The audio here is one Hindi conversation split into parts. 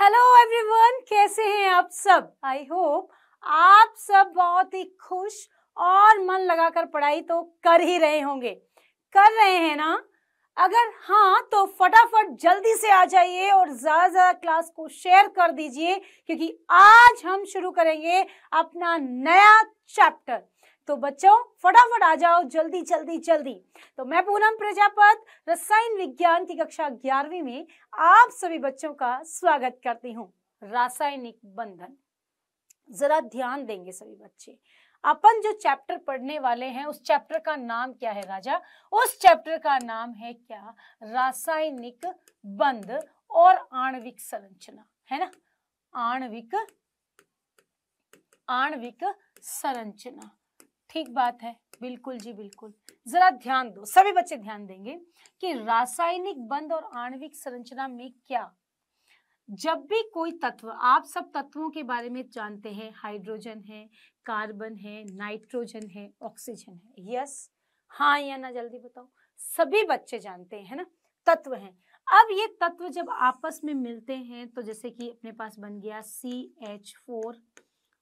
हेलो एवरीवन कैसे हैं आप सब आई होप आप सब बहुत ही खुश और मन लगाकर पढ़ाई तो कर ही रहे होंगे कर रहे हैं ना अगर हाँ तो फटाफट जल्दी से आ जाइए और ज़्यादा ज़्यादा क्लास को शेयर कर दीजिए क्योंकि आज हम शुरू करेंगे अपना नया चैप्टर तो बच्चों फटाफट आ जाओ जल्दी जल्दी जल्दी तो मैं पूनम प्रजापत रसायन विज्ञान की कक्षा ग्यारहवीं में आप सभी बच्चों का स्वागत करती हूँ रासायनिक बंधन जरा ध्यान देंगे सभी बच्चे अपन जो चैप्टर पढ़ने वाले हैं उस चैप्टर का नाम क्या है राजा उस चैप्टर का नाम है क्या रासायनिक बंध और आणविक संरचना है ना आणविक आणविक संरचना ठीक बात है बिल्कुल जी बिल्कुल जरा ध्यान दो सभी बच्चे ध्यान देंगे कि रासायनिक बंद और आणविक संरचना में क्या जब भी कोई तत्व आप सब तत्वों के बारे में जानते हैं हाइड्रोजन है कार्बन है नाइट्रोजन है ऑक्सीजन है यस हाँ या ना जल्दी बताओ सभी बच्चे जानते हैं ना तत्व हैं अब ये तत्व जब आपस में मिलते हैं तो जैसे कि अपने पास बन गया सी एच फोर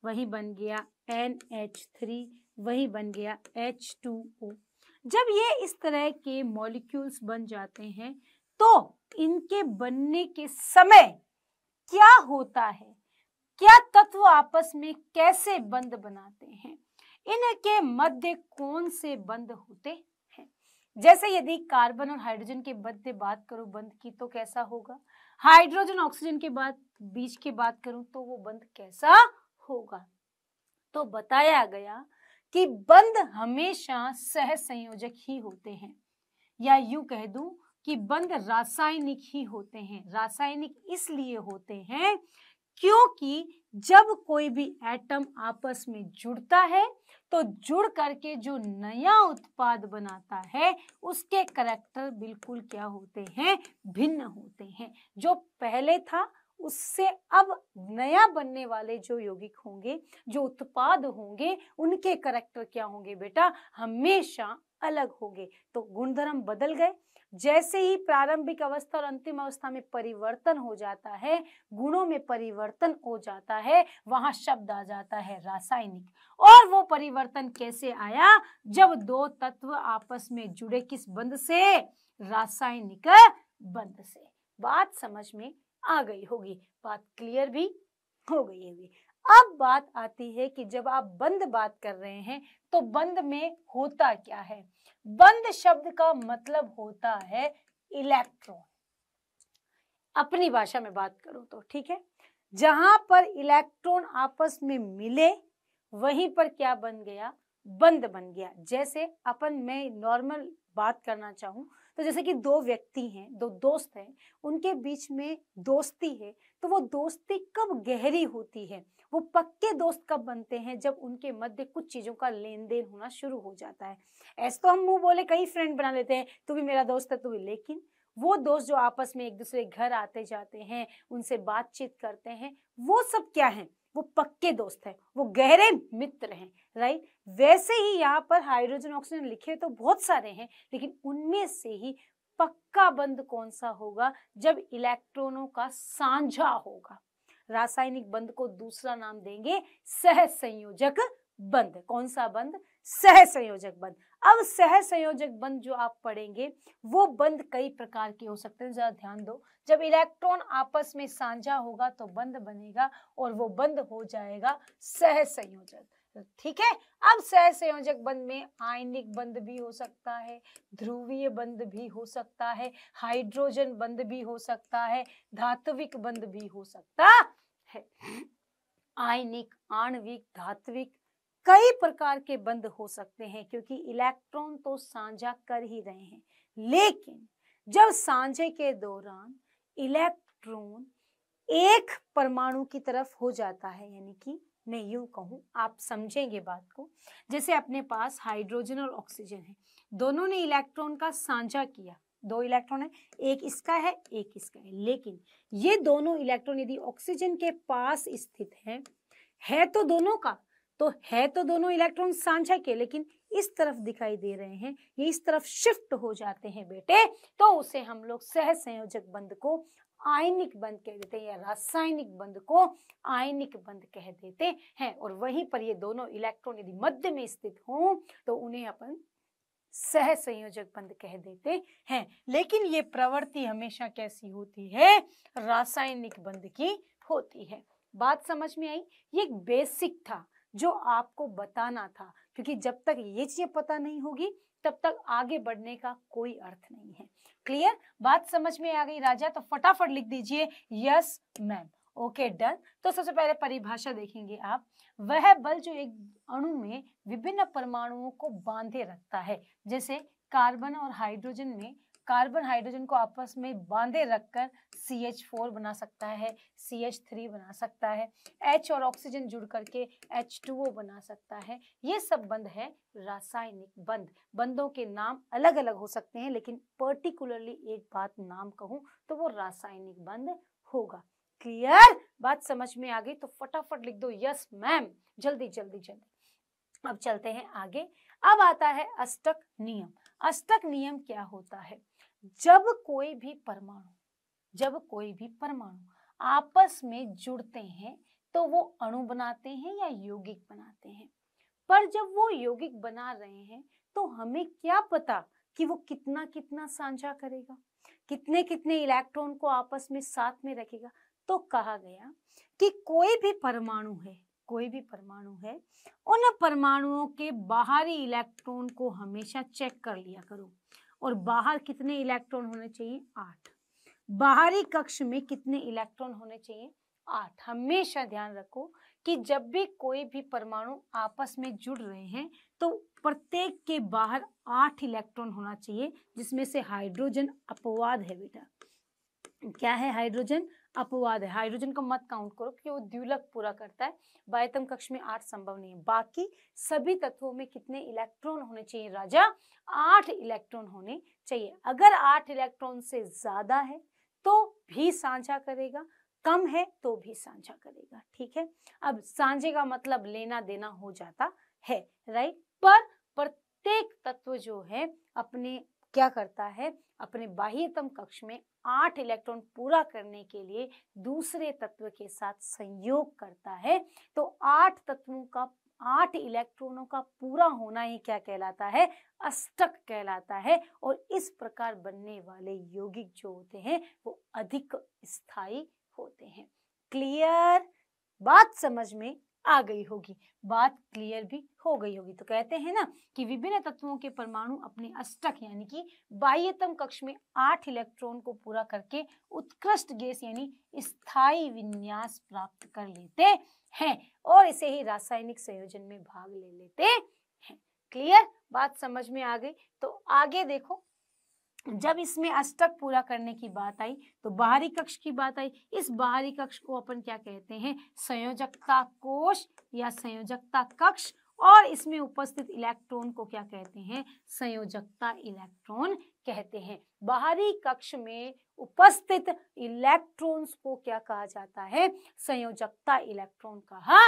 वही बन गया एन एच थ्री वही बन गया एच टू ओ जब ये इस तरह के मॉलिक्यूल्स बन जाते हैं तो इनके बनने के समय क्या होता है क्या तत्व आपस में कैसे बंद बनाते हैं इनके मध्य कौन से बंद होते हैं जैसे यदि कार्बन और हाइड्रोजन के मध्य बात करूं बंद की तो कैसा होगा हाइड्रोजन ऑक्सीजन के बाद बीच की बात करूं तो वो बंद कैसा होगा तो बताया गया कि बंद हमेशा सह संयोजक ही होते हैं या यू कह दू कि बंद रासायनिक ही होते हैं रासायनिक इसलिए होते हैं क्योंकि जब कोई भी एटम आपस में जुड़ता है तो जुड़ करके जो नया उत्पाद बनाता है उसके करैक्टर बिल्कुल क्या होते हैं भिन्न होते हैं जो पहले था उससे अब नया बनने वाले जो यौगिक होंगे जो उत्पाद होंगे उनके करेक्टर क्या होंगे बेटा हमेशा अलग होंगे तो गुणधर्म बदल गए जैसे ही प्रारंभिक अवस्था और अंतिम अवस्था में परिवर्तन हो जाता है गुणों में परिवर्तन हो जाता है वहां शब्द आ जाता है रासायनिक और वो परिवर्तन कैसे आया जब दो तत्व आपस में जुड़े किस बंद से रासायनिक बंद से बात समझ में आ गई होगी बात क्लियर भी हो गई होगी अब बात आती है कि जब आप बंद बात कर रहे हैं तो बंद में होता क्या है बंद शब्द का मतलब होता है इलेक्ट्रॉन अपनी भाषा में बात करो तो ठीक है जहां पर इलेक्ट्रॉन आपस में मिले वहीं पर क्या बन गया बंद बन गया जैसे अपन मैं नॉर्मल बात करना चाहूं तो जैसे कि दो व्यक्ति हैं दो दोस्त हैं उनके बीच में दोस्ती है तो वो दोस्ती कब गहरी होती है वो पक्के दोस्त कब बनते हैं जब उनके मध्य कुछ चीज़ों का लेन देन होना शुरू हो जाता है ऐसे तो हम मुंह बोले कई फ्रेंड बना लेते हैं तू भी मेरा दोस्त है तू भी लेकिन वो दोस्त जो आपस में एक दूसरे घर आते जाते हैं उनसे बातचीत करते हैं वो सब क्या है वो पक्के दोस्त है वो गहरे मित्र हैं राइट वैसे ही यहाँ पर हाइड्रोजन ऑक्सीजन लिखे तो बहुत सारे हैं लेकिन उनमें से ही पक्का बंद कौन सा होगा जब इलेक्ट्रॉनों का सांझा होगा रासायनिक बंद को दूसरा नाम देंगे सहसंयोजक बंद कौन सा बंद सहसंयोजक बंद अब सहसंयोजक बंद जो आप पढ़ेंगे वो बंद कई प्रकार के हो सकते हैं जरा ध्यान दो जब इलेक्ट्रॉन आपस में साझा होगा तो बंद बनेगा और वो बंद हो जाएगा सहसंयोजक ठीक है अब सहसंयोजक बंद में आयनिक बंद भी हो सकता है ध्रुवीय बंद भी हो सकता है हाइड्रोजन बंद भी हो सकता है धात्विक बंद भी हो सकता है आयनिक आणविक धात्विक कई प्रकार के बंद हो सकते हैं क्योंकि इलेक्ट्रॉन तो साझा कर ही रहे हैं लेकिन जब सांझे के दौरान इलेक्ट्रॉन एक परमाणु की तरफ हो जाता है यानी कि नहीं यूँ कहूँ आप समझेंगे बात को जैसे अपने पास हाइड्रोजन और ऑक्सीजन है दोनों ने इलेक्ट्रॉन का साझा किया दो इलेक्ट्रॉन है एक इसका है एक इसका है लेकिन ये दोनों इलेक्ट्रॉन यदि ऑक्सीजन के पास स्थित है, है तो दोनों का तो है तो दोनों इलेक्ट्रॉन साझा के लेकिन इस तरफ दिखाई दे रहे हैं ये इस तरफ शिफ्ट हो जाते हैं बेटे तो उसे हम लोग सह संयोजक बंद को आयनिक बंद कह देते हैं या रासायनिक बंद को आयनिक बंद कह देते हैं और वहीं पर ये दोनों इलेक्ट्रॉन यदि मध्य में स्थित हो तो उन्हें अपन सह संयोजक बंद कह देते हैं लेकिन ये प्रवृत्ति हमेशा कैसी होती है रासायनिक बंद की होती है बात समझ में आई ये बेसिक था जो आपको बताना था क्योंकि जब तक ये चीज़ पता नहीं होगी तब तक आगे बढ़ने का कोई अर्थ नहीं है क्लियर बात समझ में आ गई राजा तो फटाफट लिख दीजिए यस मैम ओके डन तो सबसे पहले परिभाषा देखेंगे आप वह बल जो एक अणु में विभिन्न परमाणुओं को बांधे रखता है जैसे कार्बन और हाइड्रोजन में कार्बन हाइड्रोजन को आपस में बांधे रखकर सी एच फोर बना सकता है सी एच थ्री बना सकता है एच और ऑक्सीजन जुड़ करके एच टू ओ बना सकता है ये सब बंद है रासायनिक बंद बंदों के नाम अलग अलग हो सकते हैं लेकिन पर्टिकुलरली एक बात नाम कहूँ तो वो रासायनिक बंद होगा क्लियर बात समझ में आ गई तो फटाफट लिख दो यस मैम जल्दी जल्दी जल्दी अब चलते हैं आगे अब आता है अष्टक नियम अष्टक नियम क्या होता है जब कोई भी परमाणु जब कोई भी परमाणु आपस में जुड़ते हैं तो वो अणु बनाते हैं या यौगिक बनाते हैं पर जब वो यौगिक बना रहे हैं तो हमें क्या पता कि वो कितना कितना साझा करेगा कितने कितने इलेक्ट्रॉन को आपस में साथ में रखेगा तो कहा गया कि कोई भी परमाणु है कोई भी परमाणु है उन परमाणुओं के बाहरी इलेक्ट्रॉन को हमेशा चेक कर लिया करो और बाहर कितने इलेक्ट्रॉन होने चाहिए आठ बाहरी कक्ष में कितने इलेक्ट्रॉन होने चाहिए आठ हमेशा ध्यान रखो कि जब भी कोई भी परमाणु आपस में जुड़ रहे हैं तो प्रत्येक के बाहर आठ इलेक्ट्रॉन होना चाहिए जिसमें से हाइड्रोजन अपवाद है बेटा क्या है हाइड्रोजन अपवाद है हाइड्रोजन का मत काउंट करो क्योंकि वो द्विलक पूरा करता है बायतम कक्ष में आठ संभव नहीं है बाकी सभी तत्वों में कितने इलेक्ट्रॉन होने चाहिए राजा आठ इलेक्ट्रॉन होने चाहिए अगर आठ इलेक्ट्रॉन से ज्यादा है तो भी साझा करेगा कम है तो भी साझा करेगा ठीक है अब साझे का मतलब लेना देना हो जाता है राइट पर प्रत्येक तत्व जो है अपने क्या करता है अपने बाह्यतम कक्ष में आठ इलेक्ट्रॉन पूरा करने के लिए दूसरे तत्व के साथ संयोग करता है तो आठ तत्वों का आठ इलेक्ट्रॉनों का पूरा होना ही क्या कहलाता है अष्टक कहलाता है और इस प्रकार बनने वाले यौगिक जो होते हैं वो अधिक स्थायी होते हैं क्लियर बात समझ में आ गई होगी बात क्लियर भी हो गई होगी तो कहते हैं ना कि विभिन्न तत्वों के परमाणु अपने अष्टक यानी कि बाह्यतम कक्ष में आठ इलेक्ट्रॉन को पूरा करके उत्कृष्ट गैस यानी स्थायी विन्यास प्राप्त कर लेते हैं और इसे ही रासायनिक संयोजन में भाग ले लेते हैं क्लियर बात समझ में आ गई तो आगे देखो जब इसमें अष्टक पूरा करने की बात आई तो बाहरी कक्ष की बात आई इस बाहरी कक्ष को अपन क्या कहते हैं संयोजकता कोश या संयोजकता कक्ष और इसमें उपस्थित इलेक्ट्रॉन को क्या कहते हैं संयोजकता इलेक्ट्रॉन कहते हैं बाहरी कक्ष में उपस्थित इलेक्ट्रॉन्स को क्या कहा जाता है संयोजकता इलेक्ट्रॉन कहा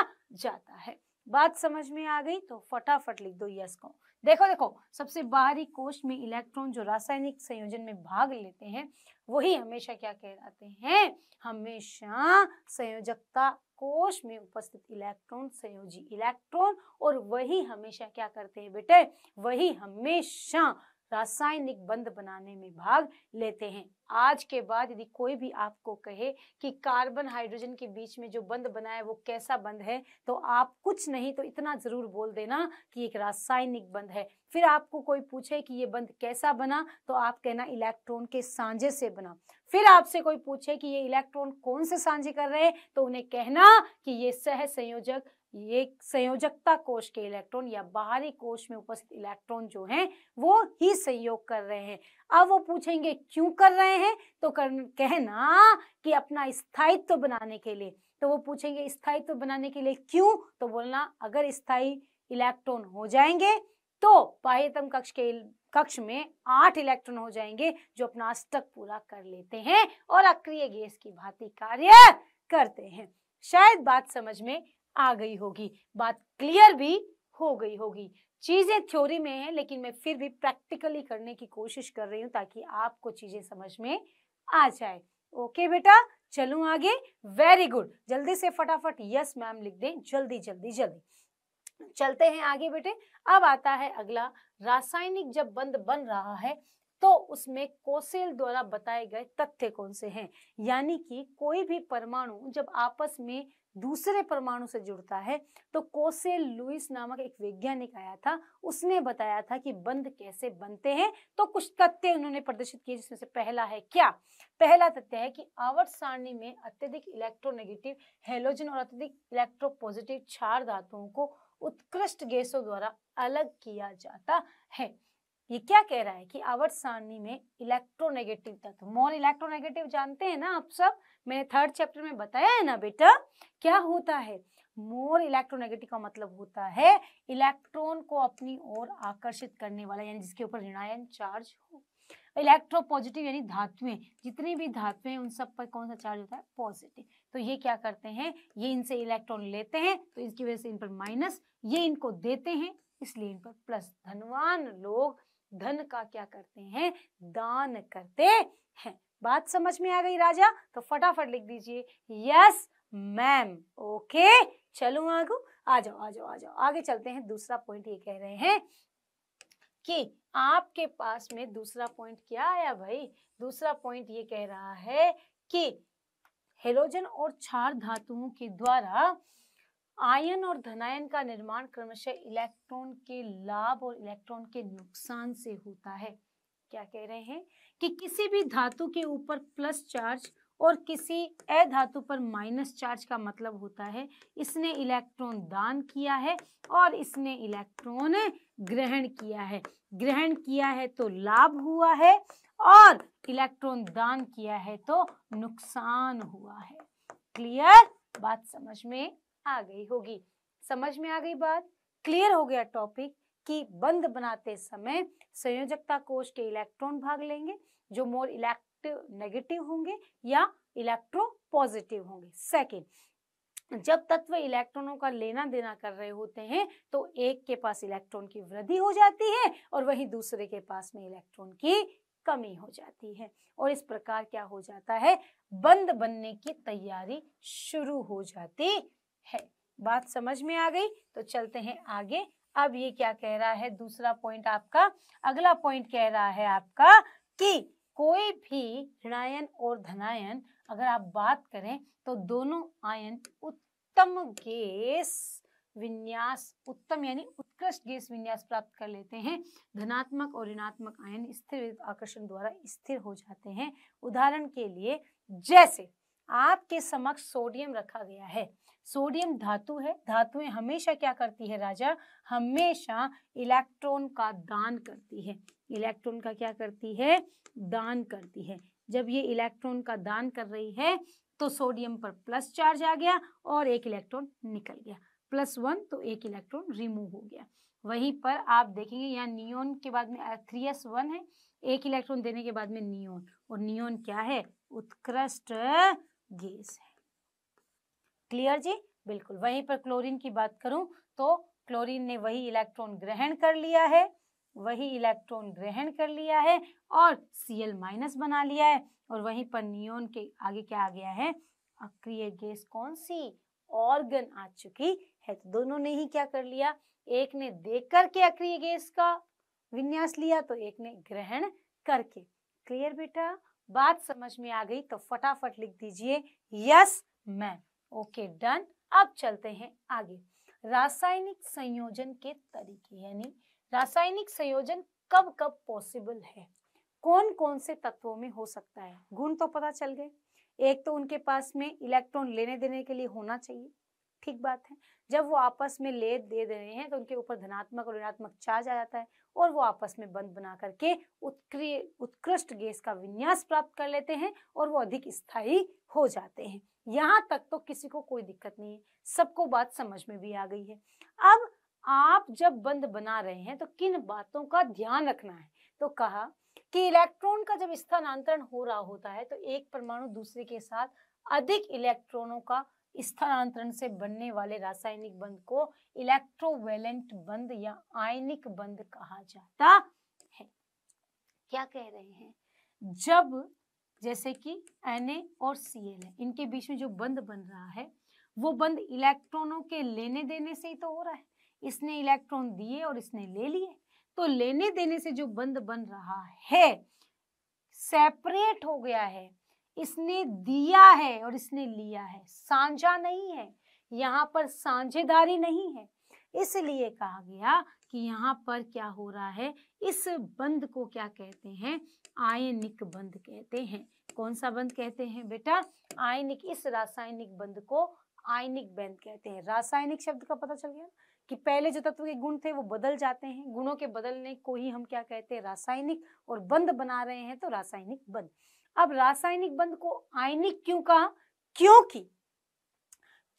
जाता है बात समझ में आ गई तो फटाफट लिख दो यस को देखो देखो सबसे बाहरी कोश में इलेक्ट्रॉन जो रासायनिक संयोजन में भाग लेते हैं वही हमेशा क्या कहलाते हैं हमेशा संयोजकता कोश में उपस्थित इलेक्ट्रॉन संयोजी इलेक्ट्रॉन और वही हमेशा क्या करते हैं बेटे वही हमेशा रासायनिक बंद बनाने में भाग लेते हैं आज के बाद यदि कोई भी आपको कहे कि कार्बन हाइड्रोजन के बीच में जो बंद बना है वो कैसा बंद है तो आप कुछ नहीं तो इतना ज़रूर बोल देना कि एक रासायनिक बंद है फिर आपको कोई पूछे कि ये बंद कैसा बना तो आप कहना इलेक्ट्रॉन के सांझे से बना फिर आपसे कोई पूछे कि ये इलेक्ट्रॉन कौन से सांझे कर रहे हैं तो उन्हें कहना कि ये सह संयोजक ये संयोजकता कोष के इलेक्ट्रॉन या बाहरी कोष में उपस्थित इलेक्ट्रॉन जो हैं वो ही संयोग कर रहे हैं अब वो पूछेंगे क्यों कर रहे हैं तो कर, कहना कि अपना स्थायित्व तो बनाने के लिए तो वो पूछेंगे स्थायित्व तो बनाने के लिए क्यों तो बोलना अगर स्थायी इलेक्ट्रॉन हो जाएंगे तो बाह्यतम कक्ष के कक्ष में आठ इलेक्ट्रॉन हो जाएंगे जो अपना अष्टक पूरा कर लेते हैं और अक्रिय गैस की भांति कार्य करते हैं शायद बात समझ में आ गई होगी बात क्लियर भी हो गई होगी चीज़ें थ्योरी में है लेकिन मैं फिर भी प्रैक्टिकली करने की कोशिश कर रही हूँ ताकि आपको चीज़ें समझ में आ जाए ओके okay, बेटा चलू आगे वेरी गुड जल्दी से फटाफट यस मैम लिख दें जल्दी जल्दी जल्दी चलते हैं आगे बेटे अब आता है अगला रासायनिक जब बंद बन रहा है तो उसमें कोसेल द्वारा बताए गए तथ्य कौन से हैं यानी कि कोई भी परमाणु जब आपस में दूसरे परमाणु से जुड़ता है तो कोसे लुइस नामक एक वैज्ञानिक आया था उसने बताया था कि बंद कैसे बनते हैं तो कुछ तथ्य उन्होंने प्रदर्शित किए जिसमें से पहला है क्या पहला तथ्य है कि आवर्त सारणी में अत्यधिक इलेक्ट्रोनेगेटिव हेलोजन और अत्यधिक इलेक्ट्रो पॉजिटिव क्षार धातुओं को उत्कृष्ट गैसों द्वारा अलग किया जाता है ये क्या कह रहा है कि आवर्त सारणी में इलेक्ट्रोनेगेटिव तत्व मोल इलेक्ट्रोनेगेटिव जानते हैं ना आप सब मैंने थर्ड चैप्टर में बताया है ना बेटा क्या होता है मोर इलेक्ट्रोनेगेटिव का मतलब होता है इलेक्ट्रॉन को अपनी ओर आकर्षित करने वाला यानी जिसके ऊपर ऋणायन चार्ज हो इलेक्ट्रो पॉजिटिव यानी धातुएं जितनी भी धातुएं उन सब पर कौन सा चार्ज होता है पॉजिटिव तो ये क्या करते हैं ये इनसे इलेक्ट्रॉन लेते हैं तो इसकी वजह से इन पर माइनस ये इनको देते हैं इसलिए इन पर प्लस धनवान लोग धन का क्या करते हैं दान करते हैं बात समझ में आ गई राजा तो फटाफट लिख दीजिए यस मैम ओके चलो आगो आ जाओ आ जाओ आ जाओ आगे चलते हैं दूसरा पॉइंट ये कह रहे हैं कि आपके पास में दूसरा पॉइंट क्या आया भाई दूसरा पॉइंट ये कह रहा है कि हेलोजन और क्षार धातुओं के द्वारा आयन और धनायन का निर्माण क्रमशः इलेक्ट्रॉन के लाभ और इलेक्ट्रॉन के नुकसान से होता है क्या कह रहे हैं कि किसी भी धातु के ऊपर प्लस चार्ज और किसी अधातु पर माइनस चार्ज का मतलब होता है इसने इलेक्ट्रॉन दान किया है और इसने इलेक्ट्रॉन ग्रहण किया है ग्रहण किया है तो लाभ हुआ है और इलेक्ट्रॉन दान किया है तो नुकसान हुआ है क्लियर बात समझ में आ गई होगी समझ में आ गई बात क्लियर हो गया टॉपिक कि बंद बनाते समय संयोजकता कोष के इलेक्ट्रॉन भाग लेंगे जो मोर इलेक्ट्रिव नेगेटिव होंगे या इलेक्ट्रो पॉजिटिव होंगे सेकेंड जब तत्व इलेक्ट्रॉनों का लेना देना कर रहे होते हैं तो एक के पास इलेक्ट्रॉन की वृद्धि हो जाती है और वहीं दूसरे के पास में इलेक्ट्रॉन की कमी हो जाती है और इस प्रकार क्या हो जाता है बंद बनने की तैयारी शुरू हो जाती है बात समझ में आ गई तो चलते हैं आगे अब ये क्या कह रहा है दूसरा पॉइंट आपका अगला पॉइंट कह रहा है आपका कि कोई भी ऋणायन और धनायन अगर आप बात करें तो दोनों आयन उत्तम गैस विन्यास उत्तम यानी उत्कृष्ट गैस विन्यास प्राप्त कर लेते हैं धनात्मक और ऋणात्मक आयन स्थिर आकर्षण द्वारा स्थिर हो जाते हैं उदाहरण के लिए जैसे आपके समक्ष सोडियम रखा गया है सोडियम धातु है धातुएं हमेशा क्या करती है राजा हमेशा इलेक्ट्रॉन का दान करती है इलेक्ट्रॉन का क्या करती है दान करती है जब ये इलेक्ट्रॉन का दान कर रही है तो सोडियम पर प्लस चार्ज आ गया और एक इलेक्ट्रॉन निकल गया प्लस वन तो एक इलेक्ट्रॉन रिमूव हो गया वहीं पर आप देखेंगे यहाँ नियोन के बाद में थ्री एस वन है एक इलेक्ट्रॉन देने के बाद में नियोन और नियोन क्या है उत्कृष्ट गैस है क्लियर जी बिल्कुल वहीं पर क्लोरीन की बात करूं तो क्लोरीन ने वही इलेक्ट्रॉन ग्रहण कर लिया है वही इलेक्ट्रॉन ग्रहण कर लिया है और सी एल माइनस बना लिया है और वहीं पर नियोन के आगे क्या आ गया है अक्रिय गैस कौन सी ऑर्गन आ चुकी है तो दोनों ने ही क्या कर लिया एक ने देख करके अक्रिय गैस का विन्यास लिया तो एक ने ग्रहण करके क्लियर बेटा बात समझ में आ गई तो फटाफट लिख दीजिए यस मैम ओके डन अब चलते हैं आगे रासायनिक संयोजन के तरीके यानी रासायनिक संयोजन कब कब पॉसिबल है कौन कौन से तत्वों में हो सकता है गुण तो पता चल गए एक तो उनके पास में इलेक्ट्रॉन लेने देने के लिए होना चाहिए ठीक बात है जब वो आपस में ले दे रहे हैं तो उनके ऊपर धनात्मक और ऋणात्मक चार्ज आ जाता है और वो आपस में बंद बना करके उत्कृष्ट गैस का विन्यास प्राप्त कर लेते हैं और वो अधिक स्थायी हो जाते हैं यहाँ तक तो किसी को कोई दिक्कत नहीं है सबको बात समझ में भी आ गई है अब आप जब बंद बना रहे हैं तो किन बातों का ध्यान रखना है तो कहा कि इलेक्ट्रॉन का जब स्थानांतरण हो रहा होता है तो एक परमाणु दूसरे के साथ अधिक इलेक्ट्रॉनों का स्थानांतरण से बनने वाले रासायनिक बंध को इलेक्ट्रोवेलेंट बंध या आयनिक बंध कहा जाता है क्या कह रहे हैं जब जैसे कि एन और सी इनके बीच में जो बंद बन रहा है वो बंद इलेक्ट्रॉनों के लेने देने से ही तो हो रहा है इसने इलेक्ट्रॉन दिए और इसने ले लिए तो लेने देने से जो बंद बन रहा है सेपरेट हो गया है इसने दिया है और इसने लिया है साझा नहीं है यहाँ पर साझेदारी नहीं है इसलिए कहा गया कि यहाँ पर क्या हो रहा है इस बंद को क्या कहते हैं आयनिक बंध कहते हैं कौन सा बंध कहते हैं बेटा आयनिक इस रासायनिक बंध को आयनिक बंध कहते हैं रासायनिक शब्द का पता चल गया कि पहले जो तत्व के गुण थे वो बदल जाते हैं गुणों के बदलने को ही हम क्या कहते हैं रासायनिक और बंध बना रहे हैं तो रासायनिक बंध अब रासायनिक बंध को आयनिक क्यों कहा क्योंकि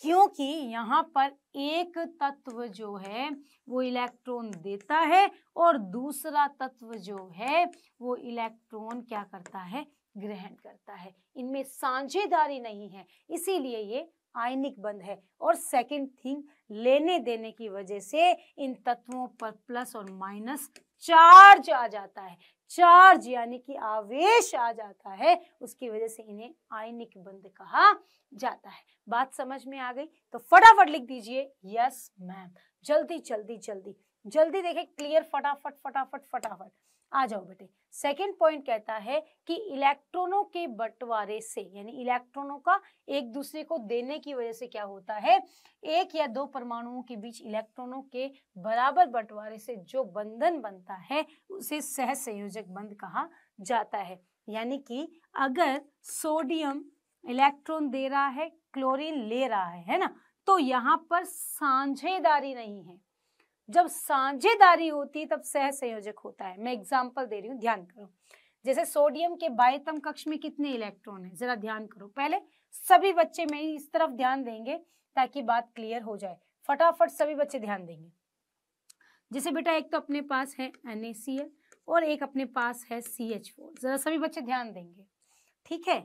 क्योंकि यहाँ पर एक तत्व जो है वो इलेक्ट्रॉन देता है और दूसरा तत्व जो है वो इलेक्ट्रॉन क्या करता है ग्रहण करता है इनमें साझेदारी नहीं है इसीलिए ये आयनिक बंद है और सेकंड थिंग लेने देने की वजह से इन तत्वों पर प्लस और माइनस चार्ज आ जाता है चार्ज यानी कि आवेश आ जाता है उसकी वजह से इन्हें आयनिक बंद कहा जाता है बात समझ में आ गई तो फटाफट लिख दीजिए यस मैम जल्दी जल्दी जल्दी जल्दी देखे क्लियर फटाफट फटाफट फटाफट आ जाओ बेटे सेकेंड पॉइंट कहता है कि इलेक्ट्रॉनों के बंटवारे से यानी इलेक्ट्रॉनों का एक दूसरे को देने की वजह से क्या होता है एक या दो परमाणुओं के बीच इलेक्ट्रॉनों के बराबर बंटवारे से जो बंधन बनता है उसे सहसंयोजक बंध कहा जाता है यानी कि अगर सोडियम इलेक्ट्रॉन दे रहा है क्लोरीन ले रहा है है ना तो यहाँ पर साझेदारी नहीं है जब साझेदारी होती तब सह संयोजक होता है मैं एग्जाम्पल दे रही हूँ ध्यान करो जैसे सोडियम के बायतम कक्ष में कितने इलेक्ट्रॉन है जरा ध्यान करो पहले सभी बच्चे में इस तरफ ध्यान देंगे ताकि बात क्लियर हो जाए फटाफट सभी बच्चे ध्यान देंगे जैसे बेटा एक तो अपने पास है एन और एक अपने पास है सी एच फोर जरा सभी बच्चे ध्यान देंगे ठीक है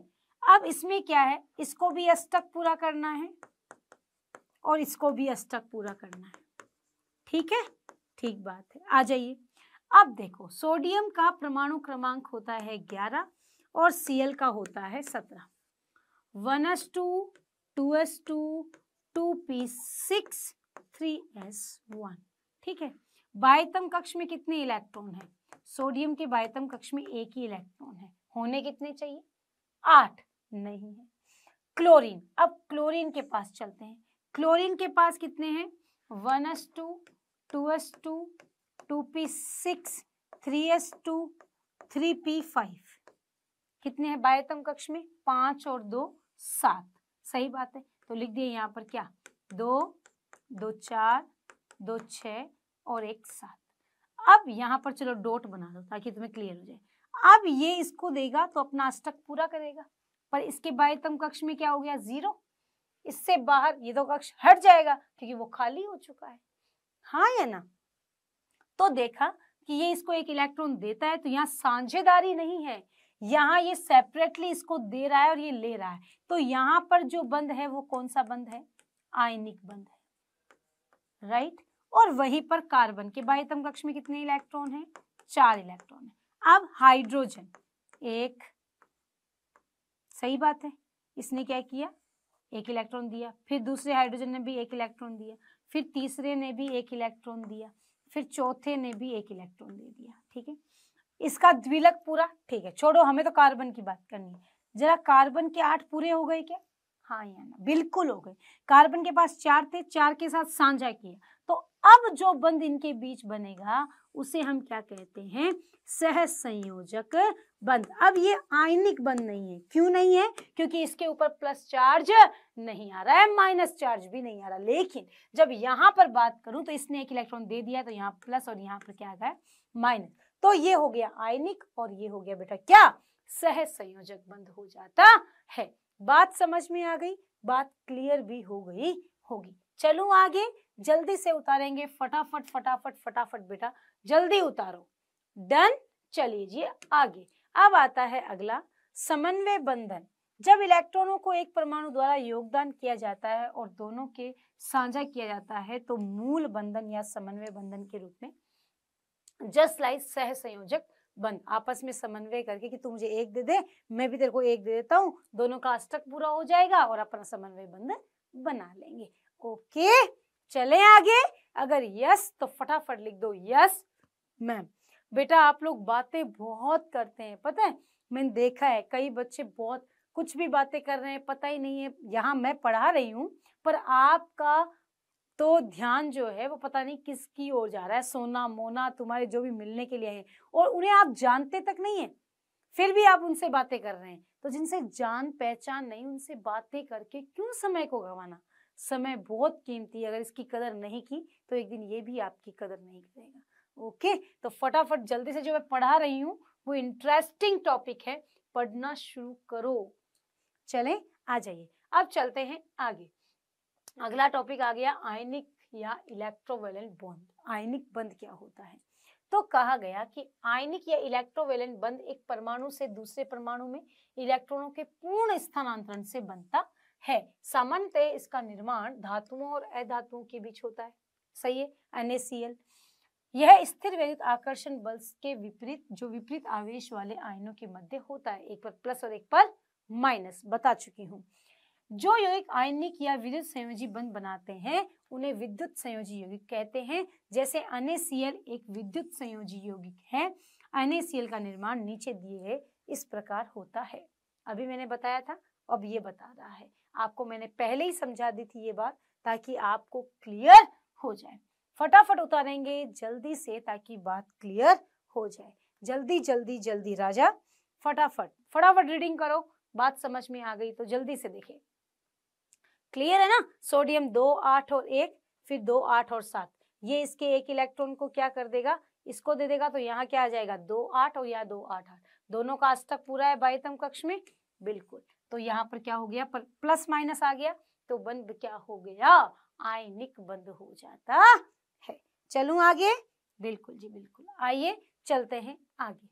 अब इसमें क्या है इसको भी अष्टक पूरा करना है और इसको भी अष्टक पूरा करना है ठीक है ठीक बात है आ जाइए अब देखो सोडियम का परमाणु क्रमांक होता है ग्यारह और सीएल का होता है सत्रह one S two two S two two P six three S one ठीक है बायतम कक्ष में कितने इलेक्ट्रॉन है सोडियम के बायतम कक्ष में एक ही इलेक्ट्रॉन है होने कितने चाहिए आठ नहीं है क्लोरीन अब क्लोरीन के पास चलते हैं क्लोरीन के पास कितने हैं one S two two S two two P six three S two three P five कितने हैं बायतम कक्ष में पांच और दो सात सही बात है तो लिख दिए यहाँ पर क्या दो दो चार दो छ और एक सात अब यहाँ पर चलो डॉट बना दो ताकि तुम्हें क्लियर हो जाए अब ये इसको देगा तो अपना अष्टक पूरा करेगा पर इसके बायतम कक्ष में क्या हो गया जीरो इससे बाहर ये तो कक्ष हट जाएगा क्योंकि वो खाली हो चुका है हाँ या ना तो देखा कि ये इसको एक इलेक्ट्रॉन देता है तो यहाँ साझेदारी नहीं है यहाँ ये सेपरेटली इसको दे रहा है और ये ले रहा है तो यहाँ पर जो बंद है वो कौन सा बंद है आयनिक बंद है राइट और वहीं पर कार्बन के बाह्यतम कक्ष में कितने इलेक्ट्रॉन हैं चार इलेक्ट्रॉन है अब हाइड्रोजन एक सही बात है इसने क्या किया एक इलेक्ट्रॉन दिया फिर दूसरे हाइड्रोजन ने भी एक इलेक्ट्रॉन दिया फिर तीसरे ने भी एक इलेक्ट्रॉन दिया फिर चौथे ने भी एक इलेक्ट्रॉन दे दिया ठीक है इसका द्विलक पूरा ठीक है छोड़ो हमें तो कार्बन की बात करनी है जरा कार्बन के आठ पूरे हो गए क्या हाँ या ना बिल्कुल हो गए कार्बन के पास चार थे चार के साथ साझा किया तो अब जो बंद इनके बीच बनेगा उसे हम क्या कहते हैं सहज संयोजक बंद अब ये आयनिक बंद नहीं है क्यों नहीं है क्योंकि इसके ऊपर प्लस चार्ज नहीं आ रहा है माइनस चार्ज भी नहीं आ रहा लेकिन जब यहाँ पर बात करूं तो इसने एक इलेक्ट्रॉन दे दिया तो यहाँ प्लस और यहाँ पर क्या आ गया माइनस तो ये हो गया आयनिक और ये हो गया बेटा क्या सहज संयोजक बंद हो जाता है बात समझ में आ गई बात क्लियर भी हो गई होगी चलो आगे जल्दी से उतारेंगे फटाफट फटाफट फटाफट बेटा जल्दी उतारो डन चलिए आगे अब आता है अगला समन्वय बंधन जब इलेक्ट्रॉनों को एक परमाणु द्वारा योगदान किया जाता है और दोनों के साझा किया जाता है तो मूल बंधन या समन्वय बंधन के रूप में जस्ट लाइक सह संयोजक बंद आपस में समन्वय करके कि तू मुझे एक दे दे मैं भी तेरे को एक दे देता हूँ दोनों का अष्टक पूरा हो जाएगा और अपना समन्वय बंधन बना लेंगे ओके चले आगे अगर यस तो फटाफट लिख दो यस मैम बेटा आप लोग बातें बहुत करते हैं पता है मैंने देखा है कई बच्चे बहुत कुछ भी बातें कर रहे हैं पता ही नहीं है यहाँ मैं पढ़ा रही हूँ पर आपका तो ध्यान जो है वो पता नहीं किसकी ओर जा रहा है सोना मोना तुम्हारे जो भी मिलने के लिए है और उन्हें आप जानते तक नहीं है फिर भी आप उनसे बातें कर रहे हैं तो जिनसे जान पहचान नहीं उनसे बातें करके क्यों समय को गंवाना समय बहुत कीमती है अगर इसकी कदर नहीं की तो एक दिन ये भी आपकी कदर नहीं करेगा ओके तो फटाफट जल्दी से जो मैं पढ़ा रही हूँ वो इंटरेस्टिंग टॉपिक है पढ़ना शुरू करो चले आ जाइए अब चलते हैं आगे अगला टॉपिक आ गया आयनिक या इलेक्ट्रोवेलेंट बॉन्ड आयनिक बंद क्या होता है तो कहा गया कि आयनिक या इलेक्ट्रोवेलेंट बंद एक परमाणु से दूसरे परमाणु में इलेक्ट्रॉनों के पूर्ण स्थानांतरण से बनता है सामान्यतः इसका निर्माण धातुओं और अधातुओं के बीच होता है सही है NaCl यह स्थिर विद्युत आकर्षण बल के विपरीत जो विपरीत आवेश वाले आयनों के मध्य होता है एक पर प्लस और एक पर माइनस बता चुकी हूँ जो यौगिक आयनिक या विद्युत संयोजी बंध बनाते हैं उन्हें विद्युत संयोजी यौगिक कहते हैं जैसे अनेसीएल एक विद्युत संयोजी यौगिक है अनेसीएल का निर्माण नीचे दिए गए इस प्रकार होता है अभी मैंने बताया था अब ये बता रहा है आपको मैंने पहले ही समझा दी थी ये बात ताकि आपको क्लियर हो जाए फटाफट उतारेंगे जल्दी से ताकि बात क्लियर हो जाए जल्दी जल्दी जल्दी राजा फटाफट फटाफट रीडिंग करो बात समझ में आ गई तो जल्दी से देखें क्लियर है ना सोडियम दो आठ और एक फिर दो आठ और सात ये इसके एक इलेक्ट्रॉन को क्या कर देगा इसको दे देगा तो यहाँ क्या आ जाएगा दो आठ और यहाँ दो आठ आठ दोनों का आज तक पूरा है बाईतम कक्ष में बिल्कुल तो यहाँ पर क्या हो गया पर प्लस माइनस आ गया तो बंद क्या हो गया आयनिक बंद हो जाता चलूं आगे बिल्कुल जी बिल्कुल आइए चलते हैं आगे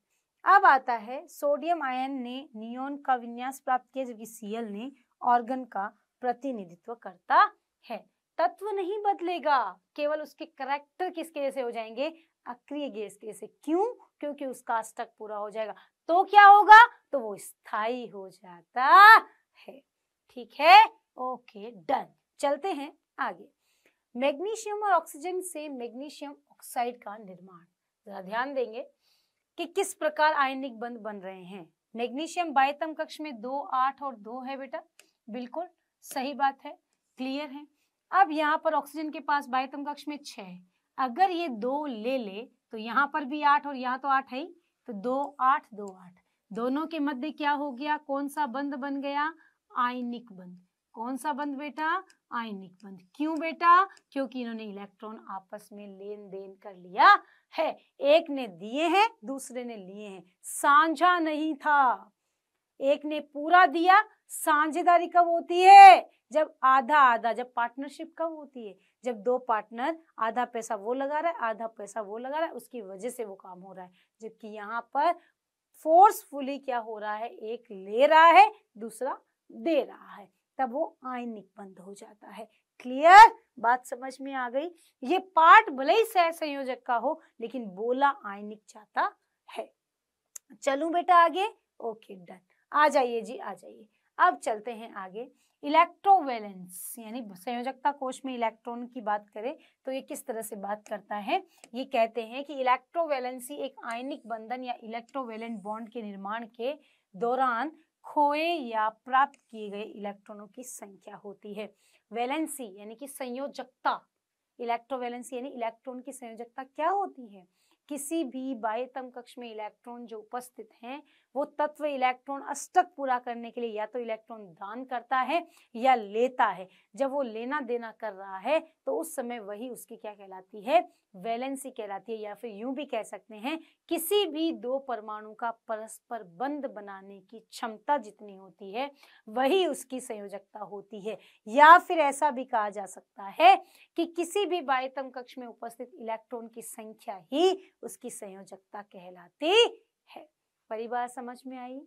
अब आता है सोडियम आयन ने नियोन का विन्यास प्राप्त किया जबकि सीएल ने ऑर्गन का प्रतिनिधित्व करता है तत्व नहीं बदलेगा केवल उसके करेक्टर किसके जैसे हो जाएंगे अक्रिय गैस के जैसे क्यों क्योंकि उसका अष्टक पूरा हो जाएगा तो क्या होगा तो वो स्थायी हो जाता है ठीक है ओके डन चलते हैं आगे मैग्नीशियम और ऑक्सीजन से मैग्नीशियम ऑक्साइड का निर्माण जरा ध्यान देंगे कि किस प्रकार आयनिक बंध बन रहे हैं मैग्नीशियम बायतम कक्ष में दो आठ और दो है बेटा बिल्कुल सही बात है क्लियर है अब यहाँ पर ऑक्सीजन के पास बायतम कक्ष में छह है अगर ये दो ले ले तो यहाँ पर भी आठ और यहाँ तो आठ है ही तो दो आठ दो आठ दोनों के मध्य क्या हो गया कौन सा बंद बन गया आयनिक बंद कौन सा बंध बेटा आयनिक बंध क्यों बेटा क्योंकि इन्होंने इलेक्ट्रॉन आपस में लेन देन कर लिया है एक ने दिए हैं दूसरे ने लिए हैं साझा नहीं था एक ने पूरा दिया साझेदारी कब होती है जब आधा आधा जब पार्टनरशिप कब होती है जब दो पार्टनर आधा पैसा वो लगा रहा है आधा पैसा वो लगा रहा है उसकी वजह से वो काम हो रहा है जबकि यहाँ पर फोर्सफुली क्या हो रहा है एक ले रहा है दूसरा दे रहा है तब वो आयनिक बंद हो जाता है क्लियर बात समझ में आ गई ये पार्ट भले ही सह संयोजक का हो लेकिन बोला आयनिक जाता है चलू बेटा आगे ओके डन आ जाइए जी आ जाइए अब चलते हैं आगे इलेक्ट्रोवेलेंस यानी संयोजकता कोश में इलेक्ट्रॉन की बात करें तो ये किस तरह से बात करता है ये कहते हैं कि इलेक्ट्रोवेलेंसी एक आयनिक बंधन या इलेक्ट्रोवेलेंट बॉन्ड के निर्माण के दौरान खोए या प्राप्त किए गए इलेक्ट्रॉनों की संख्या होती है वैलेंसी यानी कि संयोजकता इलेक्ट्रोवैलेंसी यानी इलेक्ट्रॉन की संयोजकता क्या होती है किसी भी बाह्यतम कक्ष में इलेक्ट्रॉन जो उपस्थित हैं वो तत्व इलेक्ट्रॉन अष्टक पूरा करने के लिए या तो इलेक्ट्रॉन दान करता है या लेता है जब वो लेना देना कर रहा है तो उस समय वही उसकी क्या कहलाती है वैलेंसी कहलाती है या फिर यूं भी कह सकते हैं किसी भी दो परमाणु का परस्पर बंध बनाने की क्षमता जितनी होती है वही उसकी संयोजकता होती है या फिर ऐसा भी कहा जा सकता है कि किसी भी बायतम कक्ष में उपस्थित इलेक्ट्रॉन की संख्या ही उसकी संयोजकता कहलाती परी बात समझ में आई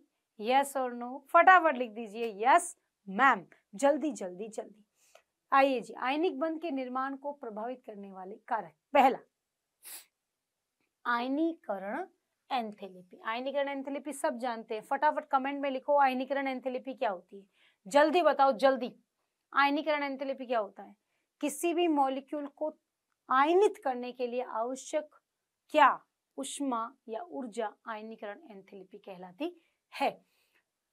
यस और नो फटाफट लिख दीजिए यस मैम जल्दी जल्दी जल्दी आइए जी आयनिक बंध के निर्माण को प्रभावित करने वाले कारक पहला आयनीकरण एंथेलिपी आयनीकरण एंथेलिपी सब जानते हैं फटाफट कमेंट में लिखो आयनीकरण एंथेलिपी क्या होती है जल्दी बताओ जल्दी आयनीकरण एंथेलिपी क्या होता है किसी भी मॉलिक्यूल को आयनित करने के लिए आवश्यक क्या उष्मा या ऊर्जा आयनीकरण एंथेलिपी कहलाती है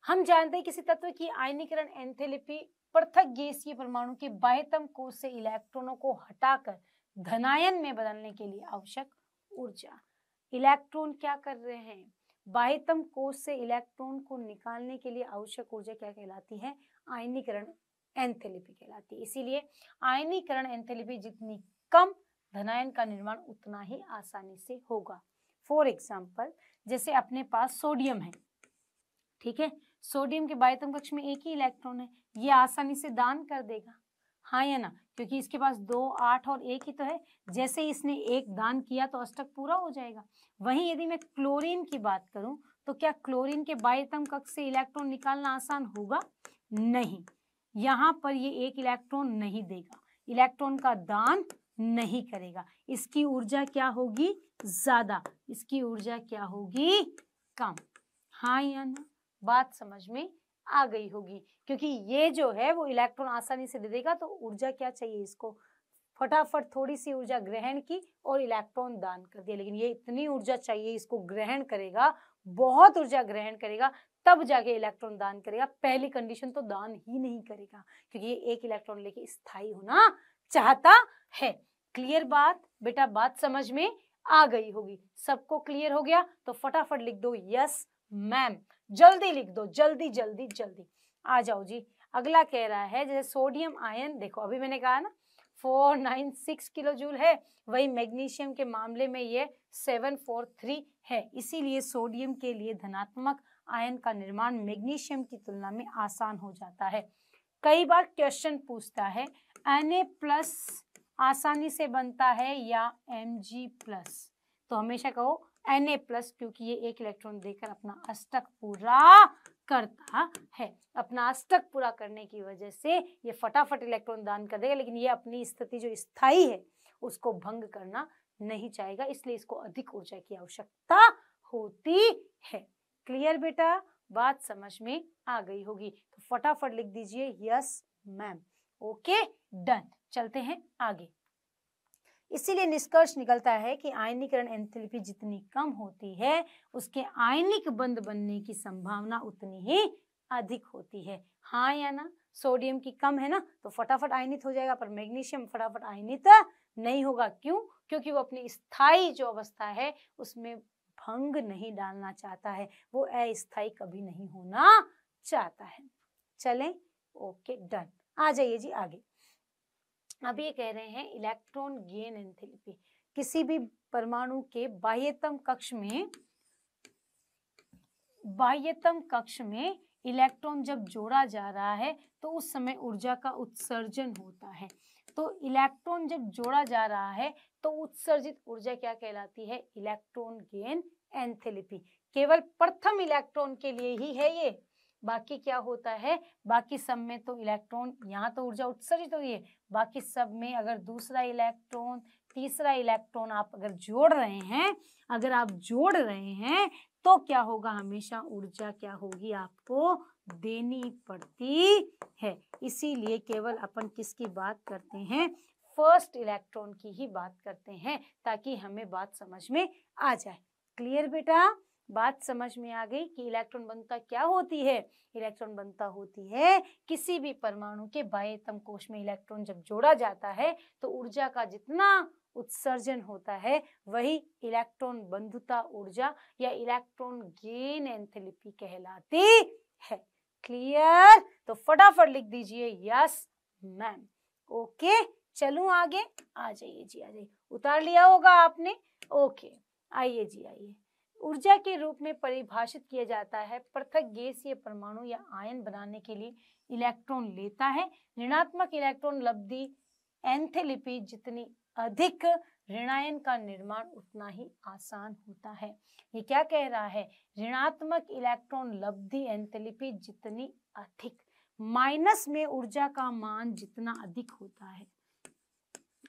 हम जानते हैं किसी तत्व की आयनीकरण एंथेलिपी पृथक गैसीय परमाणु के बाह्यतम कोष से इलेक्ट्रॉनों को हटाकर धनायन में बदलने के लिए आवश्यक ऊर्जा इलेक्ट्रॉन क्या कर रहे हैं बाह्यतम कोष से इलेक्ट्रॉन को निकालने के लिए आवश्यक ऊर्जा क्या कहलाती है आयनीकरण एंथेलिपी कहलाती है इसीलिए आयनीकरण एंथेलिपी जितनी कम धनायन का निर्माण उतना ही आसानी से होगा फॉर एग्जाम्पल जैसे अपने पास सोडियम है ठीक है सोडियम के बायतम कक्ष में एक ही इलेक्ट्रॉन है ये आसानी से दान कर देगा हाँ या ना क्योंकि इसके पास दो आठ और एक ही तो है जैसे ही इसने एक दान किया तो अष्टक पूरा हो जाएगा वहीं यदि मैं क्लोरीन की बात करूं तो क्या क्लोरीन के बायतम कक्ष से इलेक्ट्रॉन निकालना आसान होगा नहीं यहाँ पर ये एक इलेक्ट्रॉन नहीं देगा इलेक्ट्रॉन का दान नहीं करेगा इसकी ऊर्जा क्या होगी ज्यादा इसकी ऊर्जा क्या होगी कम हाँ या ना बात समझ में आ गई होगी क्योंकि ये जो है वो इलेक्ट्रॉन आसानी से दे देगा तो ऊर्जा क्या चाहिए इसको फटाफट थोड़ी सी ऊर्जा ग्रहण की और इलेक्ट्रॉन दान कर दिया लेकिन ये इतनी ऊर्जा चाहिए इसको ग्रहण करेगा बहुत ऊर्जा ग्रहण करेगा तब जाके इलेक्ट्रॉन दान करेगा पहली कंडीशन तो दान ही नहीं करेगा क्योंकि ये एक इलेक्ट्रॉन लेके स्थायी होना चाहता है क्लियर बात बेटा बात समझ में आ गई होगी सबको क्लियर हो गया तो फटाफट लिख दो यस मैम जल्दी लिख दो जल्दी जल्दी जल्दी आ जाओ जी अगला कह रहा है जैसे सोडियम आयन देखो अभी मैंने कहा ना four nine six kilo joule है वही मैग्नीशियम के मामले में ये सेवन फोर थ्री है इसीलिए सोडियम के लिए धनात्मक आयन का निर्माण मैग्नीशियम की तुलना में आसान हो जाता है कई बार क्वेश्चन पूछता है एन ए प्लस आसानी से बनता है या एम प्लस तो हमेशा कहो एन प्लस क्योंकि ये एक इलेक्ट्रॉन देकर अपना अष्टक पूरा करता है अपना अष्टक पूरा करने की वजह से ये फटाफट इलेक्ट्रॉन दान कर देगा लेकिन ये अपनी स्थिति जो स्थाई है उसको भंग करना नहीं चाहेगा इसलिए इसको अधिक ऊर्जा की आवश्यकता होती है क्लियर बेटा बात समझ में आ गई होगी तो फटाफट लिख दीजिए यस मैम ओके डन चलते हैं आगे इसीलिए निष्कर्ष निकलता है कि आयनीकरण एंथैल्पी जितनी कम होती है उसके आयनिक बंद बनने की संभावना उतनी ही अधिक होती है हाँ या ना सोडियम की कम है ना तो फटाफट आयनित हो जाएगा पर मैग्नीशियम फटाफट आयनित नहीं होगा क्यों क्योंकि वो अपनी स्थायी जो अवस्था है उसमें भंग नहीं डालना चाहता है वो अस्थायी कभी नहीं होना चाहता है चलें ओके डन आ जाइए जी आगे अब ये कह रहे हैं इलेक्ट्रॉन गेन एंथेरेपी किसी भी परमाणु के बाह्यतम कक्ष में बाह्यतम कक्ष में इलेक्ट्रॉन जब जोड़ा जा रहा है तो उस समय ऊर्जा का उत्सर्जन होता है तो इलेक्ट्रॉन जब जोड़ा जा रहा है तो उत्सर्जित ऊर्जा क्या कहलाती है इलेक्ट्रॉन गेन एंथेलेपी केवल प्रथम इलेक्ट्रॉन के लिए ही है ये बाकी क्या होता है बाकी सब में तो इलेक्ट्रॉन यहाँ तो ऊर्जा उत्सर्जित हो रही है बाकी सब में अगर दूसरा इलेक्ट्रॉन तीसरा इलेक्ट्रॉन आप अगर जोड़ रहे हैं अगर आप जोड़ रहे हैं तो क्या होगा हमेशा ऊर्जा क्या होगी आपको देनी पड़ती है इसीलिए केवल अपन किसकी बात करते हैं फर्स्ट इलेक्ट्रॉन की ही बात करते हैं ताकि हमें बात समझ में आ जाए क्लियर बेटा बात समझ में आ गई कि इलेक्ट्रॉन बनता क्या होती है इलेक्ट्रॉन बनता होती है किसी भी परमाणु के बाह्यतम कोश में इलेक्ट्रॉन जब जोड़ा जाता है तो ऊर्जा का जितना उत्सर्जन होता है वही इलेक्ट्रॉन बंधुता ऊर्जा या इलेक्ट्रॉन गेन एंथेलिपी कहलाती है क्लियर तो फटाफट लिख दीजिए यस मैम ओके चलू आगे आ जाइए जी आ जाइए उतार लिया होगा आपने ओके आइए जी आइए ऊर्जा के रूप में परिभाषित किया जाता है पृथक गैसीय परमाणु या आयन बनाने के लिए इलेक्ट्रॉन लेता है ऋणात्मक इलेक्ट्रॉन लब्धि एंथेलिपी जितनी अधिक ऋणायन का निर्माण उतना ही आसान होता है ये क्या कह रहा है ऋणात्मक इलेक्ट्रॉन लब्धि एंथेलिपी जितनी अधिक माइनस में ऊर्जा का मान जितना अधिक होता है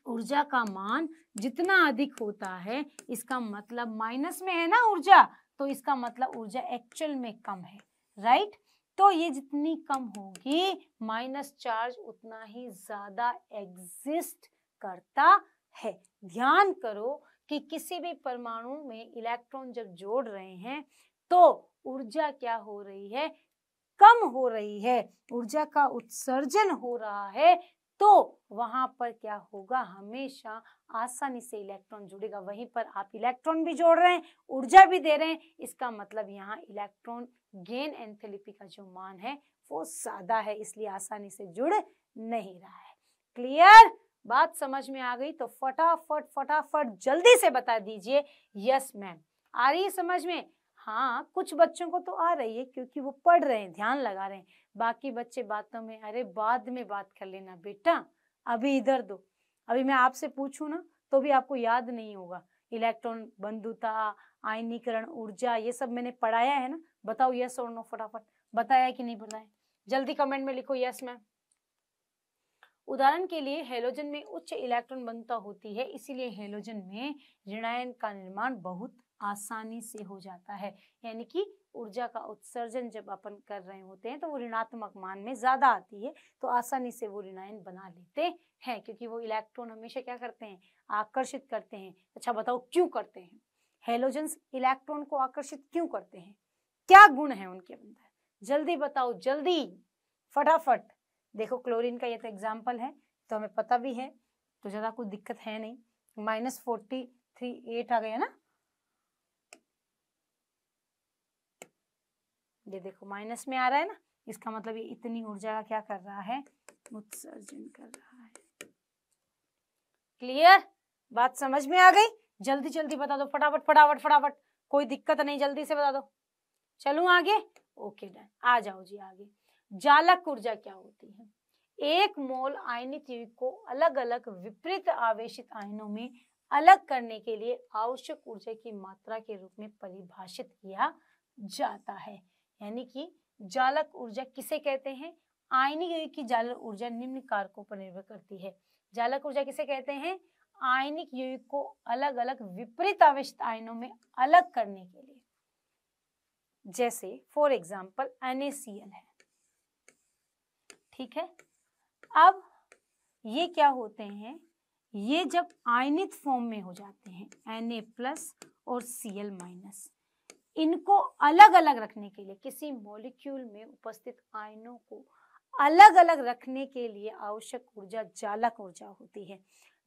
ऊर्जा का मान जितना अधिक होता है इसका मतलब माइनस में है ना ऊर्जा तो इसका मतलब ऊर्जा एक्चुअल में कम है राइट तो ये जितनी कम होगी माइनस चार्ज उतना ही ज्यादा एग्जिस्ट करता है ध्यान करो कि किसी भी परमाणु में इलेक्ट्रॉन जब जोड़ रहे हैं तो ऊर्जा क्या हो रही है कम हो रही है ऊर्जा का उत्सर्जन हो रहा है तो वहां पर क्या होगा हमेशा आसानी से इलेक्ट्रॉन जुड़ेगा वहीं पर आप इलेक्ट्रॉन भी जोड़ रहे हैं ऊर्जा भी दे रहे हैं इसका मतलब यहाँ इलेक्ट्रॉन गेन एंथेलिपी का जो मान है वो ज्यादा है इसलिए आसानी से जुड़ नहीं रहा है क्लियर बात समझ में आ गई तो फटाफट फटाफट जल्दी से बता दीजिए यस मैम आ रही है समझ में हाँ कुछ बच्चों को तो आ रही है क्योंकि वो पढ़ रहे हैं ध्यान लगा रहे हैं बाकी बच्चे बातों में अरे बाद में बात कर लेना बेटा अभी इधर दो अभी मैं आपसे पूछूं ना तो भी आपको याद नहीं होगा इलेक्ट्रॉन बंधुता आयनीकरण ऊर्जा ये सब मैंने पढ़ाया है ना बताओ यस और नो फटाफट बताया कि नहीं बताया जल्दी कमेंट में लिखो यस मैम उदाहरण के लिए हेलोजन में उच्च इलेक्ट्रॉन बंधुता होती है इसीलिए हेलोजन में ऋणायन का निर्माण बहुत आसानी से हो जाता है यानी कि ऊर्जा का उत्सर्जन जब अपन कर रहे होते हैं तो वो ऋणात्मक मान में ज़्यादा आती है तो आसानी से वो ऋणायन बना लेते हैं क्योंकि वो इलेक्ट्रॉन हमेशा क्या करते हैं आकर्षित करते हैं अच्छा बताओ क्यों करते हैं हेलोजन्स इलेक्ट्रॉन को आकर्षित क्यों करते हैं क्या गुण है उनके अंदर जल्दी बताओ जल्दी फटाफट देखो क्लोरीन का ये तो एग्जाम्पल है तो हमें पता भी है तो ज़्यादा कोई दिक्कत है नहीं माइनस फोर्टी थ्री एट आ गया ना ये देखो माइनस में आ रहा है ना इसका मतलब ये इतनी ऊर्जा का क्या कर रहा है उत्सर्जन कर रहा है क्लियर बात समझ में आ गई जल्दी जल्दी बता दो फटाफट फटाफट फटाफट कोई दिक्कत नहीं जल्दी से बता दो चलू आगे ओके डन आ जाओ जी आगे जालक ऊर्जा क्या होती है एक मोल आयनित युग को अलग अलग विपरीत आवेशित आयनों में अलग करने के लिए आवश्यक ऊर्जा की मात्रा के रूप में परिभाषित किया जाता है यानी कि जालक ऊर्जा किसे कहते हैं आयनिक युग की जालक ऊर्जा निम्न कारकों पर निर्भर करती है जालक ऊर्जा किसे कहते हैं आयनिक युग को अलग अलग विपरीत आवेश आयनों में अलग करने के लिए जैसे फॉर एग्जाम्पल NaCl है ठीक है अब ये क्या होते हैं ये जब आयनित फॉर्म में हो जाते हैं Na प्लस और Cl माइनस इनको अलग अलग रखने के लिए किसी मॉलिक्यूल में उपस्थित आयनों को अलग अलग रखने के लिए आवश्यक ऊर्जा जालक ऊर्जा होती है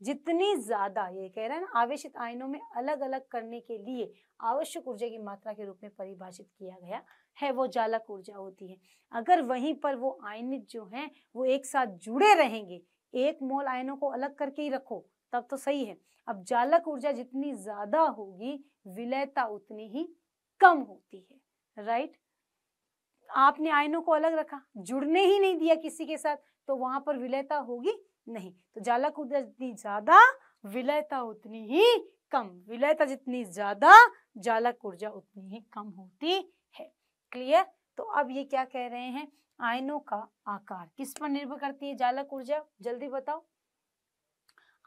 जितनी ज्यादा ये कह रहे हैं ना आवेशित आयनों में अलग अलग करने के लिए आवश्यक ऊर्जा की मात्रा के रूप में परिभाषित किया गया है वो जालक ऊर्जा होती है अगर वहीं पर वो आयनित जो हैं वो एक साथ जुड़े रहेंगे एक मोल आयनों को अलग करके ही रखो तब तो सही है अब जालक ऊर्जा जितनी ज्यादा होगी विलयता उतनी ही कम होती है राइट आपने आयनों को अलग रखा जुड़ने ही नहीं दिया किसी के साथ तो वहां पर विलयता होगी नहीं तो जालक ऊर्जा जितनी ज्यादा विलयता उतनी ही कम विलयता जितनी ज्यादा जालक ऊर्जा उतनी ही कम होती है क्लियर तो अब ये क्या कह रहे हैं आयनों का आकार किस पर निर्भर करती है जालक ऊर्जा जल्दी बताओ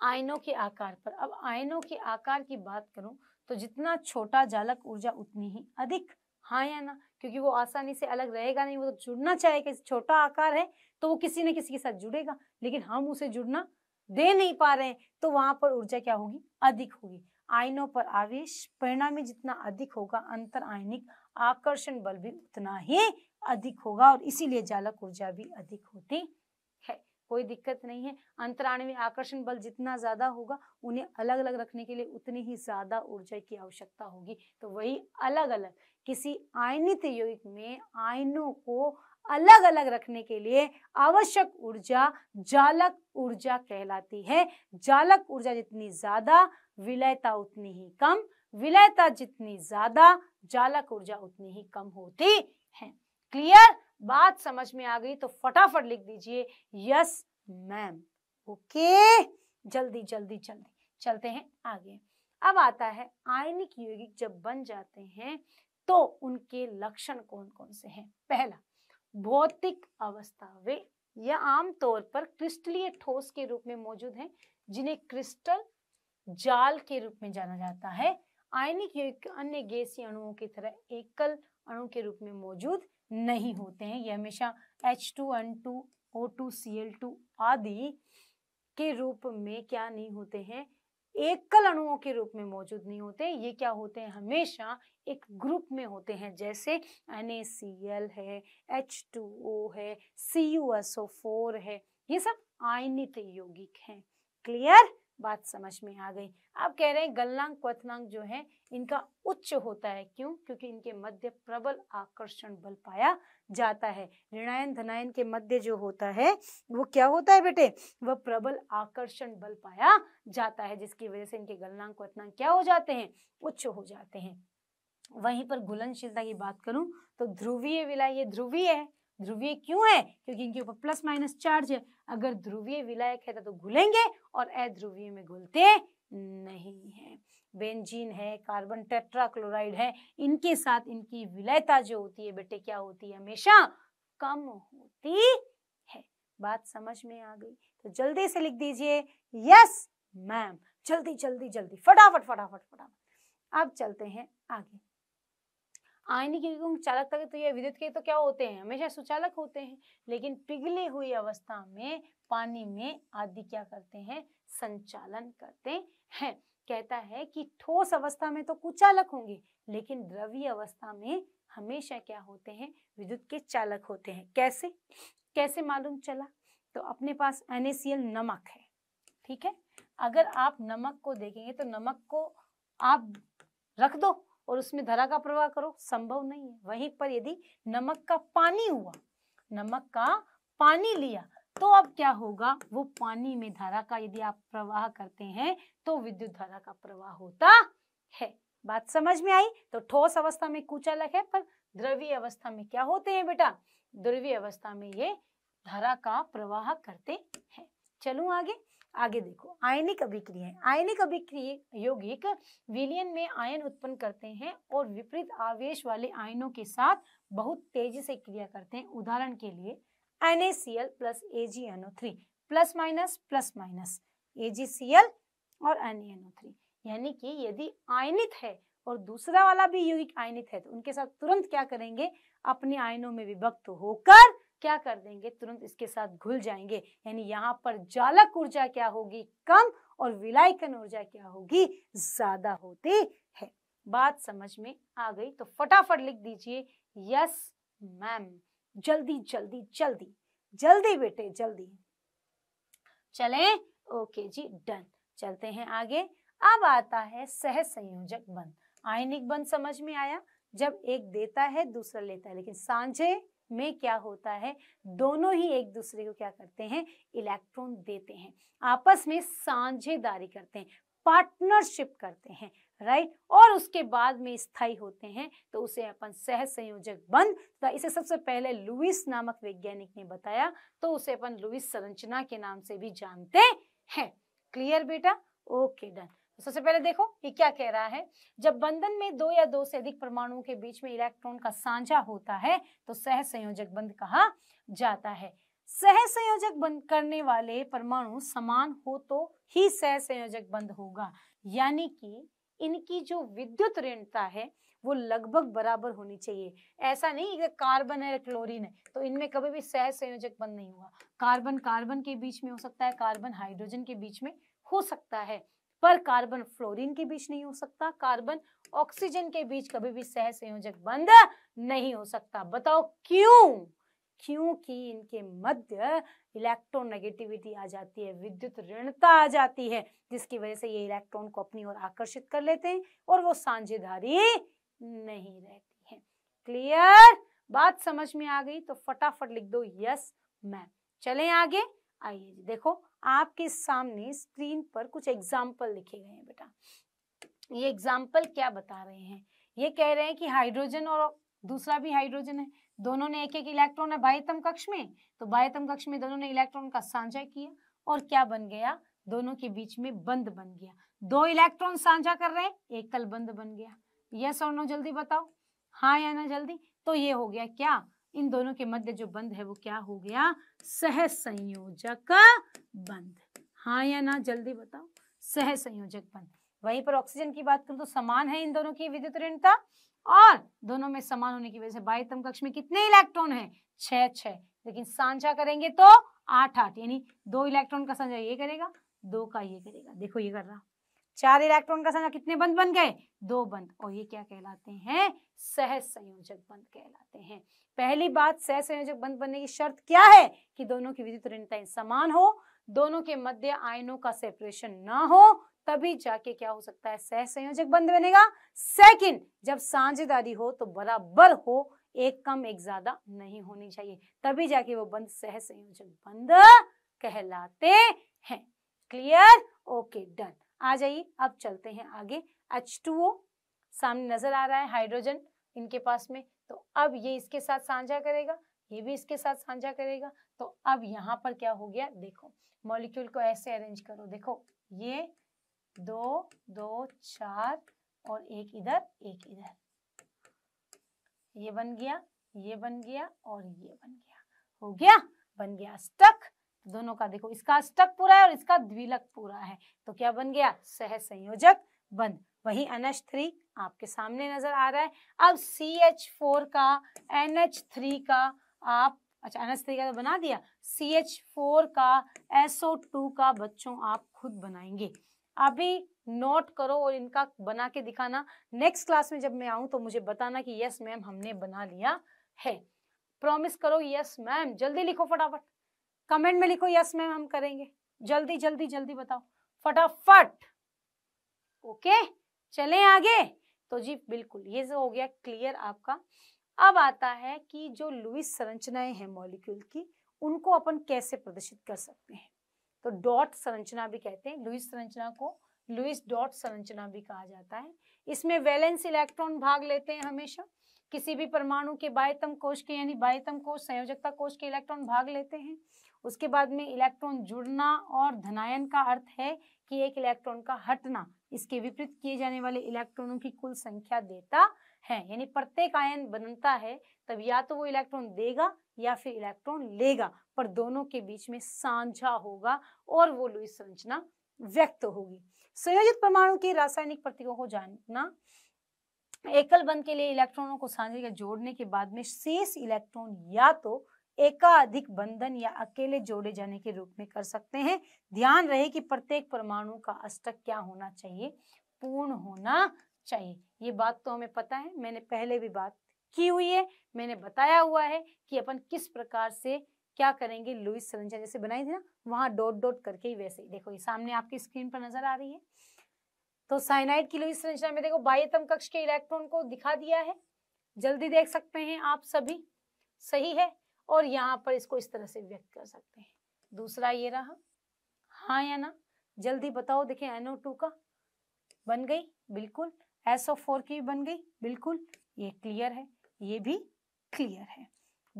आयनों के आकार पर अब आयनों के आकार की बात करूं तो जितना छोटा जालक ऊर्जा उतनी ही अधिक हाँ या ना क्योंकि वो आसानी से अलग रहेगा नहीं वो तो जुड़ना चाहेगा छोटा आकार है तो वो किसी न किसी के साथ जुड़ेगा लेकिन हम उसे जुड़ना दे नहीं पा रहे हैं तो वहां पर ऊर्जा क्या होगी अधिक होगी आयनों पर आवेश परिणामी जितना अधिक होगा अंतर आयनिक आकर्षण बल भी उतना ही अधिक होगा और इसीलिए जालक ऊर्जा भी अधिक होती कोई दिक्कत नहीं है में आकर्षण बल जितना ज़्यादा होगा उन्हें अलग अलग रखने के लिए उतनी ही ज़्यादा ऊर्जा की आवश्यकता होगी तो वही अलग अलग किसी आयनित यौगिक में आयनों को अलग अलग रखने के लिए आवश्यक ऊर्जा जालक ऊर्जा कहलाती है जालक ऊर्जा जितनी ज़्यादा विलयता उतनी ही कम विलयता जितनी ज़्यादा जालक ऊर्जा उतनी ही कम होती है क्लियर बात समझ में आ गई तो फटाफट लिख दीजिए यस मैम ओके जल्दी जल्दी जल्दी चलते हैं आगे अब आता है आयनिक यौगिक जब बन जाते हैं तो उनके लक्षण कौन कौन से हैं पहला भौतिक अवस्था वे या आमतौर पर क्रिस्टलीय ठोस के रूप में मौजूद हैं जिन्हें क्रिस्टल जाल के रूप में जाना जाता है आयनिक यौगिक अन्य गैसीय अणुओं की तरह एकल अणु के रूप में मौजूद नहीं होते हैं ये हमेशा H two N two O two C L two आदि के रूप में क्या नहीं होते हैं एकल अणुओं के रूप में मौजूद नहीं होते ये क्या होते हैं हमेशा एक ग्रुप में होते हैं जैसे एन है एच टू ओ है C U S O four है ये सब आयनित यौगिक हैं क्लियर बात समझ में आ गई आप कह रहे हैं गलनांग क्वनांग जो है इनका उच्च होता है क्यों क्योंकि इनके मध्य प्रबल आकर्षण बल पाया जाता है ऋणायन धनायन के मध्य जो होता है वो क्या होता है बेटे वह प्रबल आकर्षण बल पाया जाता है जिसकी वजह से इनके गलनांग क्वनांग क्या हो जाते हैं उच्च हो जाते हैं वहीं पर घुलनशीलता की बात करूं तो ध्रुवीय विलाय ये ध्रुवीय है ध्रुवीय क्यों है क्योंकि इनके ऊपर प्लस माइनस चार्ज है अगर ध्रुवीय विलायक है तो, तो घुलेंगे और अध्रुवीय में घुलते नहीं है बेंजीन है कार्बन टेट्राक्लोराइड है इनके साथ इनकी विलयता जो होती है बेटे क्या होती है हमेशा कम होती है बात समझ में आ गई तो जल्दी से लिख दीजिए यस मैम जल्दी जल्दी जल्दी फटाफट फटाफट फटाफट अब चलते हैं आगे आयनिक युग्म चालक तक तो यह विद्युत के तो क्या होते हैं हमेशा सुचालक होते हैं लेकिन पिघले हुई अवस्था में पानी में आदि क्या करते हैं संचालन करते हैं कहता है कि ठोस अवस्था में तो कुचालक होंगे लेकिन द्रवीय अवस्था में हमेशा क्या होते हैं विद्युत के चालक होते हैं कैसे कैसे मालूम चला तो अपने पास एन नमक है ठीक है अगर आप नमक को देखेंगे तो नमक को आप रख दो और उसमें धरा का प्रवाह करो संभव नहीं है वहीं पर यदि नमक का पानी हुआ नमक का पानी लिया तो अब क्या होगा वो पानी में धारा का यदि आप प्रवाह करते हैं तो विद्युत धारा का प्रवाह होता है बात समझ में आई तो ठोस अवस्था में कुछ अलग है पर द्रवीय अवस्था में क्या होते हैं बेटा द्रवीय अवस्था में ये धारा का प्रवाह करते हैं चलू आगे आगे देखो आयनिक अभिक्रियाएं आयनिक अभिक्रिया यौगिक विलियन में आयन उत्पन्न करते हैं और विपरीत आवेश वाले आयनों के साथ बहुत तेजी से क्रिया करते हैं उदाहरण के लिए NaCl plus AgNO3 plus minus plus minus AgCl और NaNO3 यानी कि यदि आयनित है और दूसरा वाला भी यौगिक आयनित है तो उनके साथ तुरंत क्या करेंगे अपने आयनों में विभक्त होकर क्या कर देंगे तुरंत इसके साथ घुल जाएंगे यानी यहाँ पर जालक ऊर्जा क्या होगी कम और विलायकन ऊर्जा क्या होगी ज्यादा होती है बात समझ में आ गई तो फटाफट लिख दीजिए यस मैम जल्दी जल्दी जल्दी जल्दी बेटे जल्दी चले ओके जी डन चलते हैं आगे अब आता है सह संयोजक बंद आयनिक बंद समझ में आया जब एक देता है दूसरा लेता है लेकिन सांझे में क्या होता है दोनों ही एक दूसरे को क्या करते हैं इलेक्ट्रॉन देते हैं आपस में साझेदारी करते हैं पार्टनरशिप करते हैं राइट और उसके बाद में स्थाई होते हैं तो उसे अपन सह संयोजक बंद तथा इसे सबसे पहले लुइस नामक वैज्ञानिक ने बताया तो उसे अपन लुइस संरचना के नाम से भी जानते हैं क्लियर बेटा ओके डन तो सबसे पहले देखो ये क्या कह रहा है जब बंधन में दो या दो से अधिक परमाणुओं के बीच में इलेक्ट्रॉन का सांझा होता है तो सह संयोजक बंध कहा जाता है सह संयोजक बंध करने वाले परमाणु समान हो तो ही सह संयोजक बंध होगा यानी कि इनकी जो विद्युत ऋणता है वो लगभग बराबर होनी चाहिए ऐसा नहीं कि कार्बन है क्लोरीन है तो इनमें कभी भी सह संयोजक बंद नहीं हुआ कार्बन कार्बन के बीच में हो सकता है कार्बन हाइड्रोजन के बीच में हो सकता है पर कार्बन फ्लोरीन के बीच नहीं हो सकता कार्बन ऑक्सीजन के बीच कभी भी सह संयोजक बंद नहीं हो सकता बताओ क्यों क्योंकि इनके मध्य इलेक्ट्रोनेगेटिविटी आ जाती है विद्युत ऋणता आ जाती है जिसकी वजह से ये इलेक्ट्रॉन को अपनी ओर आकर्षित कर लेते हैं और वो साझेदारी नहीं रहती है क्लियर बात समझ में आ गई तो फटाफट लिख दो यस मैम चलें आगे आइए देखो आपके सामने स्क्रीन पर कुछ एग्जाम्पल लिखे गए हैं बेटा ये एग्जाम्पल क्या बता रहे हैं ये कह रहे हैं कि हाइड्रोजन और दूसरा भी हाइड्रोजन है दोनों ने एक एक इलेक्ट्रॉन है बाह्यतम कक्ष में तो बाह्यतम कक्ष में दोनों ने इलेक्ट्रॉन का साझा किया और क्या बन गया दोनों के बीच में बंद बन गया दो इलेक्ट्रॉन साझा कर रहे हैं एकल बंद बन गया यस और नो जल्दी बताओ हाँ या ना जल्दी तो ये हो गया क्या इन दोनों के मध्य जो बंध है वो क्या हो गया सह संयोजक बंध हाँ या ना जल्दी बताओ सह संयोजक बंध वहीं पर ऑक्सीजन की बात करूं तो समान है इन दोनों की विद्युत ऋणता और दोनों में समान होने की वजह से बाईतम कक्ष में कितने इलेक्ट्रॉन है छह छह लेकिन सांझा करेंगे तो आठ आठ यानी दो इलेक्ट्रॉन का साझा ये करेगा दो का ये करेगा देखो ये कर रहा चार इलेक्ट्रॉन का संख्या कितने बंद बन गए दो बंद और ये क्या कहलाते हैं सह संयोजक बंद कहलाते हैं पहली बात सह संयोजक बंद बनने की शर्त क्या है कि दोनों की विद्युत ऋणताएं समान हो दोनों के मध्य आयनों का सेपरेशन ना हो तभी जाके क्या हो सकता है सह संयोजक बंद बनेगा सेकंड जब साझेदारी हो तो बराबर हो एक कम एक ज्यादा नहीं होनी चाहिए तभी जाके वो बंद सह संयोजक बंद कहलाते हैं क्लियर ओके डन आ जाइए अब चलते हैं आगे एच सामने नजर आ रहा है हाइड्रोजन इनके पास में तो अब ये इसके साथ साझा करेगा ये भी इसके साथ साझा करेगा तो अब यहाँ पर क्या हो गया देखो मॉलिक्यूल को ऐसे अरेंज करो देखो ये दो दो चार और एक इधर एक इधर ये बन गया ये बन गया और ये बन गया हो गया बन गया स्टक दोनों का देखो इसका अष्टक पूरा है और इसका द्विलक पूरा है तो क्या बन गया सह संयोजक बंद वही एनएच थ्री आपके सामने नजर आ रहा है अब सी एच फोर का एन एच थ्री का आप अच्छा एन एच थ्री का तो बना दिया सी एच फोर का एसओ टू का बच्चों आप खुद बनाएंगे अभी नोट करो और इनका बना के दिखाना नेक्स्ट क्लास में जब मैं आऊं तो मुझे बताना कि यस मैम हमने बना लिया है प्रॉमिस करो यस मैम जल्दी लिखो फटाफट कमेंट में लिखो यस मैम हम करेंगे जल्दी जल्दी जल्दी बताओ फटाफट ओके चले आगे तो जी बिल्कुल ये जो हो गया क्लियर आपका अब आता है कि जो लुइस संरचनाएं हैं मॉलिक्यूल की उनको अपन कैसे प्रदर्शित कर सकते हैं तो डॉट संरचना भी कहते हैं लुइस संरचना को लुइस डॉट संरचना भी कहा जाता है इसमें वैलेंस इलेक्ट्रॉन भाग लेते हैं हमेशा किसी भी परमाणु के बायतम कोश के यानी बायतम कोश संयोजकता कोश के इलेक्ट्रॉन भाग लेते हैं उसके बाद में इलेक्ट्रॉन जुड़ना और धनायन का अर्थ है कि एक इलेक्ट्रॉन का हटना इसके विपरीत किए जाने वाले इलेक्ट्रॉनों की कुल संख्या देता है यानी प्रत्येक आयन बनता है तब या तो वो इलेक्ट्रॉन देगा या फिर इलेक्ट्रॉन लेगा पर दोनों के बीच में साझा होगा और वो लुई संरचना व्यक्त होगी संयोजित परमाणु के रासायनिक प्रतीकों को जानना एकल बंद के लिए इलेक्ट्रॉनों को सांझे जोड़ने के बाद में शेष इलेक्ट्रॉन या तो एकाधिक बंधन या अकेले जोड़े जाने के रूप में कर सकते हैं ध्यान रहे कि प्रत्येक परमाणु का अष्टक क्या होना चाहिए पूर्ण होना चाहिए ये बात तो हमें पता है मैंने पहले भी बात की हुई है मैंने बताया हुआ है कि अपन किस प्रकार से क्या करेंगे लुइस संरचना जैसे बनाई थी ना वहां डॉट डॉट करके ही वैसे ही देखो ये सामने आपकी स्क्रीन पर नजर आ रही है तो साइनाइड की लुइस संरचना में देखो बाह्यतम कक्ष के इलेक्ट्रॉन को दिखा दिया है जल्दी देख सकते हैं आप सभी सही है और यहाँ पर इसको इस तरह से व्यक्त कर सकते हैं दूसरा ये रहा हाँ या ना जल्दी बताओ देखे एनओ टू का बन गई बिल्कुल एस ओ फोर की बन गई बिल्कुल ये क्लियर है ये भी क्लियर है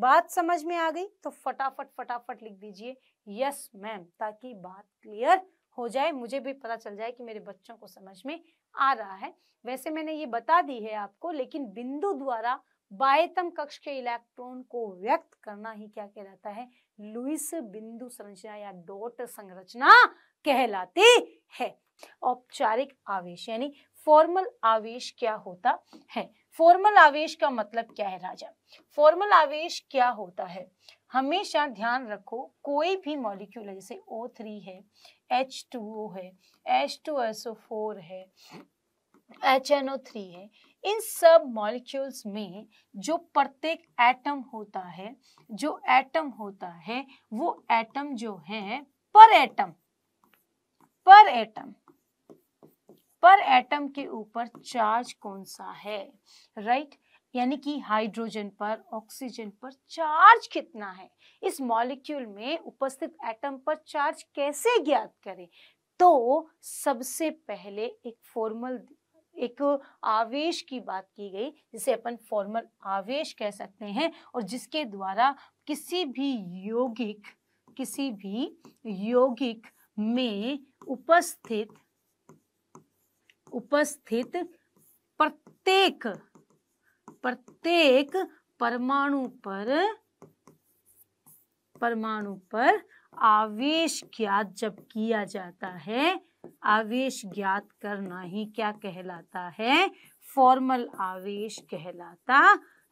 बात समझ में आ गई तो फटाफट फटाफट लिख दीजिए यस मैम ताकि बात क्लियर हो जाए मुझे भी पता चल जाए कि मेरे बच्चों को समझ में आ रहा है वैसे मैंने ये बता दी है आपको लेकिन बिंदु द्वारा बायतम कक्ष के इलेक्ट्रॉन को व्यक्त करना ही क्या कहलाता है लुइस बिंदु संरचना या डॉट संरचना कहलाती है औपचारिक आवेश यानी फॉर्मल आवेश क्या होता है फॉर्मल आवेश का मतलब क्या है राजा फॉर्मल आवेश क्या होता है हमेशा ध्यान रखो कोई भी मॉलिक्यूल है जैसे O3 है H2O है H2SO4 है एच एन ओ थ्री है इन सब मॉलिक्यूल्स में जो प्रत्येक एटम होता है जो एटम होता है वो एटम जो है पर एटम पर एटम पर एटम के ऊपर चार्ज कौन सा है राइट right? यानी कि हाइड्रोजन पर ऑक्सीजन पर चार्ज कितना है इस मॉलिक्यूल में उपस्थित एटम पर चार्ज कैसे ज्ञात करें तो सबसे पहले एक फॉर्मल एक आवेश की बात की गई जिसे अपन फॉर्मल आवेश कह सकते हैं और जिसके द्वारा किसी भी यौगिक किसी भी यौगिक में उपस्थित उपस्थित प्रत्येक प्रत्येक परमाणु पर परमाणु पर आवेश ज्ञात जब किया जाता है आवेश ज्ञात करना ही क्या कहलाता है फॉर्मल आवेश कहलाता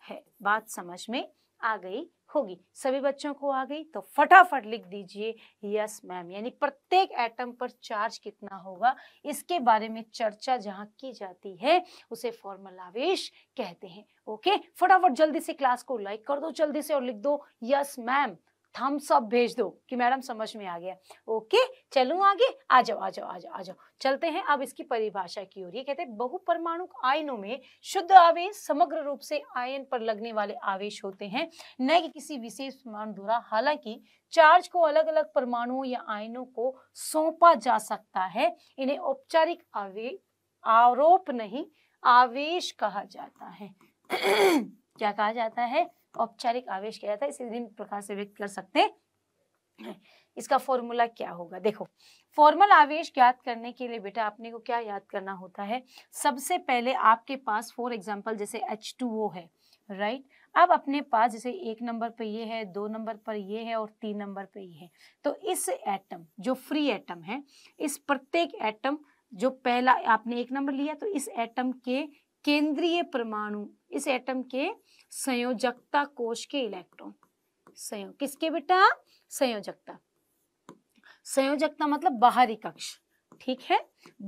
है बात समझ में आ गई होगी सभी बच्चों को आ गई तो फटाफट लिख दीजिए यस मैम यानी प्रत्येक एटम पर चार्ज कितना होगा इसके बारे में चर्चा जहाँ की जाती है उसे फॉर्मल आवेश कहते हैं ओके फटाफट जल्दी से क्लास को लाइक कर दो जल्दी से और लिख दो यस मैम थम्स अप भेज दो कि मैडम समझ में आ गया ओके चलू आगे आ जाओ आ जाओ आ जाओ आ जाओ चलते हैं अब इसकी परिभाषा की ओर ये कहते हैं परमाणु आयनों में शुद्ध आवेश समग्र रूप से आयन पर लगने वाले आवेश होते हैं न कि किसी विशेष परमाणु द्वारा हालांकि चार्ज को अलग अलग परमाणुओं या आयनों को सौंपा जा सकता है इन्हें औपचारिक आवेश आरोप नहीं आवेश कहा जाता है क्या कहा जाता है औपचारिक आवेश किया जाता है इसे निम्न प्रकार से व्यक्त कर सकते हैं इसका फॉर्मूला क्या होगा देखो फॉर्मल आवेश ज्ञात करने के लिए बेटा आपने को क्या याद करना होता है सबसे पहले आपके पास फॉर एग्जाम्पल जैसे H2O है राइट अब अपने पास जैसे एक नंबर पर ये है दो नंबर पर ये है और तीन नंबर पर ये है तो इस एटम जो फ्री एटम है इस प्रत्येक एटम जो पहला आपने एक नंबर लिया तो इस एटम के केंद्रीय परमाणु इस एटम के संयोजकता कोश के इलेक्ट्रॉन संयोग किसके बेटा संयोजकता संयोजकता मतलब बाहरी कक्ष ठीक है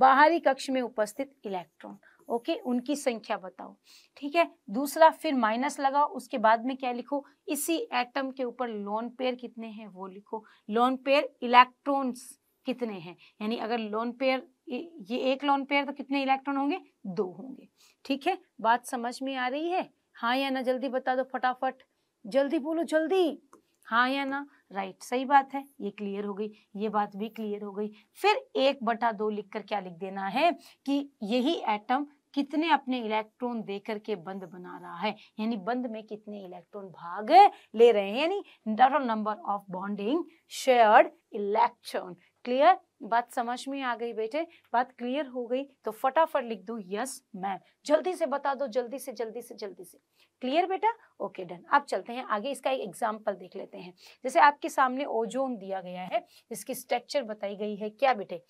बाहरी कक्ष में उपस्थित इलेक्ट्रॉन ओके उनकी संख्या बताओ ठीक है दूसरा फिर माइनस लगाओ उसके बाद में क्या लिखो इसी एटम के ऊपर लोन पेयर कितने हैं वो लिखो लोन पेयर इलेक्ट्रॉन्स कितने हैं यानी अगर लोन पेयर ये एक लोन पेयर तो कितने इलेक्ट्रॉन होंगे दो होंगे ठीक है बात समझ में आ रही है हाँ या ना जल्दी बता दो फटाफट जल्दी बोलो जल्दी हाँ या ना राइट सही बात है ये क्लियर हो गई ये बात भी क्लियर हो गई फिर एक बटा दो लिख कर क्या लिख देना है कि यही एटम कितने अपने इलेक्ट्रॉन दे करके बंद बना रहा है यानी बंद में कितने इलेक्ट्रॉन भाग ले रहे हैं यानी number of bonding shared electron clear बात समझ में आ गई बेटे बात क्लियर हो गई तो फटाफट लिख दो यस मैम जल्दी से बता दो जल्दी से जल्दी से जल्दी से क्लियर बेटा ओके डन अब चलते हैं आगे इसका एक एग्जाम्पल देख लेते हैं जैसे आपके सामने ओजोन दिया गया है इसकी स्ट्रक्चर बताई गई है क्या बेटे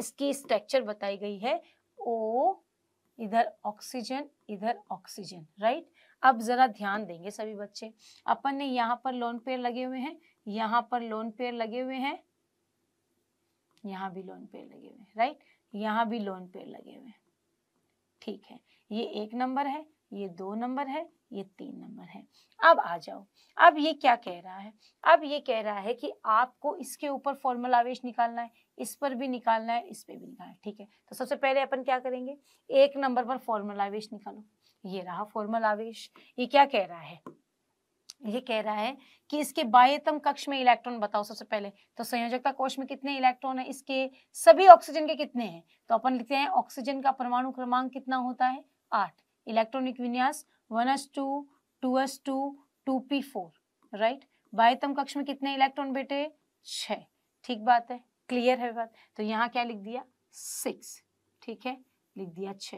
इसकी स्ट्रक्चर बताई गई है ओ इधर ऑक्सीजन इधर ऑक्सीजन राइट अब जरा ध्यान देंगे सभी बच्चे अपन ने यहाँ पर लोन पेयर लगे हुए हैं यहाँ पर लोन पेयर लगे हुए हैं यहाँ भी लोन पेयर लगे हुए हैं राइट यहाँ भी लोन पेयर लगे हुए हैं ठीक है ये एक नंबर है ये दो नंबर है ये तीन नंबर है अब आ जाओ अब ये क्या कह रहा है अब ये कह रहा है कि आपको इसके ऊपर फॉर्मल आवेश निकालना है इस पर भी निकालना है इस पर भी निकालना है ठीक है तो सबसे पहले अपन क्या करेंगे एक नंबर पर फॉर्मल आवेश निकालो ये रहा फॉर्मल आवेश ये क्या कह रहा है ये कह रहा है कि इसके बाह्यतम कक्ष में इलेक्ट्रॉन बताओ सबसे पहले तो संयोजकता कोष में कितने इलेक्ट्रॉन है इसके सभी ऑक्सीजन के कितने हैं तो अपन लिखते हैं ऑक्सीजन का परमाणु क्रमांक कितना होता है आठ इलेक्ट्रॉनिक विन्यास one S two two S two two P four right बाह्यतम कक्ष में कितने इलेक्ट्रॉन बेटे छ ठीक बात है क्लियर है बात तो यहाँ क्या लिख दिया सिक्स ठीक है लिख दिया छ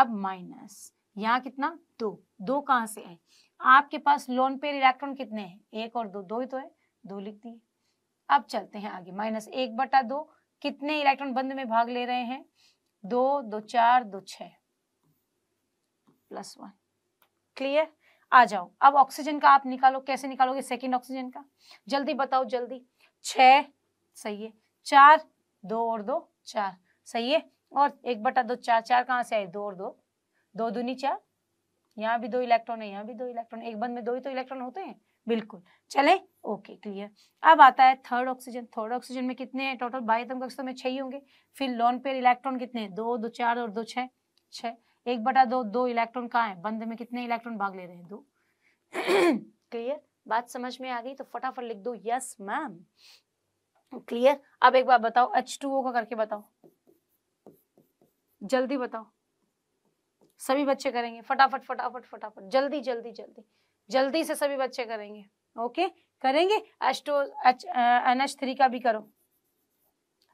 अब माइनस यहाँ कितना दो दो कहाँ से है आपके पास लोन पेयर इलेक्ट्रॉन कितने हैं एक और दो दो ही तो है दो लिख दिए अब चलते हैं आगे माइनस एक बटा दो कितने इलेक्ट्रॉन बंद में भाग ले रहे हैं दो दो चार दो छ प्लस वन क्लियर आ जाओ अब ऑक्सीजन का आप निकालो कैसे निकालोगे सेकेंड ऑक्सीजन का जल्दी बताओ जल्दी छ सही है चार दो और दो चार सही है और एक बटा दो चार चार कहाँ से आए दो और दो दो दूनी चार यहाँ भी दो इलेक्ट्रॉन है यहाँ भी दो इलेक्ट्रॉन एक बंद में दो ही तो इलेक्ट्रॉन होते हैं बिल्कुल चले ओके क्लियर अब आता है थर्ड ऑक्सीजन थर्ड ऑक्सीजन में कितने हैं टोटल बाह्यतम कक्षा में छह होंगे फिर लोन पेयर इलेक्ट्रॉन कितने दो दो चार और दो छह छह एक बटा दो दो इलेक्ट्रॉन कहाँ है बंद में कितने इलेक्ट्रॉन भाग ले रहे हैं दो क्लियर बात समझ में आ गई तो फटाफट लिख दो यस मैम क्लियर अब एक बार बताओ एच टू ओ का करके बताओ जल्दी बताओ सभी बच्चे करेंगे फटाफट फटाफट फटाफट जल्दी जल्दी जल्दी जल्दी से सभी बच्चे करेंगे ओके करेंगे एस्टो एच एन एच थ्री का भी करो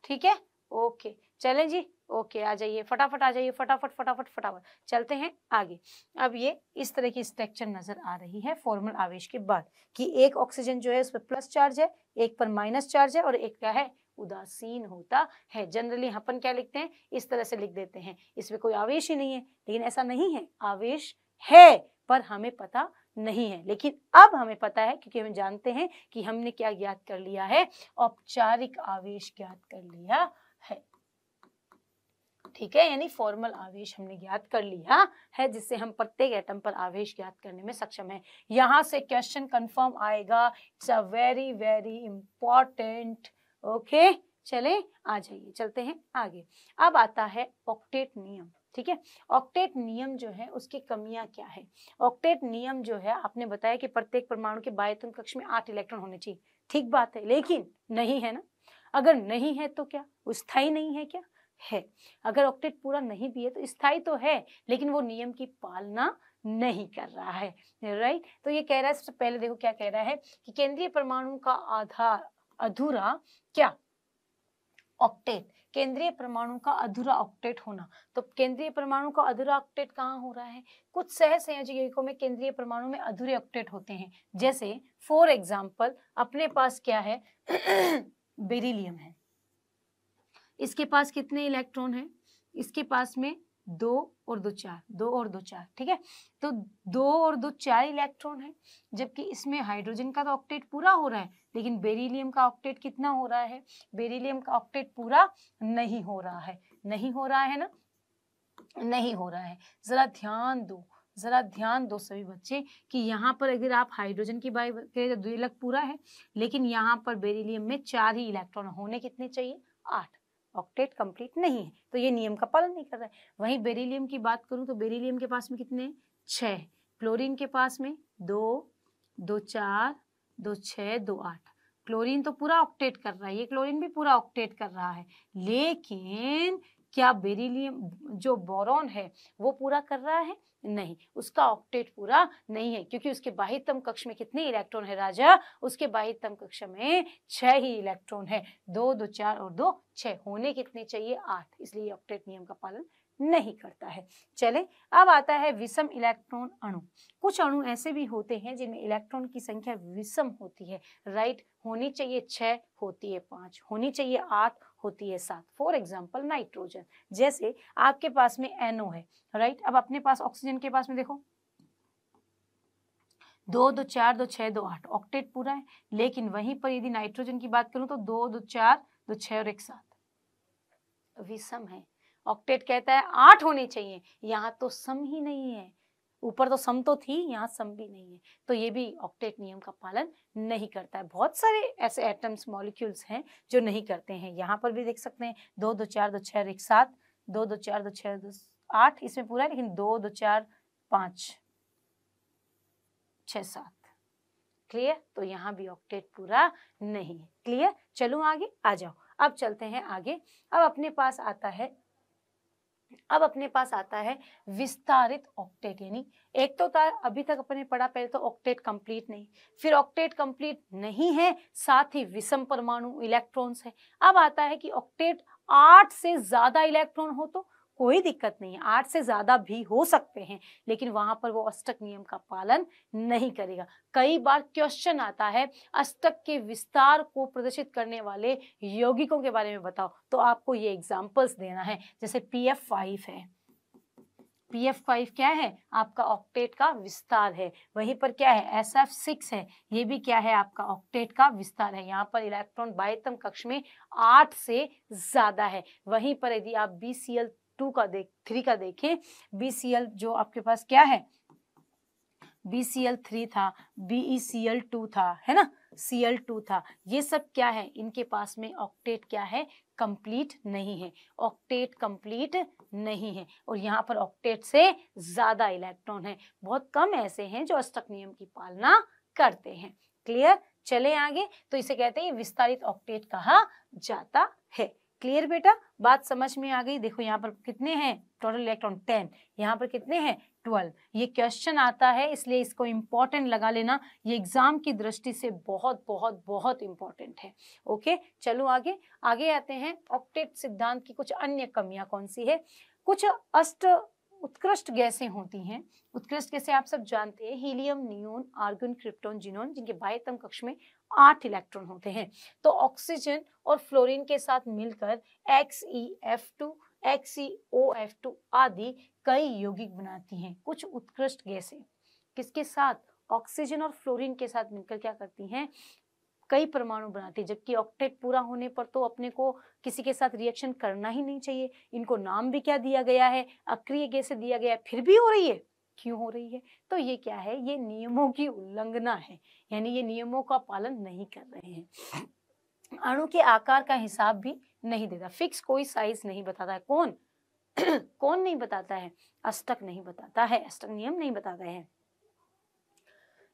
ठीक है ओके चलें जी ओके आ जाइए फटाफट आ जाइए फटाफट फटाफट फटाफट चलते हैं आगे अब ये इस तरह की स्ट्रक्चर नजर आ रही है फॉर्मल आवेश के बाद कि एक ऑक्सीजन जो है उस पर प्लस चार्ज है एक पर माइनस चार्ज है और एक क्या है उदासीन होता है जनरली अपन क्या लिखते हैं इस तरह से लिख देते हैं इसमें कोई आवेश ही नहीं है लेकिन ऐसा नहीं है आवेश है पर हमें पता नहीं है लेकिन अब हमें पता है क्योंकि हम जानते हैं कि हमने क्या ज्ञात कर लिया है औपचारिक आवेश ज्ञात कर लिया है ठीक है यानी फॉर्मल आवेश हमने ज्ञात कर लिया है जिससे हम प्रत्येक एटम पर आवेश ज्ञात करने में सक्षम है यहां से क्वेश्चन कंफर्म आएगा it's a very very important okay चले आ जाइए चलते हैं आगे अब आता है ऑक्टेट नियम ठीक है ऑक्टेट नियम जो है उसकी कमियां क्या है ऑक्टेट नियम जो है आपने बताया कि प्रत्येक परमाणु के बायतन कक्ष में आठ इलेक्ट्रॉन होने चाहिए ठीक बात है लेकिन नहीं है ना अगर नहीं है तो क्या स्थाई नहीं है क्या है अगर ऑक्टेट पूरा नहीं भी है तो स्थाई तो है लेकिन वो नियम की पालना नहीं कर रहा है राइट तो ये कह रहा है सबसे पहले देखो क्या कह रहा है कि केंद्रीय परमाणु का आधार अधूरा क्या ऑक्टेट केंद्रीय परमाणु का अधूरा ऑक्टेट होना तो केंद्रीय परमाणु का अधूरा ऑक्टेट कहाँ हो रहा है कुछ सह संयोजी यौगिकों में केंद्रीय परमाणु में अधूरे ऑक्टेट होते हैं जैसे फॉर एग्जाम्पल अपने पास क्या है बेरिलियम है इसके पास कितने इलेक्ट्रॉन है इसके पास में दो और दो चार दो और दो चार ठीक है तो दो और दो चार इलेक्ट्रॉन है जबकि इसमें हाइड्रोजन का तो ऑक्टेट पूरा हो रहा है लेकिन बेरिलियम का ऑक्टेट कितना हो रहा है बेरिलियम का ऑक्टेट पूरा नहीं हो रहा है नहीं हो रहा है ना नहीं हो रहा है जरा ध्यान दो ज़रा ध्यान दो सभी बच्चे कि यहाँ पर अगर आप हाइड्रोजन की बाई करें तो द्विलक पूरा है लेकिन यहाँ पर बेरिलियम में चार ही इलेक्ट्रॉन होने कितने चाहिए आठ ऑक्टेट कंप्लीट नहीं है तो ये नियम का पालन नहीं कर रहा है वहीं बेरिलियम की बात करूँ तो बेरिलियम के पास में कितने छः क्लोरीन के पास में दो दो चार दो छः दो आठ क्लोरीन तो पूरा ऑक्टेट कर रहा है ये क्लोरीन भी पूरा ऑक्टेट कर रहा है लेकिन क्या बेरिलियम जो बोरॉन है वो पूरा कर रहा है नहीं उसका ऑक्टेट पूरा नहीं है क्योंकि उसके बाह्यतम कक्ष में कितने इलेक्ट्रॉन है राजा उसके बाह्यतम कक्ष में छह ही इलेक्ट्रॉन है दो दो चार और दो छह होने कितने चाहिए आठ इसलिए ऑक्टेट नियम का पालन नहीं करता है चले अब आता है विषम इलेक्ट्रॉन अणु कुछ अणु ऐसे भी होते हैं जिनमें इलेक्ट्रॉन की संख्या विषम होती है राइट होनी चाहिए छः होती है पांच होनी चाहिए आठ होती है साथ फॉर एग्जाम्पल नाइट्रोजन जैसे आपके पास में एनओ है राइट अब अपने पास ऑक्सीजन के पास में देखो दो दो चार दो छह दो आठ ऑक्टेट पूरा है लेकिन वहीं पर यदि नाइट्रोजन की बात करूं तो दो दो चार दो छह और एक साथ विषम तो है ऑक्टेट कहता है आठ होने चाहिए यहाँ तो सम ही नहीं है ऊपर तो सम तो थी यहाँ सम भी नहीं है तो ये भी ऑक्टेट नियम का पालन नहीं करता है बहुत सारे ऐसे एटम्स मॉलिक्यूल्स हैं जो नहीं करते हैं यहाँ पर भी देख सकते हैं दो दो चार दो छः एक सात दो दो चार दो छः दो आठ इसमें पूरा है लेकिन दो दो चार पाँच छ सात क्लियर तो यहाँ भी ऑक्टेट पूरा नहीं है क्लियर चलो आगे आ जाओ अब चलते हैं आगे अब अपने पास आता है अब अपने पास आता है विस्तारित ऑक्टेट यानी एक तो तार अभी तक अपने पढ़ा पहले तो ऑक्टेट कंप्लीट नहीं फिर ऑक्टेट कंप्लीट नहीं है साथ ही विषम परमाणु इलेक्ट्रॉन्स है अब आता है कि ऑक्टेट आठ से ज्यादा इलेक्ट्रॉन हो तो कोई दिक्कत नहीं है आठ से ज़्यादा भी हो सकते हैं लेकिन वहां पर वो अष्टक नियम का पालन नहीं करेगा कई बार क्वेश्चन आता है अष्टक के विस्तार को प्रदर्शित करने वाले यौगिकों के बारे में बताओ तो आपको ये एग्जाम्पल्स देना है जैसे पी एफ फाइव है पी एफ फाइव क्या है आपका ऑक्टेट का विस्तार है वहीं पर क्या है एस एफ सिक्स है ये भी क्या है आपका ऑक्टेट का विस्तार है यहाँ पर इलेक्ट्रॉन बायतम कक्ष में आठ से ज्यादा है वहीं पर यदि आप बी सी एल टू का देख थ्री का देखें बी सी एल जो आपके पास क्या है बी सी एल थ्री था बीई सी एल टू था है ना सी एल टू था ये सब क्या है इनके पास में ऑक्टेट क्या है कंप्लीट नहीं है ऑक्टेट कंप्लीट नहीं है और यहाँ पर ऑक्टेट से ज़्यादा इलेक्ट्रॉन है बहुत कम ऐसे हैं जो अष्टक नियम की पालना करते हैं क्लियर चले आगे तो इसे कहते हैं विस्तारित ऑक्टेट कहा जाता है क्लियर बेटा बात समझ में आ गई देखो यहाँ पर कितने हैं टोटल इलेक्ट्रॉन टेन यहाँ पर कितने हैं ट्वेल्व ये क्वेश्चन आता है इसलिए इसको इम्पोर्टेंट लगा लेना ये एग्जाम की दृष्टि से बहुत बहुत बहुत इम्पोर्टेंट है ओके चलो आगे आगे आते हैं ऑक्टेट सिद्धांत की कुछ अन्य कमियां कौन सी है कुछ अष्ट उत्कृष्ट गैसें होती हैं उत्कृष्ट गैसें आप सब जानते हैं helium neon argon krypton xenon जिनके बाह्यतम कक्ष में आठ इलेक्ट्रॉन होते हैं तो ऑक्सीजन और फ्लोरीन के साथ मिलकर X E F two X E O F two आदि कई यौगिक बनाती हैं कुछ उत्कृष्ट गैसें किसके साथ ऑक्सीजन और फ्लोरीन के साथ मिलकर क्या करती हैं कई परमाणु बनाती है जबकि ऑक्टेट पूरा होने पर तो अपने को किसी के साथ रिएक्शन करना ही नहीं चाहिए इनको नाम भी क्या दिया गया है अक्रिय गैस दिया गया है फिर भी हो रही है क्यों हो रही है तो ये क्या है ये नियमों की उल्लंघना है यानी ये नियमों का पालन नहीं कर रहे हैं अणु के आकार का हिसाब भी नहीं देता फिक्स कोई साइज नहीं बताता है कौन कौन नहीं बताता है अष्टक नहीं बताता है अष्टक नियम नहीं बताता है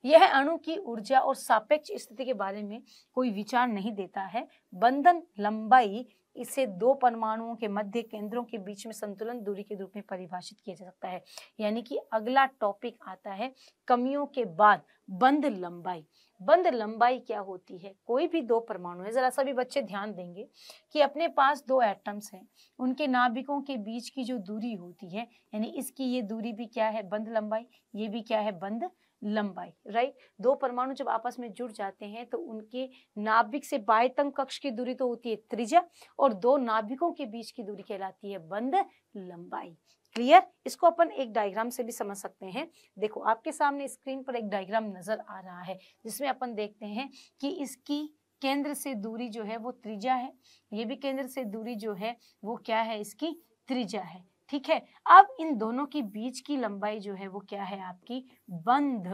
यह अणु की ऊर्जा और सापेक्ष स्थिति के बारे में कोई विचार नहीं देता है बंधन लंबाई इसे दो परमाणुओं के मध्य केंद्रों के बीच में संतुलन दूरी के रूप में परिभाषित किया जा सकता है यानी कि अगला टॉपिक आता है कमियों के बाद बंद लंबाई बंद लंबाई क्या होती है कोई भी दो परमाणु है जरा सा भी बच्चे ध्यान देंगे कि अपने पास दो एटम्स हैं उनके नाभिकों के बीच की जो दूरी होती है यानी इसकी ये दूरी भी क्या है बंद लंबाई ये भी क्या है बंद लंबाई राइट दो परमाणु जब आपस में जुड़ जाते हैं तो उनके नाभिक से बाह्यतम कक्ष की दूरी तो होती है त्रिज्या और दो नाभिकों के बीच की दूरी कहलाती है बंद लंबाई क्लियर इसको अपन एक डायग्राम से भी समझ सकते हैं देखो आपके सामने स्क्रीन पर एक डायग्राम नजर आ रहा है जिसमें अपन देखते हैं कि इसकी केंद्र से दूरी जो है वो त्रिज्या है ये भी केंद्र से दूरी जो है वो क्या है इसकी त्रिज्या है ठीक है अब इन दोनों के बीच की लंबाई जो है वो क्या है आपकी बंध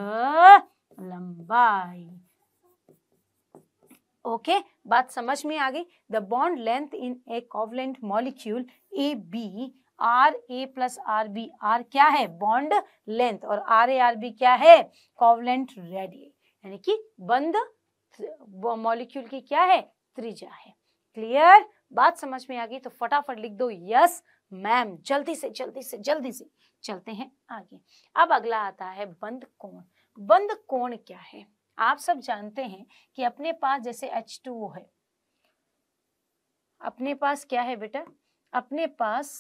लंबाई ओके बात समझ में आ गई the bond length in a covalent molecule A B R A plus R B R क्या है बॉन्ड लेंथ और आर ए आर बी क्या है कॉवलेंट रेडिये यानी कि बंद मॉलिक्यूल की क्या है त्रिज्या है क्लियर बात समझ में आ गई तो फटाफट लिख दो यस yes, मैम जल्दी से जल्दी से जल्दी से चलते हैं आगे अब अगला आता है बंद कोण बंद कोण क्या है आप सब जानते हैं कि अपने पास जैसे एच टू है अपने पास क्या है बेटा अपने पास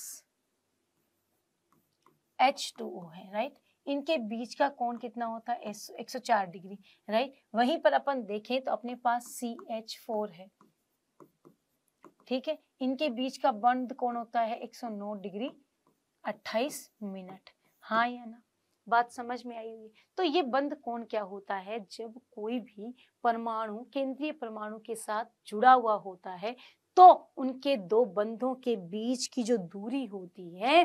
एच टू ओ है राइट इनके बीच का कोण कितना होता है एक सौ चार डिग्री राइट वहीं पर अपन देखें तो अपने पास सी एच फोर है ठीक है इनके बीच का बंद कौन होता है 109 डिग्री 28 मिनट हाँ या ना बात समझ में आई हुई तो ये बंद कौन क्या होता है जब कोई भी परमाणु केंद्रीय परमाणु के साथ जुड़ा हुआ होता है तो उनके दो बंधों के बीच की जो दूरी होती है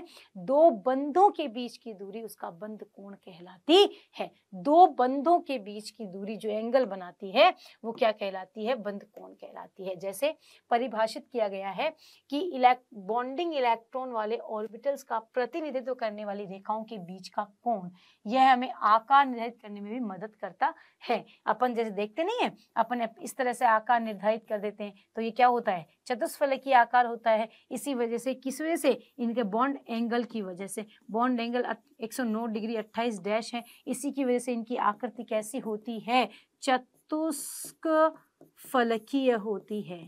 दो बंधों के बीच की दूरी उसका बंध कोण कहलाती है दो बंधों के बीच की दूरी जो एंगल बनाती है वो क्या कहलाती है बंध कोण कहलाती है जैसे परिभाषित किया गया है कि इलेक्ट बॉन्डिंग इलेक्ट्रॉन वाले ऑर्बिटल्स का प्रतिनिधित्व करने वाली रेखाओं के बीच का कोण यह हमें आकार निर्धारित करने में भी मदद करता है अपन जैसे देखते नहीं है अपन इस तरह से आकार निर्धारित कर देते हैं तो ये क्या होता है की आकार होता है इसी वजह से किस वजह से इनके बॉन्ड एंगल की वजह से बॉन्ड एंगल 109 डिग्री 28 डैश है इसी की वजह से इनकी आकृति कैसी होती है चतुष्क फलकीय होती है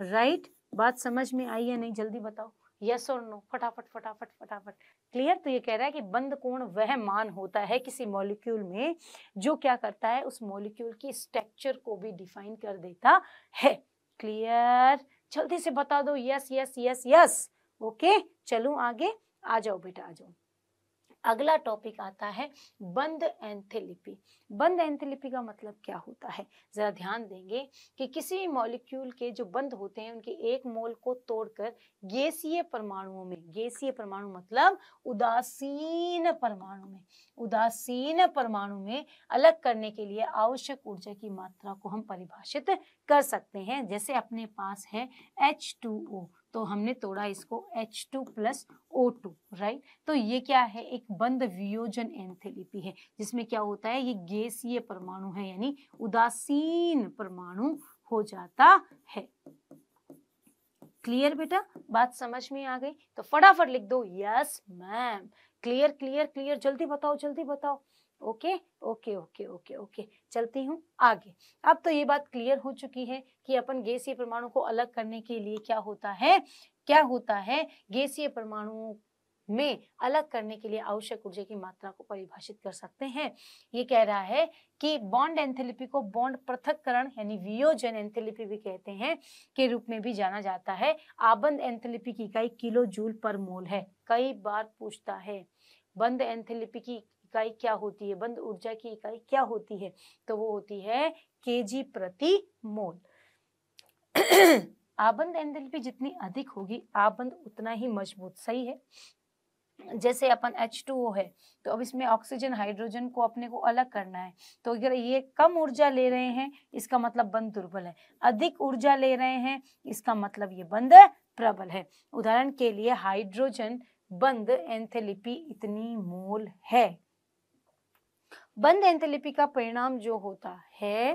राइट right? बात समझ में आई या नहीं जल्दी बताओ यस और नो फटाफट फटाफट फटाफट क्लियर तो ये कह रहा है कि बंद कोण वह मान होता है किसी मॉलिक्यूल में जो क्या करता है उस मॉलिक्यूल की स्ट्रक्चर को भी डिफाइन कर देता है क्लियर जल्दी से बता दो yes yes yes yes okay चलू आगे आ जाओ बेटा आ जाओ अगला टॉपिक आता है बंद एंथेलिपी बंद एंथेलिपी का मतलब क्या होता है ज़रा ध्यान देंगे कि किसी भी मॉलिक्यूल के जो बंद होते हैं उनके एक मोल को तोड़कर गैसीय परमाणुओं में गैसीय परमाणु मतलब उदासीन परमाणु में उदासीन परमाणु में अलग करने के लिए आवश्यक ऊर्जा की मात्रा को हम परिभाषित कर सकते हैं जैसे अपने पास है एच टू ओ तो हमने तोड़ा इसको H2 two plus O two right तो ये क्या है एक बंद वियोजन एंथेलिपी है जिसमें क्या होता है ये गैसीय परमाणु है यानी उदासीन परमाणु हो जाता है क्लियर बेटा बात समझ में आ गई तो फटाफट लिख दो yes ma'am clear clear clear जल्दी बताओ जल्दी बताओ okay okay okay okay okay चलती हूँ आगे अब तो ये बात क्लियर हो चुकी है कि अपन गैसीय परमाणु को अलग करने के लिए क्या होता है क्या होता है गैसीय परमाणु में अलग करने के लिए आवश्यक ऊर्जा की मात्रा को परिभाषित कर सकते हैं ये कह रहा है कि बॉन्ड एंथेलिपी को बॉन्ड पृथककरण यानी वियोजन एंथेलिपी भी कहते हैं के रूप में भी जाना जाता है आबंद एंथेलिपी की इकाई किलो जूल पर मोल है कई बार पूछता है बंद एंथेलिपी की इकाई क्या होती है बंद ऊर्जा की इकाई क्या होती है तो वो होती है के प्रति मोल आबंद एंथैल्पी जितनी अधिक होगी आबंद उतना ही मजबूत सही है जैसे अपन H2O है तो अब इसमें ऑक्सीजन हाइड्रोजन को अपने को अलग करना है तो अगर ये कम ऊर्जा ले रहे हैं इसका मतलब बंद दुर्बल है अधिक ऊर्जा ले रहे हैं इसका मतलब ये बंद प्रबल है उदाहरण के लिए हाइड्रोजन बंद एंथेलिपी इतनी मोल है बंद एंटेलिपी का परिणाम जो होता है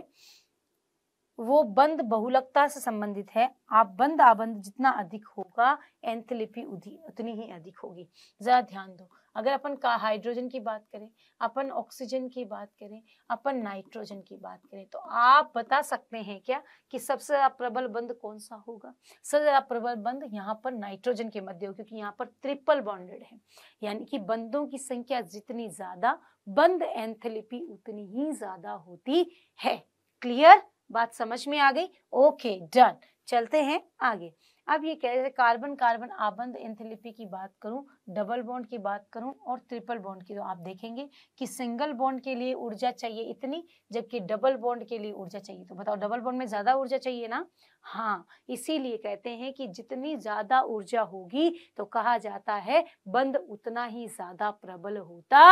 वो बंद बहुलकता से संबंधित है आप बंद आबंद जितना अधिक होगा एंथलिपी उतनी ही अधिक होगी जरा ध्यान दो अगर अपन का हाइड्रोजन की बात करें अपन ऑक्सीजन की बात करें अपन नाइट्रोजन की बात करें तो आप बता सकते हैं क्या कि सबसे ज्यादा प्रबल बंद कौन सा होगा सबसे ज्यादा प्रबल बंद यहाँ पर नाइट्रोजन के मध्य हो क्योंकि यहाँ पर ट्रिपल बॉन्डेड है यानी कि बंदों की संख्या जितनी ज्यादा बंद एंथेलिपी उतनी ही ज्यादा होती है क्लियर बात समझ में आ गई ओके डन चलते हैं आगे अब ये कह रहे कार्बन कार्बन आबंद एंथेलिपी की बात करूं डबल बॉन्ड की बात करूं और ट्रिपल बॉन्ड की तो आप देखेंगे कि सिंगल बॉन्ड के लिए ऊर्जा चाहिए इतनी जबकि डबल बॉन्ड के लिए ऊर्जा चाहिए तो बताओ डबल बॉन्ड में ज़्यादा ऊर्जा चाहिए ना हाँ इसीलिए कहते हैं कि जितनी ज़्यादा ऊर्जा होगी तो कहा जाता है बंद उतना ही ज़्यादा प्रबल होता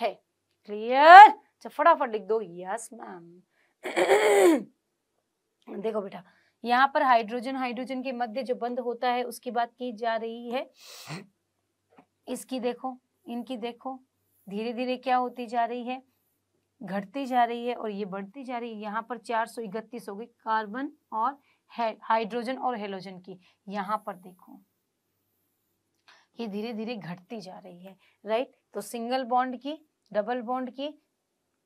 है क्लियर अच्छा फटाफट लिख दो यस मैम देखो बेटा यहाँ पर हाइड्रोजन हाइड्रोजन के मध्य जो बंद होता है उसकी बात की जा रही है इसकी देखो इनकी देखो धीरे धीरे क्या होती जा रही है घटती जा रही है और ये बढ़ती जा रही है यहाँ पर चार सौ इकतीस हो गई कार्बन और हाइड्रोजन और हेलोजन की यहाँ पर देखो ये धीरे धीरे घटती जा रही है राइट तो सिंगल बॉन्ड की डबल बॉन्ड की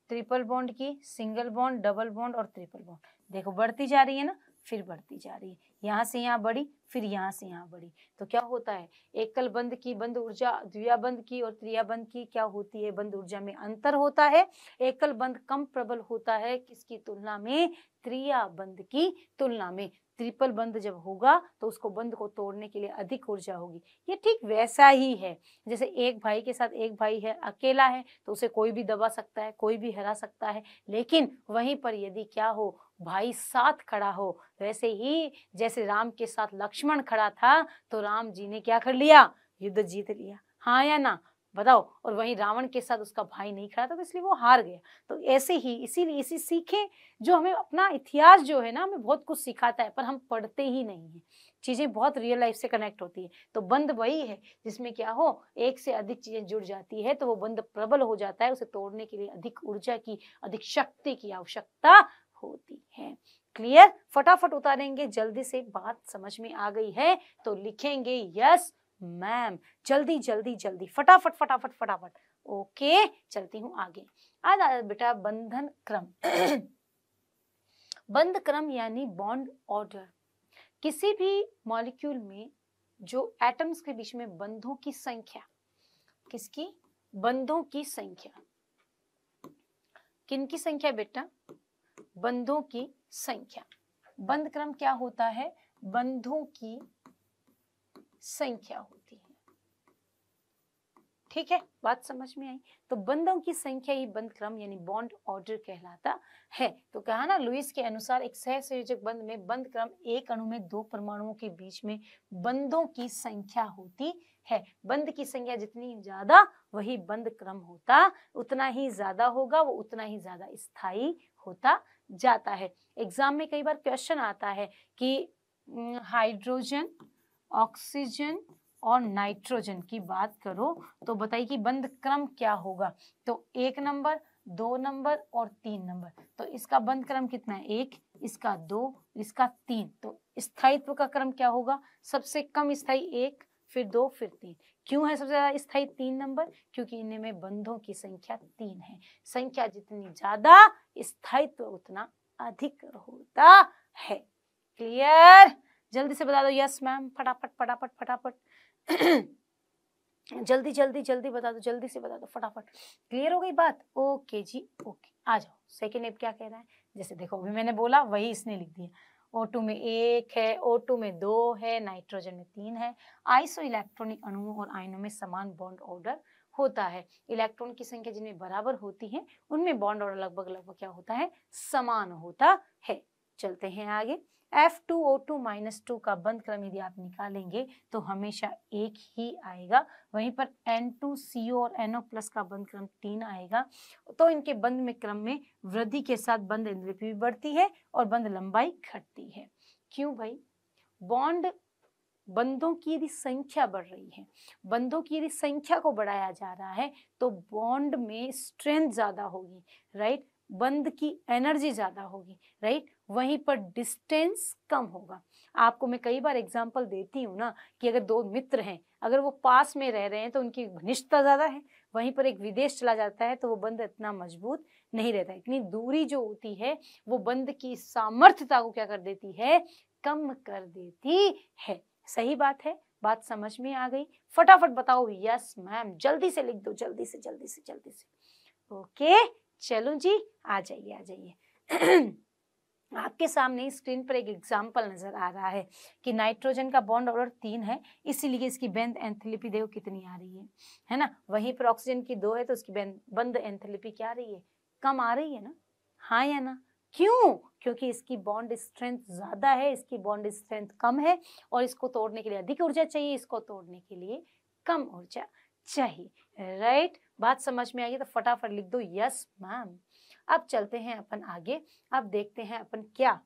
ट्रिपल बॉन्ड की सिंगल बॉन्ड डबल बॉन्ड और ट्रिपल बॉन्ड देखो बढ़ती जा रही है ना फिर बढ़ती जा रही है यहाँ से यहाँ बढ़ी फिर यहाँ से यहाँ बढ़ी तो क्या होता है एकल बंद की बंद ऊर्जा द्विया बंद की और त्रिया बंद की क्या होती है बंद ऊर्जा में अंतर होता है एकल बंद कम प्रबल होता है किसकी तुलना में त्रिया बंद की तुलना में त्रिपल बंध जब होगा तो उसको बंध को तोड़ने के लिए अधिक ऊर्जा होगी ये ठीक वैसा ही है जैसे एक भाई के साथ एक भाई है अकेला है तो उसे कोई भी दबा सकता है कोई भी हरा सकता है लेकिन वहीं पर यदि क्या हो भाई साथ खड़ा हो वैसे ही जैसे राम के साथ लक्ष्मण खड़ा था तो राम जी ने क्या कर लिया युद्ध जीत लिया हाँ या ना बताओ और वहीं रावण के साथ उसका भाई नहीं खड़ा था तो इसलिए वो हार गया तो ऐसे ही इसीलिए इसी सीखें जो हमें अपना इतिहास जो है ना हमें बहुत कुछ सिखाता है पर हम पढ़ते ही नहीं है चीज़ें बहुत रियल लाइफ से कनेक्ट होती है तो बंद वही है जिसमें क्या हो एक से अधिक चीज़ें जुड़ जाती है तो वो बंद प्रबल हो जाता है उसे तोड़ने के लिए अधिक ऊर्जा की अधिक शक्ति की आवश्यकता होती है क्लियर फटाफट उतारेंगे जल्दी से बात समझ में आ गई है तो लिखेंगे यस मैम जल्दी जल्दी जल्दी फटाफट फटाफट फटाफट ओके चलती हूँ आगे आज बेटा बंधन क्रम बंद क्रम यानी बॉन्ड ऑर्डर किसी भी मॉलिक्यूल में जो एटम्स के बीच में बंधों की संख्या किसकी बंधों की संख्या किन की संख्या बेटा बंधों की संख्या बंद क्रम क्या होता है बंधों की संख्या होती है ठीक है बात समझ में आई तो बंदों की संख्या ही बंद क्रम यानी बॉन्ड ऑर्डर कहलाता है तो कहा ना लुइस के अनुसार एक सह संयोजक में बंद क्रम एक अणु में दो परमाणुओं के बीच में बंदों की संख्या होती है बंद की संख्या जितनी ज्यादा वही बंद क्रम होता उतना ही ज्यादा होगा वो उतना ही ज्यादा स्थायी होता जाता है एग्जाम में कई बार क्वेश्चन आता है कि हाइड्रोजन हम्म, ऑक्सीजन और नाइट्रोजन की बात करो तो बताइए कि बंद क्रम क्या होगा तो एक नंबर दो नंबर और तीन नंबर तो इसका बंद क्रम कितना है एक इसका दो इसका तीन तो स्थायित्व का क्रम क्या होगा सबसे कम स्थायी एक फिर दो फिर तीन क्यों है सबसे ज्यादा स्थायी तीन नंबर क्योंकि इनमें बंधों की संख्या तीन है संख्या जितनी ज्यादा स्थायित्व उतना अधिक होता है क्लियर जल्दी से बता दो यस मैम फटाफट फटाफट फटाफट जल्दी जल्दी जल्दी बता दो जल्दी से बता दो फटाफट क्लियर हो गई बात ओके जी ओके आ जाओ सेकेंड एप क्या कह रहा है जैसे देखो अभी मैंने बोला वही इसने लिख दिया ओ टू में एक है ओ टू में दो है नाइट्रोजन में तीन है आइसो इलेक्ट्रॉनिक अणुओं और आयनों में समान बॉन्ड ऑर्डर होता है इलेक्ट्रॉन की संख्या जिनमें बराबर होती है उनमें बॉन्ड ऑर्डर लगभग लगभग क्या होता है समान होता है चलते हैं आगे F two O two minus two का बंद क्रम यदि आप निकालेंगे तो हमेशा एक ही आएगा वहीं पर एन टू सी ओ और एन ओ प्लस का बंद क्रम तीन आएगा तो इनके बंद में क्रम में वृद्धि के साथ बंद लिपि भी बढ़ती है और बंद लंबाई घटती है क्यों भाई बॉन्ड बंदों की यदि संख्या बढ़ रही है बंदों की यदि संख्या को बढ़ाया जा रहा है तो बॉन्ड में स्ट्रेंथ ज़्यादा होगी राइट बंद की एनर्जी ज़्यादा होगी राइट वहीं पर डिस्टेंस कम होगा आपको मैं कई बार एग्जाम्पल देती हूँ ना कि अगर दो मित्र हैं अगर वो पास में रह रहे हैं तो उनकी घनिष्ठता ज़्यादा है वहीं पर एक विदेश चला जाता है तो वो बंद इतना मजबूत नहीं रहता इतनी दूरी जो होती है वो बंद की सामर्थ्यता को क्या कर देती है कम कर देती है सही बात है बात समझ में आ गई फटाफट बताओ यस मैम जल्दी से लिख दो जल्दी से जल्दी से जल्दी से ओके चलो जी आ जाइए आ जाइए आपके सामने स्क्रीन पर एक एग्जाम्पल नजर आ रहा है कि नाइट्रोजन का बॉन्ड ऑर्डर तीन है इसीलिए इसकी बेंद एंथलिपी देखो कितनी आ रही है है ना वहीं पर ऑक्सीजन की दो है तो उसकी बेंद बंद एंथलिपी क्या आ रही है कम आ रही है ना हाँ या ना क्यों क्योंकि इसकी बॉन्ड स्ट्रेंथ ज़्यादा है इसकी बॉन्ड स्ट्रेंथ कम है और इसको तोड़ने के लिए अधिक ऊर्जा चाहिए इसको तोड़ने के लिए कम ऊर्जा चाहिए राइट बात समझ में आई तो फटाफट लिख दो यस मैम अब चलते हैं अपन आगे अब देखते हैं अपन क्या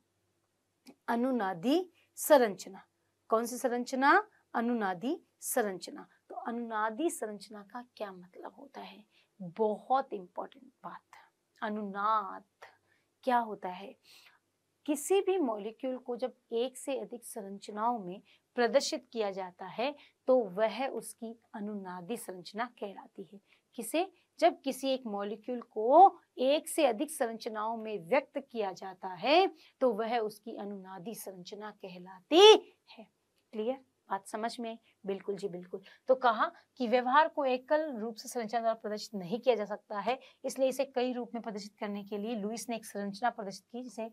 अनुनादी संरचना कौन सी संरचना अनुनादी संरचना तो अनुनादी संरचना का क्या मतलब होता है बहुत इंपॉर्टेंट बात अनुनाद क्या होता है किसी भी मॉलिक्यूल को जब एक से अधिक संरचनाओं में प्रदर्शित किया जाता है तो वह उसकी अनुनादी संरचना कहलाती है किसे जब किसी एक मॉलिक्यूल को एक से अधिक संरचनाओं में व्यक्त किया जाता है तो वह उसकी अनुनादी संरचना कहलाती है क्लियर बात समझ में बिल्कुल जी बिल्कुल तो कहा कि व्यवहार को एकल रूप से संरचना द्वारा प्रदर्शित नहीं किया जा सकता है इसलिए इसे कई रूप में प्रदर्शित करने के लिए लुइस ने एक संरचना प्रदर्शित की जिसे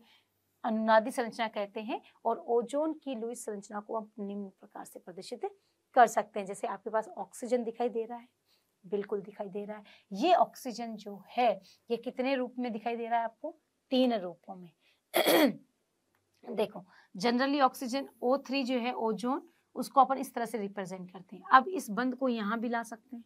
अनुनादी संरचना कहते हैं और ओजोन की लुइस संरचना को हम निम्न प्रकार से प्रदर्शित कर सकते हैं जैसे आपके पास ऑक्सीजन दिखाई दे रहा है बिल्कुल दिखाई दे रहा है ये ऑक्सीजन जो है ये कितने रूप में दिखाई दे रहा है आपको तीन रूपों में देखो जनरली ऑक्सीजन ओ थ्री जो है ओजोन उसको अपन इस तरह से रिप्रेजेंट करते हैं अब इस बंद को यहाँ भी ला सकते हैं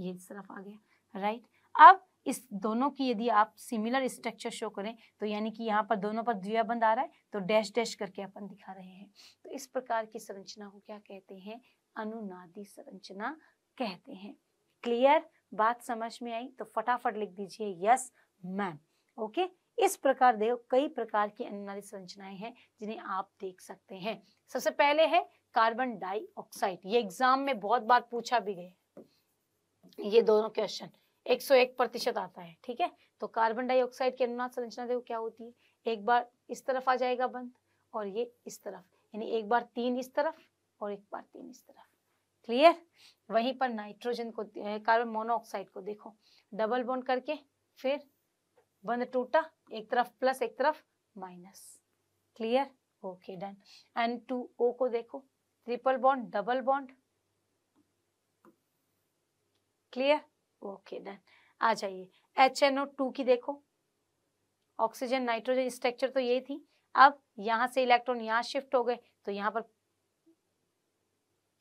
ये इस तरफ आ गया राइट अब इस दोनों की यदि आप सिमिलर स्ट्रक्चर शो करें तो यानी कि यहाँ पर दोनों पर बंद आ रहा है तो डैश डैश करके अपन दिखा रहे हैं तो इस प्रकार की संरचना को क्या कहते हैं अनुनादी संरचना कहते हैं क्लियर बात समझ में आई तो फटाफट लिख दीजिए यस मैम ओके इस प्रकार देव कई प्रकार की अनुनादी संरचनाएं हैं जिन्हें आप देख सकते हैं सबसे पहले है कार्बन डाइऑक्साइड ये एग्जाम में बहुत बार पूछा भी गया ये दोनों क्वेश्चन 101 प्रतिशत आता है ठीक है तो कार्बन डाइऑक्साइड की अनुनाद संरचना देखो क्या होती है एक बार इस तरफ आ जाएगा बंद और ये इस तरफ यानी एक बार तीन इस तरफ और एक बार तीन इस तरफ क्लियर वहीं पर नाइट्रोजन को कार्बन मोनोऑक्साइड को देखो डबल बॉन्ड करके फिर बंद टूटा एक तरफ प्लस एक तरफ minus clear okay done N two O को देखो triple bond double bond clear okay done आ जाइए एच एन ओ टू की देखो ऑक्सीजन नाइट्रोजन स्ट्रक्चर तो यही थी अब यहां से इलेक्ट्रॉन यहाँ शिफ्ट हो गए तो यहाँ पर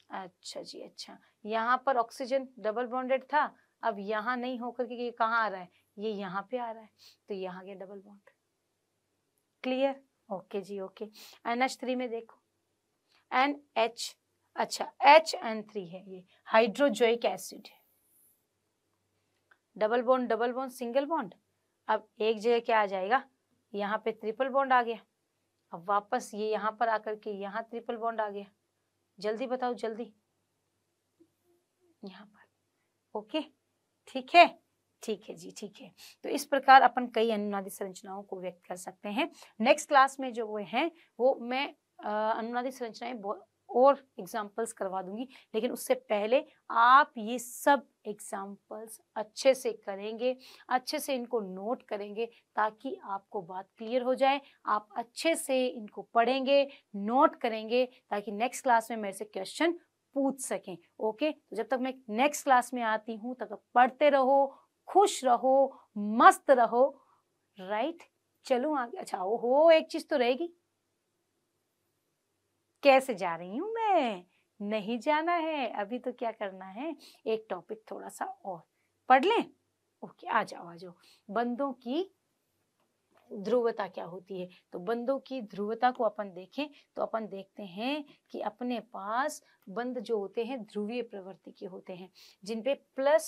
अच्छा जी अच्छा यहाँ पर ऑक्सीजन डबल बॉन्डेड था अब यहाँ नहीं होकर के ये कहाँ आ रहा है ये यहाँ पे आ रहा है तो यहाँ गया डबल बॉन्ड क्लियर ओके जी ओके एन एच थ्री में देखो एन एच अच्छा एच एन थ्री है ये हाइड्रोजोइक एसिड है double bond double bond single bond अब एक जगह क्या आ जाएगा यहाँ पे ट्रिपल बॉन्ड आ गया अब वापस ये यहाँ पर आकर के यहाँ ट्रिपल बॉन्ड आ गया जल्दी बताओ जल्दी यहाँ पर ओके ठीक है ठीक है जी ठीक है तो इस प्रकार अपन कई अनुनादी संरचनाओं को व्यक्त कर सकते हैं नेक्स्ट क्लास में जो वो हैं वो मैं अनुनादी संरचनाएं और एग्जाम्पल्स करवा दूंगी लेकिन उससे पहले आप ये सब एग्जाम्पल्स अच्छे से करेंगे अच्छे से इनको नोट करेंगे ताकि आपको बात क्लियर हो जाए आप अच्छे से इनको पढ़ेंगे नोट करेंगे ताकि नेक्स्ट क्लास में मेरे से क्वेश्चन पूछ सकें ओके तो जब तक मैं नेक्स्ट क्लास में आती हूँ तब तक पढ़ते रहो खुश रहो मस्त रहो राइट चलो आगे अच्छा ओ हो एक चीज़ तो रहेगी कैसे जा रही हूँ मैं नहीं जाना है अभी तो क्या करना है एक टॉपिक थोड़ा सा और पढ़ लें ओके आ जाओ आ जाओ बंदों की ध्रुवता क्या होती है तो बंदों की ध्रुवता को अपन देखें तो अपन देखते हैं कि अपने पास बंद जो होते हैं ध्रुवीय प्रवृत्ति के होते हैं जिन पे प्लस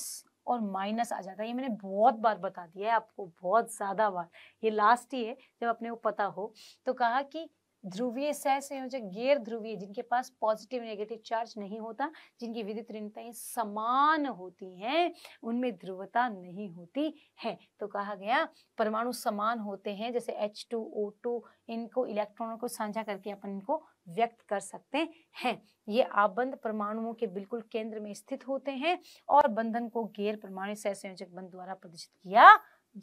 और माइनस आ जाता है ये मैंने बहुत बार बता दिया है आपको बहुत ज़्यादा बार ये लास्ट ही है जब अपने को पता हो तो कहा कि ध्रुवीय सह संयोजक गैर ध्रुवीय जिनके पास पॉजिटिव नेगेटिव चार्ज नहीं होता जिनकी विद्युत ऋणताएं समान होती हैं उनमें ध्रुवता नहीं होती है तो कहा गया परमाणु समान होते हैं जैसे H2O2 इनको इलेक्ट्रॉनों को साझा करके अपन इनको व्यक्त कर सकते हैं ये आबंध परमाणुओं के बिल्कुल केंद्र में स्थित होते हैं और बंधन को गैर परमाणु सह संयोजक बंध द्वारा प्रदर्शित किया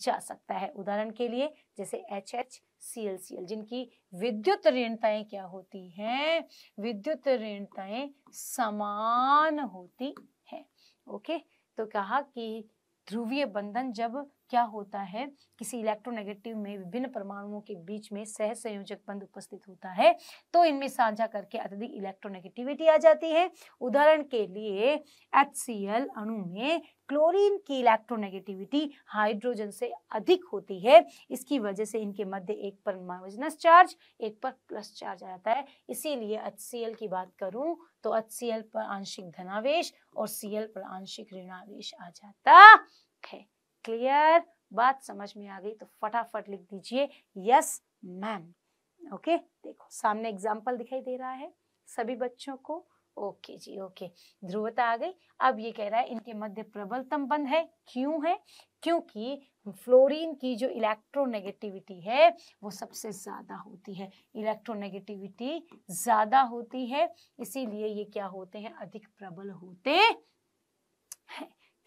जा सकता है उदाहरण के लिए जैसे H H C L C L जिनकी विद्युत ऋणताएं क्या होती हैं विद्युत ऋणताएं समान होती हैं ओके तो कहा कि ध्रुवीय बंधन जब क्या होता है किसी इलेक्ट्रोनेगेटिव में विभिन्न परमाणुओं के बीच में सह संयोजक बंध उपस्थित होता है तो इनमें साझा करके अत्यधिक इलेक्ट्रोनेगेटिविटी आ जाती है उदाहरण के लिए एच अणु में क्लोरीन की इलेक्ट्रोनेगेटिविटी हाइड्रोजन से अधिक होती है इसकी वजह से इनके मध्य एक पर माइनस चार्ज एक पर प्लस चार्ज आ जाता है इसीलिए एच की बात करूं तो एच पर आंशिक धनावेश और सी पर आंशिक ऋणावेश आ जाता है क्लियर बात समझ में आ गई तो फटाफट लिख दीजिए यस मैम ओके देखो सामने एग्जाम्पल दिखाई दे रहा है सभी बच्चों को ओके जी ओके ध्रुवता आ गई अब ये कह रहा है इनके मध्य प्रबलतम बंध है क्यों है क्योंकि फ्लोरीन की जो इलेक्ट्रोनेगेटिविटी है वो सबसे ज़्यादा होती है इलेक्ट्रोनेगेटिविटी ज़्यादा होती है इसीलिए ये क्या होते हैं अधिक प्रबल होते हैं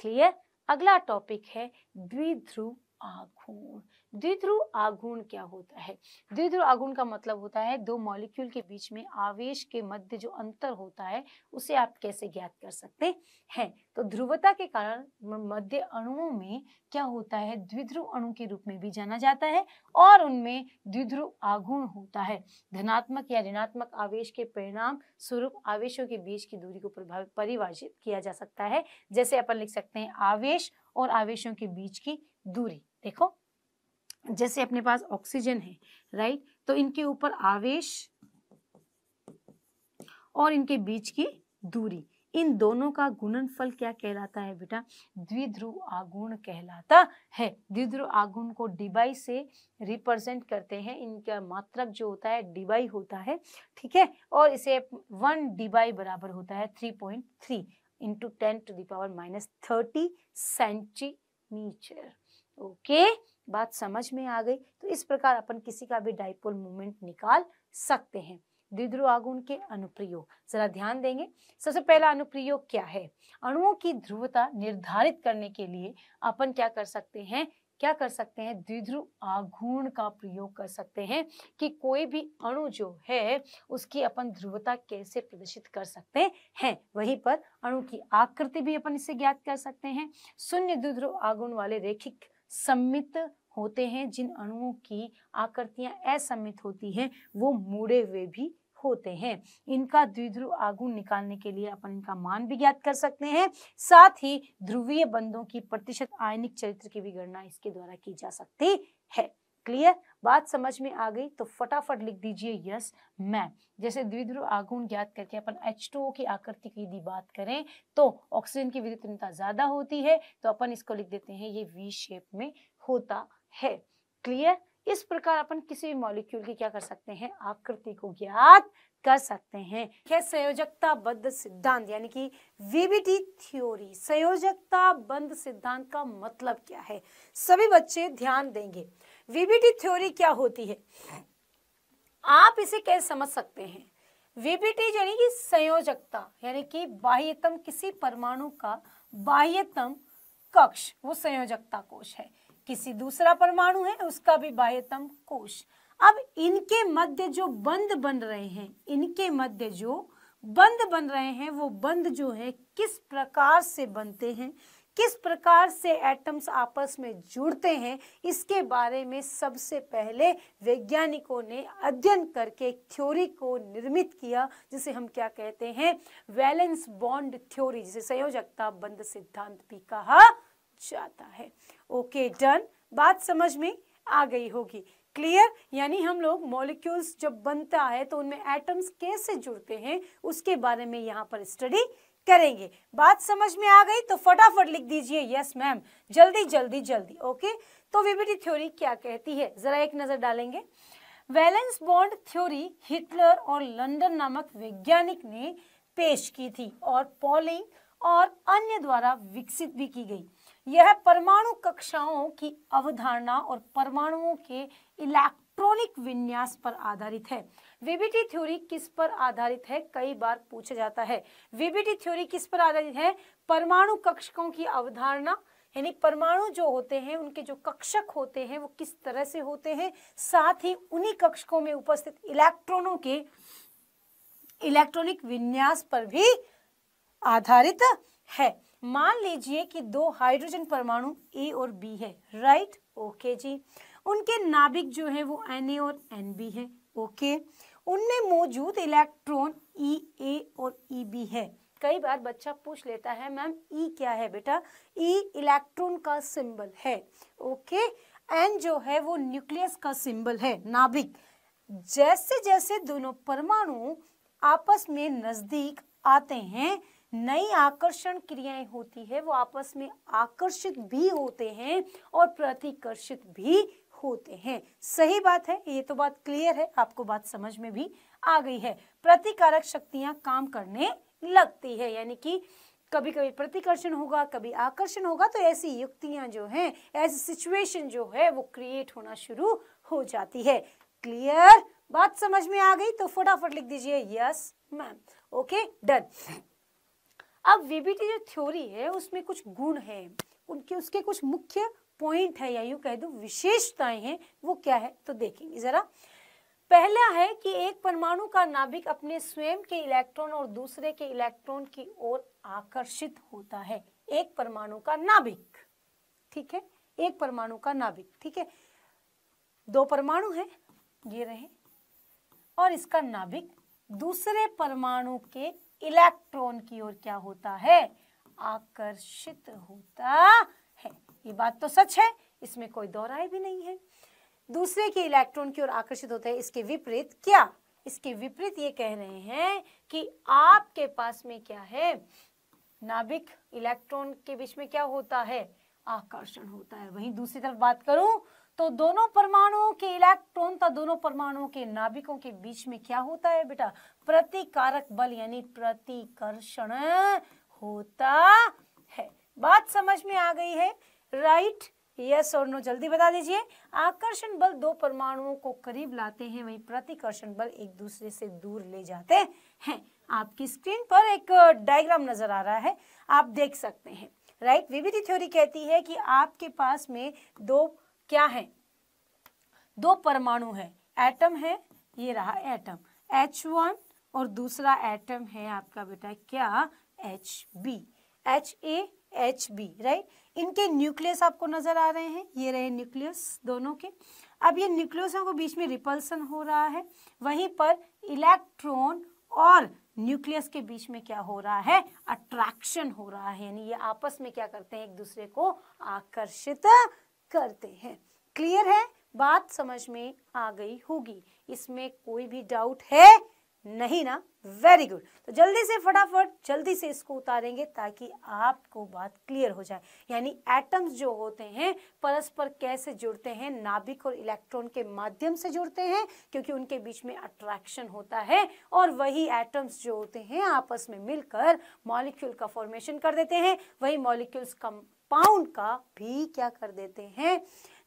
क्लियर अगला टॉपिक है द्विध्रुव आघूर्ण द्विध्रुव आघूर्ण क्या होता है द्विध्रुव आघूर्ण का मतलब होता है दो मॉलिक्यूल के बीच में आवेश के मध्य जो अंतर होता है उसे आप कैसे ज्ञात कर सकते हैं तो ध्रुवता के कारण मध्य अणुओं में क्या होता है द्विध्रुव अणु के रूप में भी जाना जाता है और उनमें द्विध्रुव आघूर्ण होता है धनात्मक या ऋणात्मक आवेश के परिणाम स्वरूप आवेशों के बीच की दूरी को प्रभावित परिभाषित किया जा सकता है जैसे अपन लिख सकते हैं आवेश और आवेशों के बीच की दूरी देखो जैसे अपने पास ऑक्सीजन है राइट तो इनके ऊपर आवेश और इनके बीच की दूरी इन दोनों का गुणनफल क्या कहलाता है बेटा द्विध्रुव आगुण कहलाता है द्विध्रुव आगुण को डिबाई से रिप्रेजेंट करते हैं इनका मात्रक जो होता है डिबाई होता है ठीक है और इसे वन डिबाई बराबर होता है three point three into ten to the power minus thirty centimetre okay बात समझ में आ गई तो इस प्रकार अपन किसी का भी डाइपोल मूवमेंट निकाल सकते हैं द्विध्रुवागुण के अनुप्रयोग जरा ध्यान देंगे सबसे पहला अनुप्रयोग क्या है अणुओं की ध्रुवता निर्धारित करने के लिए अपन क्या कर सकते हैं क्या कर सकते हैं द्विध्रुव आघूर्ण का प्रयोग कर सकते हैं कि कोई भी अणु जो है उसकी अपन ध्रुवता कैसे प्रदर्शित कर सकते हैं वहीं पर अणु की आकृति भी अपन इससे ज्ञात कर सकते हैं शून्य द्विध्रुव आगुण वाले रेखिक सम्मित होते हैं जिन अणुओं की आकृतियां असम्मित होती हैं वो मुड़े हुए भी होते हैं इनका द्विध्रुव आगुण निकालने के लिए अपन इनका मान भी ज्ञात कर सकते हैं साथ ही ध्रुवीय बंधों की प्रतिशत आयनिक चरित्र की भी गणना इसके द्वारा की जा सकती है क्लियर बात समझ में आ गई तो फटाफट लिख दीजिए यस मैं जैसे द्विध्रुव आगुण ज्ञात करके अपन एच की आकृति की यदि बात करें तो ऑक्सीजन की विद्युतता ज्यादा होती है तो अपन इसको लिख देते हैं ये वी शेप में होता है क्लियर इस प्रकार अपन किसी भी मॉलिक्यूल की क्या कर सकते हैं आकृति को ज्ञात कर सकते हैं क्या संयोजकता बद्ध सिद्धांत यानी कि वीबीटी थ्योरी संयोजकता बंद सिद्धांत का मतलब क्या है सभी बच्चे ध्यान देंगे वीबीटी थ्योरी क्या होती है आप इसे कैसे समझ सकते हैं वीबीटी यानी कि संयोजकता यानी कि बाह्यतम किसी परमाणु का बाह्यतम कक्ष वो संयोजकता कोश है किसी दूसरा परमाणु है उसका भी बाह्यतम कोश अब इनके मध्य जो बंद बन रहे हैं इनके मध्य जो बंद बन रहे हैं वो बंद जो है किस प्रकार से बनते हैं किस प्रकार से एटम्स आपस में जुड़ते हैं इसके बारे में सबसे पहले वैज्ञानिकों ने अध्ययन करके एक थ्योरी को निर्मित किया जिसे हम क्या कहते हैं वैलेंस बॉन्ड थ्योरी जिसे संयोजकता बंद सिद्धांत भी कहा जाता है ओके डन बात समझ में आ गई होगी क्लियर यानी हम लोग मॉलिक्यूल्स जब बनता है तो उनमें एटम्स कैसे जुड़ते हैं उसके बारे में यहाँ पर स्टडी करेंगे बात समझ में आ गई तो फटाफट लिख दीजिए यस मैम जल्दी जल्दी जल्दी ओके तो विविटी थ्योरी क्या कहती है जरा एक नजर डालेंगे वैलेंस बॉन्ड थ्योरी हिटलर और लंदन नामक वैज्ञानिक ने पेश की थी और पॉलिंग और अन्य द्वारा विकसित भी की गई यह परमाणु कक्षाओं की अवधारणा और परमाणुओं के इलेक्ट्रॉनिक विन्यास पर आधारित है वीबीटी थ्योरी किस पर आधारित है कई बार पूछा जाता है वीबीटी थ्योरी किस पर आधारित है परमाणु कक्षकों की अवधारणा यानी परमाणु जो होते हैं उनके जो कक्षक होते हैं वो किस तरह से होते हैं साथ ही उन्हीं कक्षकों में उपस्थित इलेक्ट्रॉनों के इलेक्ट्रॉनिक विन्यास पर भी आधारित है मान लीजिए कि दो हाइड्रोजन परमाणु ए और बी है राइट ओके जी उनके नाभिक जो है वो एन ए और एन बी है ओके okay. उनमें मौजूद इलेक्ट्रॉन ई e, ए और ई e, बी है कई बार बच्चा पूछ लेता है मैम ई e क्या है बेटा ई e, इलेक्ट्रॉन का सिंबल है ओके एन जो है वो न्यूक्लियस का सिंबल है नाभिक जैसे जैसे दोनों परमाणु आपस में नजदीक आते हैं नई आकर्षण क्रियाएं होती है वो आपस में आकर्षित भी होते हैं और प्रतिकर्षित भी होते हैं सही बात है ये तो बात क्लियर है आपको बात समझ में भी आ गई है प्रतिकारक शक्तियां काम करने लगती है यानी कि कभी कभी प्रतिकर्षण होगा कभी आकर्षण होगा तो ऐसी युक्तियां जो हैं ऐसी सिचुएशन जो है वो क्रिएट होना शुरू हो जाती है क्लियर बात समझ में आ गई तो फटाफट लिख दीजिए यस मैम ओके डन अब वीबीटी जो थ्योरी है उसमें कुछ गुण है उनके उसके कुछ मुख्य पॉइंट है या यू कह दूँ विशेषताएं हैं वो क्या है तो देखेंगे ज़रा पहला है कि एक परमाणु का नाभिक अपने स्वयं के इलेक्ट्रॉन और दूसरे के इलेक्ट्रॉन की ओर आकर्षित होता है एक परमाणु का नाभिक ठीक है एक परमाणु का नाभिक ठीक है दो परमाणु है ये रहे और इसका नाभिक दूसरे परमाणु के इलेक्ट्रॉन की ओर क्या होता है आकर्षित होता है ये बात तो सच है इसमें कोई दो भी नहीं है दूसरे के इलेक्ट्रॉन की ओर आकर्षित होते हैं इसके विपरीत क्या इसके विपरीत ये कह रहे हैं कि आपके पास में क्या है नाभिक इलेक्ट्रॉन के बीच में क्या होता है आकर्षण होता है वहीं दूसरी तरफ बात करूं तो दोनों परमाणुओं के इलेक्ट्रॉन तथा दोनों परमाणुओं के नाभिकों के बीच में क्या होता है बेटा प्रतिकारक बल यानी प्रतिकर्षण होता है बात समझ में आ गई है राइट यस और नो जल्दी बता दीजिए आकर्षण बल दो परमाणुओं को करीब लाते हैं वहीं प्रतिकर्षण बल एक दूसरे से दूर ले जाते हैं आपकी स्क्रीन पर एक डायग्राम नजर आ रहा है आप देख सकते हैं राइट विविधि थ्योरी कहती है कि आपके पास में दो क्या है दो परमाणु है एटम है ये रहा एटम एच वन और दूसरा एटम है आपका बेटा क्या H B H A H B right इनके न्यूक्लियस आपको नज़र आ रहे हैं ये रहे न्यूक्लियस दोनों के अब ये न्यूक्लियसों के बीच में रिपल्सन हो रहा है वहीं पर इलेक्ट्रॉन और न्यूक्लियस के बीच में क्या हो रहा है अट्रैक्शन हो रहा है यानी ये आपस में क्या करते हैं एक दूसरे को आकर्षित करते हैं क्लियर है बात समझ में आ गई होगी इसमें कोई भी डाउट है नहीं ना वेरी गुड तो जल्दी से फटाफट जल्दी से इसको उतारेंगे ताकि आपको बात क्लियर हो जाए यानी एटम्स जो होते हैं परस्पर कैसे जुड़ते हैं नाभिक और इलेक्ट्रॉन के माध्यम से जुड़ते हैं क्योंकि उनके बीच में अट्रैक्शन होता है और वही एटम्स जो होते हैं आपस में मिलकर मॉलिक्यूल का फॉर्मेशन कर देते हैं वही मॉलिक्यूल्स कंपाउंड का भी क्या कर देते हैं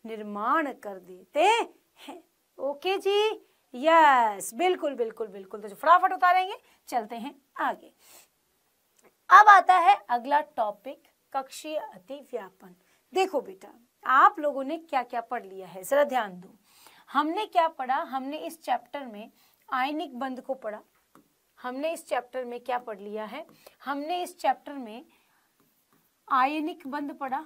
निर्माण कर देते हैं ओके जी यस बिल्कुल बिल्कुल बिल्कुल तो फटाफट उतारेंगे चलते हैं आगे अब आता है अगला टॉपिक कक्षीय अति व्यापन देखो बेटा आप लोगों ने क्या क्या पढ़ लिया है जरा ध्यान दो हमने क्या पढ़ा हमने इस चैप्टर में आयनिक बंद को पढ़ा हमने इस चैप्टर में क्या पढ़ लिया है हमने इस चैप्टर में आयनिक बंद पढ़ा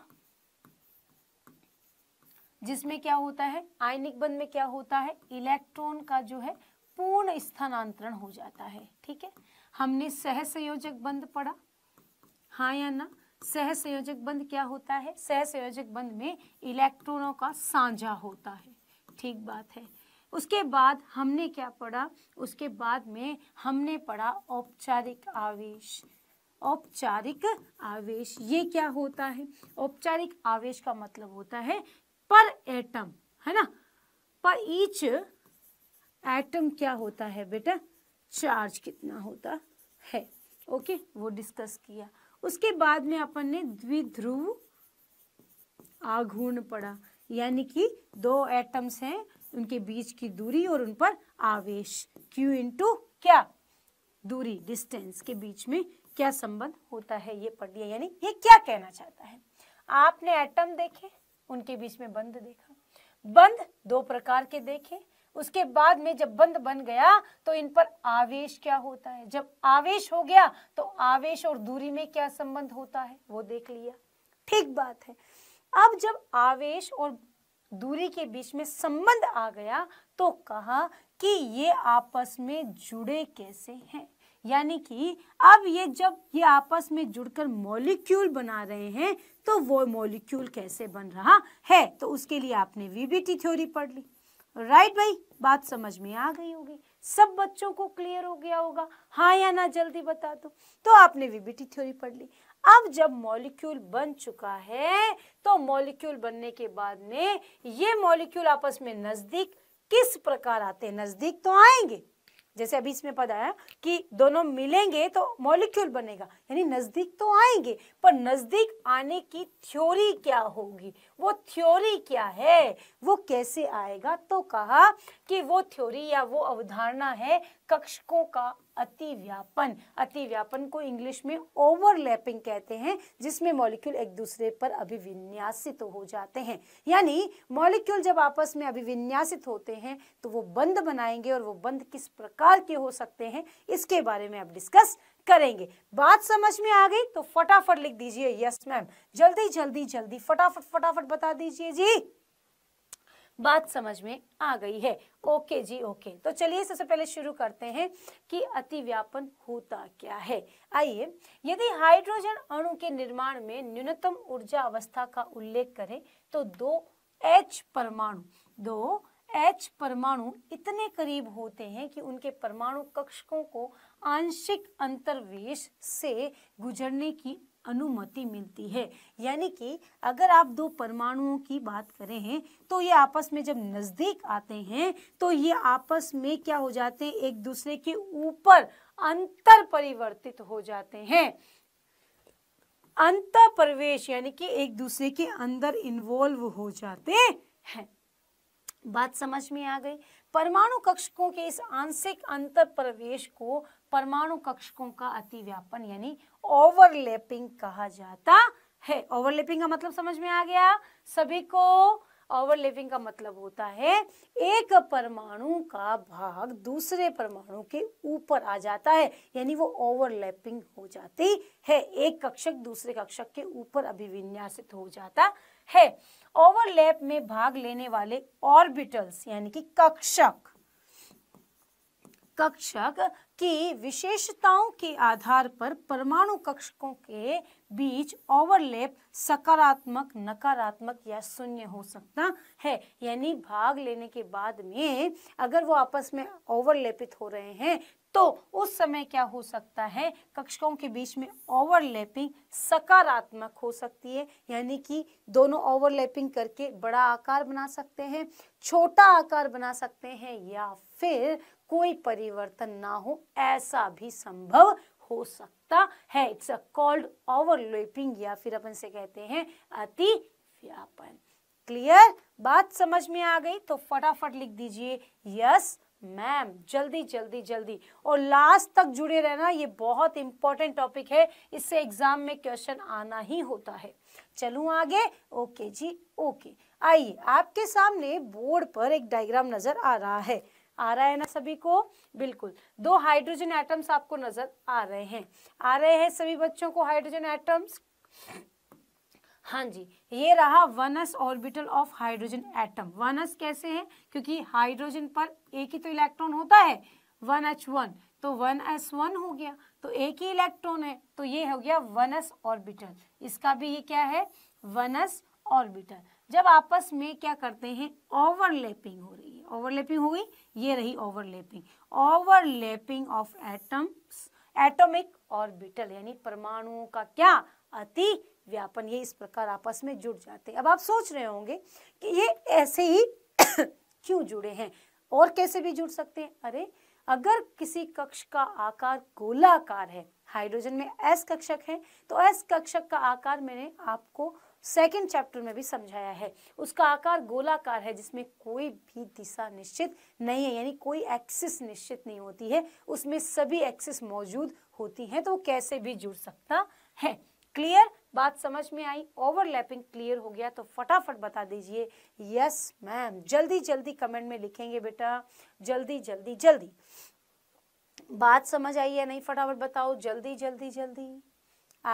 जिसमें क्या होता है आयनिक बंद में क्या होता है इलेक्ट्रॉन का जो है पूर्ण स्थानांतरण हो जाता है ठीक है हमने सहसंयोजक बंद पढ़ा हाँ या ना सहसंयोजक बंद क्या होता है सहसंयोजक बंद में इलेक्ट्रॉनों का साझा होता है ठीक बात है उसके बाद हमने क्या पढ़ा उसके बाद में हमने पढ़ा औपचारिक आवेश औपचारिक आवेश ये क्या होता है औपचारिक आवेश का मतलब होता है पर एटम है ना पर ईच एटम क्या होता है बेटा चार्ज कितना होता है ओके वो डिस्कस किया उसके बाद में अपन ने द्विध्रुव आघूर्ण पड़ा यानी कि दो एटम्स हैं उनके बीच की दूरी और उन पर आवेश Q इंटू क्या दूरी डिस्टेंस के बीच में क्या संबंध होता है ये पढ़ लिया यानी ये क्या कहना चाहता है आपने एटम देखे उनके बीच में बंद देखा बंद दो प्रकार के देखे उसके बाद में जब बंद बन गया तो इन पर आवेश क्या होता है जब आवेश हो गया तो आवेश और दूरी में क्या संबंध होता है वो देख लिया ठीक बात है अब जब आवेश और दूरी के बीच में संबंध आ गया तो कहा कि ये आपस में जुड़े कैसे हैं यानी कि अब ये जब ये आपस में जुड़कर मॉलिक्यूल बना रहे हैं तो वो मॉलिक्यूल कैसे बन रहा है तो उसके लिए आपने वीबीटी थ्योरी पढ़ ली राइट भाई बात समझ में आ गई होगी सब बच्चों को क्लियर हो गया होगा हाँ या ना जल्दी बता दो तो आपने वीबीटी थ्योरी पढ़ ली अब जब मॉलिक्यूल बन चुका है तो मॉलिक्यूल बनने के बाद में ये मॉलिक्यूल आपस में नजदीक किस प्रकार आते नजदीक तो आएंगे जैसे अभी इसमें पद आया कि दोनों मिलेंगे तो मॉलिक्यूल बनेगा यानी नज़दीक तो आएंगे पर नज़दीक आने की थ्योरी क्या होगी वो थ्योरी क्या है वो कैसे आएगा तो कहा कि वो थ्योरी या वो अवधारणा है कक्षकों का अति व्यापन अति व्यापन को इंग्लिश में ओवरलैपिंग कहते हैं जिसमें मॉलिक्यूल एक दूसरे पर अभिविन्यासित हो जाते हैं यानी मॉलिक्यूल जब आपस में अभिविन्यासित होते हैं तो वो बंद बनाएंगे और वो बंद किस प्रकार के हो सकते हैं इसके बारे में आप डिस्कस करेंगे बात समझ में आ गई तो फटाफट लिख दीजिए यस मैम जल्दी जल्दी जल्दी फटाफट फटाफट बता दीजिए जी बात समझ में आ गई है ओके जी ओके तो चलिए सबसे पहले शुरू करते हैं कि अतिव्यापन होता क्या है आइए यदि हाइड्रोजन अणु के निर्माण में न्यूनतम ऊर्जा अवस्था का उल्लेख करें तो दो एच परमाणु दो एच परमाणु इतने करीब होते हैं कि उनके परमाणु कक्षकों को आंशिक अंतर्वेश से गुजरने की अनुमति मिलती है यानी कि अगर आप दो परमाणुओं की बात करें हैं तो ये आपस में जब नज़दीक आते हैं तो ये आपस में क्या हो जाते हैं एक दूसरे के ऊपर अंतर परिवर्तित हो जाते हैं अंतर प्रवेश यानी कि एक दूसरे के अंदर इन्वॉल्व हो जाते हैं बात समझ में आ गई परमाणु कक्षकों के इस आंशिक अंतर प्रवेश को परमाणु कक्षकों का अतिव्यापन यानी ओवरलैपिंग कहा जाता है ओवरलैपिंग का मतलब समझ में आ गया सभी को ओवरलैपिंग का मतलब होता है एक परमाणु का भाग दूसरे परमाणु के ऊपर आ जाता है यानी वो ओवरलैपिंग हो जाती है एक कक्षक दूसरे कक्षक के ऊपर अभिविन्यासित हो जाता है ओवरलैप में भाग लेने वाले ऑर्बिटल्स यानी कि कक्षक कक्षक की विशेषताओं के आधार पर परमाणु कक्षकों के बीच ओवरलैप सकारात्मक नकारात्मक या शून्य हो सकता है यानी भाग लेने के बाद में अगर वो आपस में ओवरलैपित हो रहे हैं तो उस समय क्या हो सकता है कक्षकों के बीच में ओवरलैपिंग सकारात्मक हो सकती है यानी कि दोनों ओवरलैपिंग करके बड़ा आकार बना सकते हैं छोटा आकार बना सकते हैं या फिर कोई परिवर्तन ना हो ऐसा भी संभव हो सकता है इट्स अ कॉल्ड ओवरलोपिंग या फिर अपन से कहते हैं अति व्यापन क्लियर बात समझ में आ गई तो फटाफट लिख दीजिए यस मैम जल्दी जल्दी जल्दी और लास्ट तक जुड़े रहना ये बहुत इंपॉर्टेंट टॉपिक है इससे एग्जाम में क्वेश्चन आना ही होता है चलू आगे ओके जी ओके आइए आपके सामने बोर्ड पर एक डायग्राम नजर आ रहा है आ रहा है ना सभी को बिल्कुल दो हाइड्रोजन एटम्स आपको नजर आ रहे हैं आ रहे हैं सभी बच्चों को हाइड्रोजन एटम्स हाँ जी ये रहा one s orbital of hydrogen atom one s कैसे है क्योंकि हाइड्रोजन पर एक ही तो इलेक्ट्रॉन होता है वन एच वन तो वन एस वन हो गया तो एक ही इलेक्ट्रॉन है तो ये हो गया वनस ऑर्बिटल इसका भी ये क्या है वनस ऑर्बिटल जब आपस में क्या करते हैं ओवरलैपिंग हो रही है ओवरलैपिंग हो गई ये रही overlapping overlapping of atoms atomic orbital यानी परमाणुओं का क्या अति व्यापन ये इस प्रकार आपस में जुड़ जाते हैं अब आप सोच रहे होंगे कि ये ऐसे ही क्यों जुड़े हैं और कैसे भी जुड़ सकते हैं अरे अगर किसी कक्ष का आकार गोलाकार है हाइड्रोजन में एस कक्षक है तो एस कक्षक का आकार मैंने आपको सेकेंड चैप्टर में भी समझाया है उसका आकार गोलाकार है जिसमें कोई भी दिशा निश्चित नहीं है यानी कोई एक्सिस निश्चित नहीं होती है उसमें सभी एक्सिस मौजूद होती हैं तो वो कैसे भी जुड़ सकता है क्लियर बात समझ में आई ओवरलैपिंग क्लियर हो गया तो फटाफट बता दीजिए यस मैम जल्दी जल्दी कमेंट में लिखेंगे बेटा जल्दी जल्दी जल्दी बात समझ आई है नहीं फटाफट बताओ जल्दी जल्दी जल्दी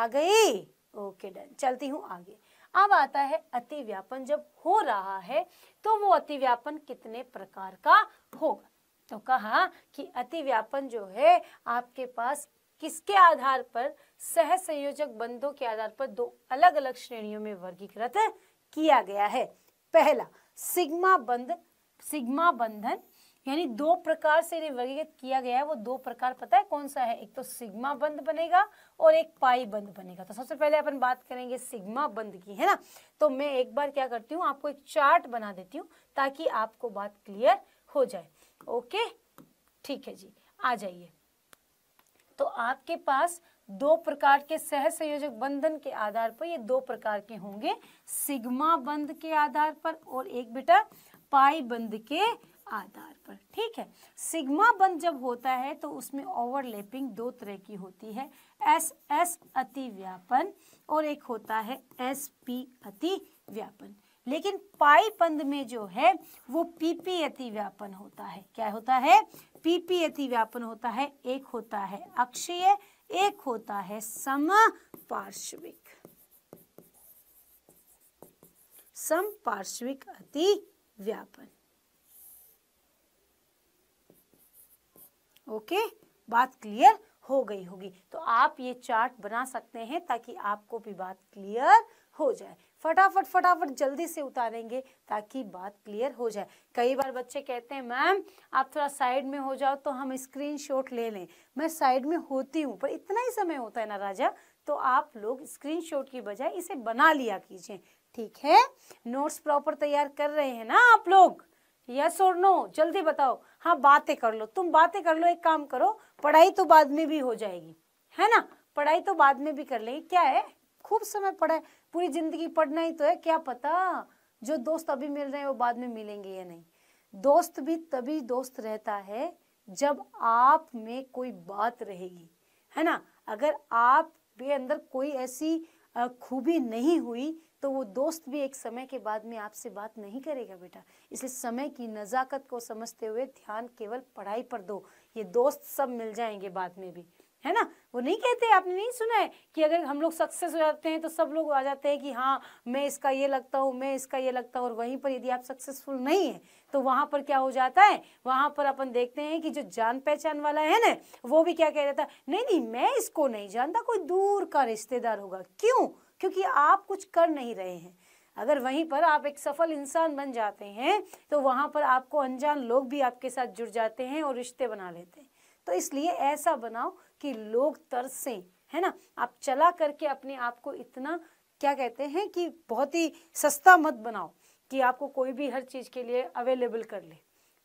आ गई ओके डन चलती हूँ आगे अब आता है अति व्यापन जब हो रहा है तो वो अति व्यापन कितने प्रकार का होगा तो कहा कि अति व्यापन जो है आपके पास किसके आधार पर सह संयोजक बंधों के आधार पर दो अलग अलग श्रेणियों में वर्गीकृत किया गया है पहला सिग्मा बंध सिग्मा बंधन यानी दो प्रकार से वर्गीकृत किया गया है वो दो प्रकार पता है कौन सा है एक तो सिग्मा बंद बनेगा और एक पाई बंद बनेगा तो सबसे पहले अपन बात करेंगे सिग्मा बंद की है ना तो मैं एक बार क्या करती हूँ आपको एक चार्ट बना देती हूँ ताकि आपको बात क्लियर हो जाए ओके ठीक है जी आ जाइए तो आपके पास दो प्रकार के सह संयोजक बंधन के आधार पर ये दो प्रकार के होंगे सिग्मा बंद के आधार पर और एक बेटा पाई बंद के आधार पर ठीक है सिग्मा बंद जब होता है तो उसमें ओवरलैपिंग दो तरह की होती है एस एस अति व्यापन और एक होता है एस पी अति व्यापन लेकिन पाई पंद में जो है वो पीपी अति व्यापन होता है क्या होता है पीपी अति व्यापन होता है एक होता है अक्षीय एक होता है सम सम पार्श्विक अति व्यापन ओके बात क्लियर हो गई होगी तो आप ये चार्ट बना सकते हैं ताकि आपको भी बात क्लियर हो जाए फटाफट फटाफट जल्दी से उतारेंगे ताकि बात क्लियर हो जाए कई बार बच्चे कहते हैं मैम आप थोड़ा साइड में हो जाओ तो हम स्क्रीनशॉट ले लें मैं साइड में होती हूँ पर इतना ही समय होता है ना राजा तो आप लोग स्क्रीनशॉट की बजाय इसे बना लिया कीजिए ठीक है नोट्स प्रॉपर तैयार कर रहे हैं ना आप लोग यस और नो जल्दी बताओ हाँ बातें कर लो तुम बातें कर लो एक काम करो पढ़ाई तो बाद में भी हो जाएगी है ना पढ़ाई तो बाद में भी कर लेंगे क्या है खूब समय पढ़ा है पूरी जिंदगी पढ़ना ही तो है क्या पता जो दोस्त अभी मिल रहे हैं वो बाद में मिलेंगे या नहीं दोस्त भी तभी दोस्त रहता है जब आप में कोई बात रहेगी है ना अगर आप के अंदर कोई ऐसी खूबी नहीं हुई तो वो दोस्त भी एक समय के बाद में आपसे बात नहीं करेगा बेटा इसलिए समय की नज़ाकत को समझते हुए ध्यान केवल पढ़ाई पर दो ये दोस्त सब मिल जाएंगे बाद में भी है ना वो नहीं कहते आपने नहीं सुना है कि अगर हम लोग सक्सेस हो जाते हैं तो सब लोग आ जाते हैं कि हाँ मैं इसका ये लगता हूँ मैं इसका ये लगता हूँ और वहीं पर यदि आप सक्सेसफुल नहीं है तो वहाँ पर क्या हो जाता है वहाँ पर अपन देखते हैं कि जो जान पहचान वाला है ना वो भी क्या कह जाता है नहीं नहीं मैं इसको नहीं जानता कोई दूर का रिश्तेदार होगा क्यों क्योंकि आप कुछ कर नहीं रहे हैं अगर वहीं पर आप एक सफल इंसान बन जाते हैं तो वहां पर आपको अनजान लोग भी आपके साथ जुड़ जाते हैं और रिश्ते बना लेते हैं तो इसलिए ऐसा बनाओ कि लोग तरसें है ना आप चला करके अपने आप को इतना क्या कहते हैं कि बहुत ही सस्ता मत बनाओ कि आपको कोई भी हर चीज़ के लिए अवेलेबल कर ले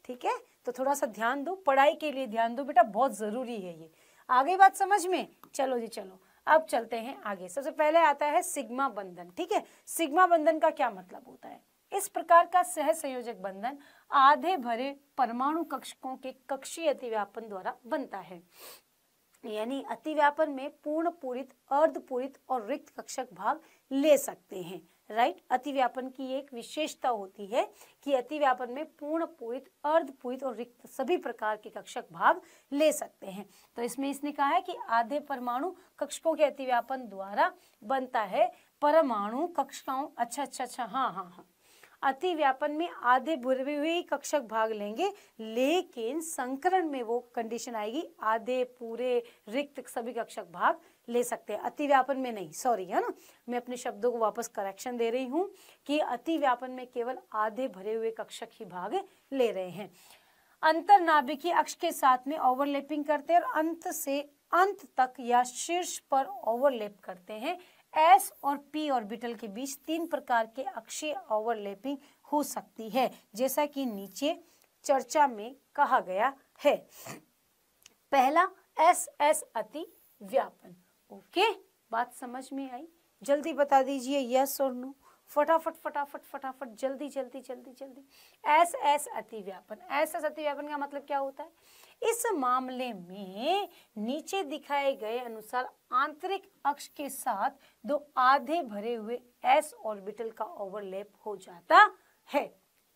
ठीक है तो थोड़ा सा ध्यान दो पढ़ाई के लिए ध्यान दो बेटा बहुत ज़रूरी है ये आगे बात समझ में चलो जी चलो अब चलते हैं आगे सबसे पहले आता है सिग्मा बंधन ठीक है सिग्मा बंधन का क्या मतलब होता है इस प्रकार का सह संयोजक बंधन आधे भरे परमाणु कक्षकों के कक्षीय अतिव्यापन द्वारा बनता है यानी अतिव्यापन में पूर्ण पूरित अर्ध पूरित और रिक्त कक्षक भाग ले सकते हैं राइट अतिव्यापन की एक विशेषता होती है कि अतिव्यापन में पूर्ण पूरित अर्धपूरित और रिक्त सभी प्रकार के कक्षक भाग ले सकते हैं तो इसमें इसने कहा है कि आधे परमाणु कक्षकों के अतिव्यापन द्वारा बनता है परमाणु कक्षाओं अच्छा अच्छा अच्छा हाँ हाँ हाँ अति व्यापन में आधे बुरे हुए कक्षक भाग लेंगे लेकिन संकरण में वो कंडीशन आएगी आधे पूरे रिक्त सभी कक्षक भाग ले सकते हैं अति व्यापन में नहीं सॉरी है ना मैं अपने शब्दों को वापस करेक्शन दे रही हूँ कि अति व्यापन में केवल आधे भरे हुए कक्षक ही भाग ले रहे हैं अंतर नाभिकीय अक्ष के साथ में ओवरलैपिंग करते हैं और अंत से अंत तक या शीर्ष पर ओवरलैप करते हैं एस और पी ऑर्बिटल के बीच तीन प्रकार के अक्षीय ओवरलैपिंग हो सकती है जैसा कि नीचे चर्चा में कहा गया है पहला एस एस अति व्यापन ओके बात समझ में आई जल्दी बता दीजिए यस और नो फटाफट फटाफट फटाफट जल्दी जल्दी जल्दी जल्दी एस एस अतिव्यापन एस एस अतिव्यापन का मतलब क्या होता है इस मामले में नीचे दिखाए गए अनुसार आंतरिक अक्ष के साथ दो आधे भरे हुए एस ऑर्बिटल का ओवरलैप हो जाता है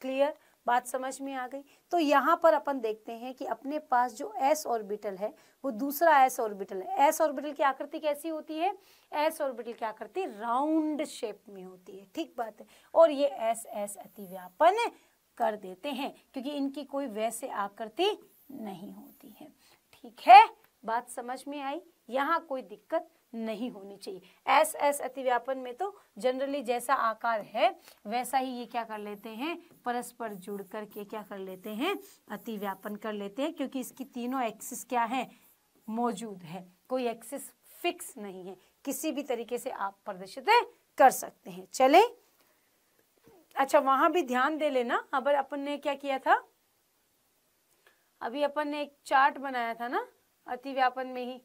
क्लियर बात समझ में आ गई तो यहाँ पर अपन देखते हैं कि अपने पास जो एस ऑर्बिटल है वो दूसरा एस ऑर्बिटल है एस ऑर्बिटल की आकृति कैसी होती है एस ऑर्बिटल की आकृति राउंड शेप में होती है ठीक बात है और ये एस एस अतिव्यापन कर देते हैं क्योंकि इनकी कोई वैसे आकृति नहीं होती है ठीक है बात समझ में आई यहाँ कोई दिक्कत नहीं होनी चाहिए एस एस अतिव्यापन में तो जनरली जैसा आकार है वैसा ही ये क्या कर लेते हैं परस्पर जुड़ करके क्या कर लेते हैं अतिव्यापन कर लेते हैं क्योंकि इसकी तीनों एक्सिस क्या है मौजूद है कोई एक्सिस फिक्स नहीं है किसी भी तरीके से आप प्रदर्शित कर सकते हैं चले अच्छा वहां भी ध्यान दे लेना अब अपन ने क्या किया था अभी अपन ने एक चार्ट बनाया था ना अतिव्यापन में ही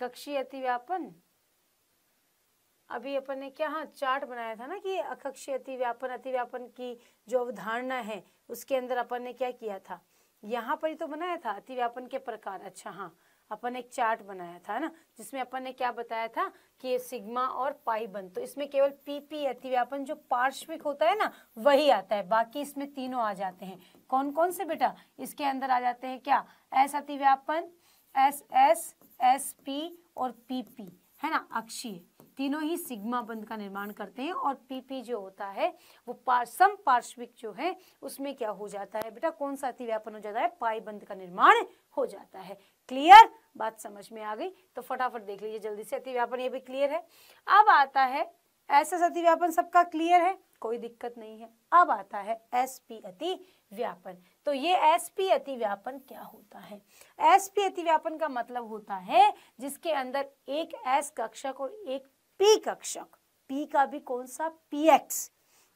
कक्षीय अतिव्यापन अभी अपन ने क्या हाँ चार्ट बनाया था ना कि अकक्षीय अतिव्यापन अतिव्यापन की जो अवधारणा है उसके अंदर अपन ने क्या किया था यहाँ पर ही तो बनाया था अतिव्यापन के प्रकार अच्छा हाँ अपन एक चार्ट बनाया था ना जिसमें अपन ने क्या बताया था कि सिग्मा और पाई बन तो इसमें केवल पीपी अतिव्यापन जो पार्श्विक होता है ना वही आता है बाकी इसमें तीनों आ जाते हैं कौन कौन से बेटा इसके अंदर आ जाते हैं क्या एस अतिव्यापन एस एस एस पी और पी पी है ना अक्षीय तीनों ही सिग्मा बंद का निर्माण करते हैं और पीपी जो होता है वो पार, पार्श्विक जो है उसमें क्या हो जाता है बेटा कौन सा अतिव्यापन हो जाता है पाई बंद का निर्माण हो जाता है क्लियर बात समझ में आ गई तो फटाफट देख लीजिए जल्दी से अति व्यापन ये भी क्लियर है अब आता है ऐसा अति व्यापन सबका क्लियर है कोई दिक्कत नहीं है अब आता है एस पी अति व्यापन तो ये एसपी अति व्यापन क्या होता है एसपी अति व्यापन का मतलब होता है जिसके अंदर एक एस कक्षक और एक पी कक्षक पी का भी कौन सा पी एक्स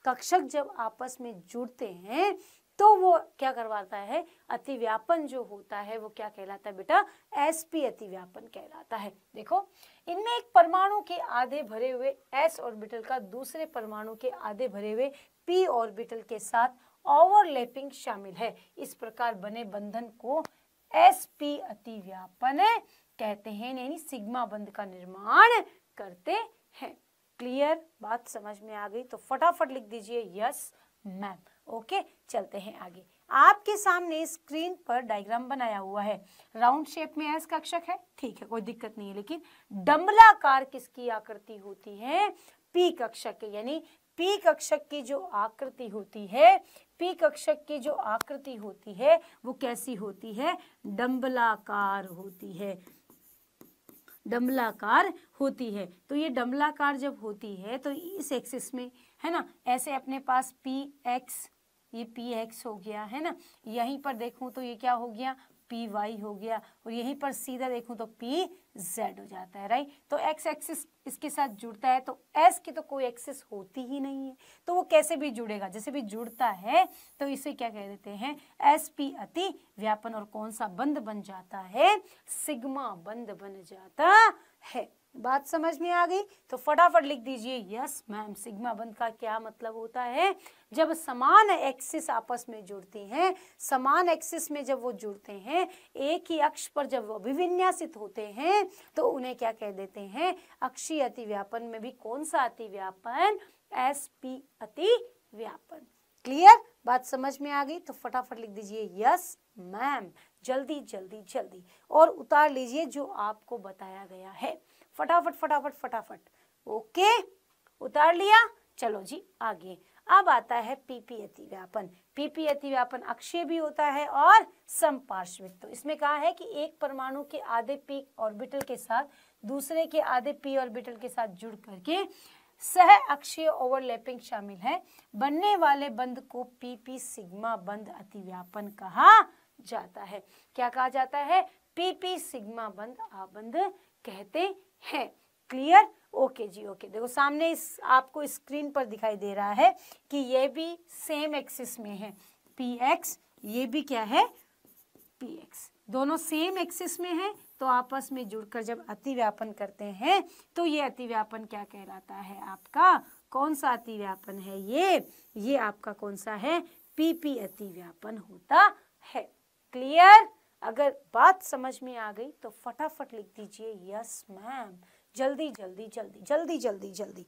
कक्षक जब आपस में जुड़ते हैं तो वो क्या करवाता है अतिव्यापन जो होता है वो क्या कहलाता है बेटा एसपी अतिव्यापन कहलाता है देखो इनमें एक परमाणु के आधे भरे हुए एस ऑर्बिटल का दूसरे परमाणु के आधे भरे हुए पी ऑर्बिटल के साथ ओवरलैपिंग शामिल है इस प्रकार बने बंधन को एस पी अतिव्यापन कहते हैं यानी सिग्मा बंध का निर्माण करते हैं क्लियर बात समझ में आ गई तो फटाफट लिख दीजिए यस मैम ओके चलते हैं आगे आपके सामने स्क्रीन पर डायग्राम बनाया हुआ है राउंड शेप में एस कक्षक है ठीक है कोई दिक्कत नहीं है लेकिन डमलाकार किसकी आकृति होती है पी कक्षक यानी पी कक्षक की जो आकृति होती है पी कक्षक की जो आकृति होती है वो कैसी होती है डम्बलाकार होती है डम्बलाकार होती है तो ये डम्बलाकार जब होती है तो इस एक्सिस में है ना ऐसे अपने पास पी एक्स ये पी एक्स हो गया है ना यहीं पर देखूं तो ये क्या हो गया पी वाई हो गया और यहीं पर सीधा देखूं तो पी जेड हो जाता है राइट तो एक्स एक्सिस इसके साथ जुड़ता है तो एस की तो कोई एक्सिस होती ही नहीं है तो वो कैसे भी जुड़ेगा जैसे भी जुड़ता है तो इसे क्या कह देते हैं एस पी अति व्यापन और कौन सा बंद बन जाता है सिग्मा बंद बन जाता है बात समझ में आ गई तो फटाफट लिख दीजिए यस मैम सिग्मा बंद का क्या मतलब होता है जब समान एक्सिस आपस में जुड़ते हैं समान एक्सिस में जब वो जुड़ते हैं एक ही अक्ष पर जब वो अभिविन्यासित होते हैं तो उन्हें क्या कह देते हैं अक्षीय अतिव्यापन में भी कौन सा अतिव्यापन एस पी अति व्यापन क्लियर बात समझ में आ गई तो फटाफट लिख दीजिए यस मैम जल्दी जल्दी जल्दी और उतार लीजिए जो आपको बताया गया है फटाफट फटाफट फटाफट ओके उतार लिया चलो जी आगे अब आता है पीपी अति व्यापन पीपी अति व्यापन अक्षय भी होता है और तो इसमें कहा है कि एक परमाणु के आधे पी ऑर्बिटल के साथ दूसरे के आधे पी ऑर्बिटल के साथ जुड़ करके सह अक्षय ओवरलैपिंग शामिल है बनने वाले बंद को पीपी सिग्मा बंद अति व्यापन कहा जाता है क्या कहा जाता है पीपी सिग्मा बंद आबंध कहते है क्लियर ओके जी ओके देखो सामने इस आपको स्क्रीन पर दिखाई दे रहा है कि ये भी सेम एक्सिस में है पी एक्स ये भी क्या है पी एक्स दोनों सेम एक्सिस में है तो आपस में जुड़कर जब अतिव्यापन करते हैं तो ये अतिव्यापन क्या कहलाता है आपका कौन सा अतिव्यापन है ये ये आपका कौन सा है पीपी अतिव्यापन होता है क्लियर अगर बात समझ में आ गई तो फटाफट लिख दीजिए यस मैम जल्दी जल्दी जल्दी जल्दी जल्दी जल्दी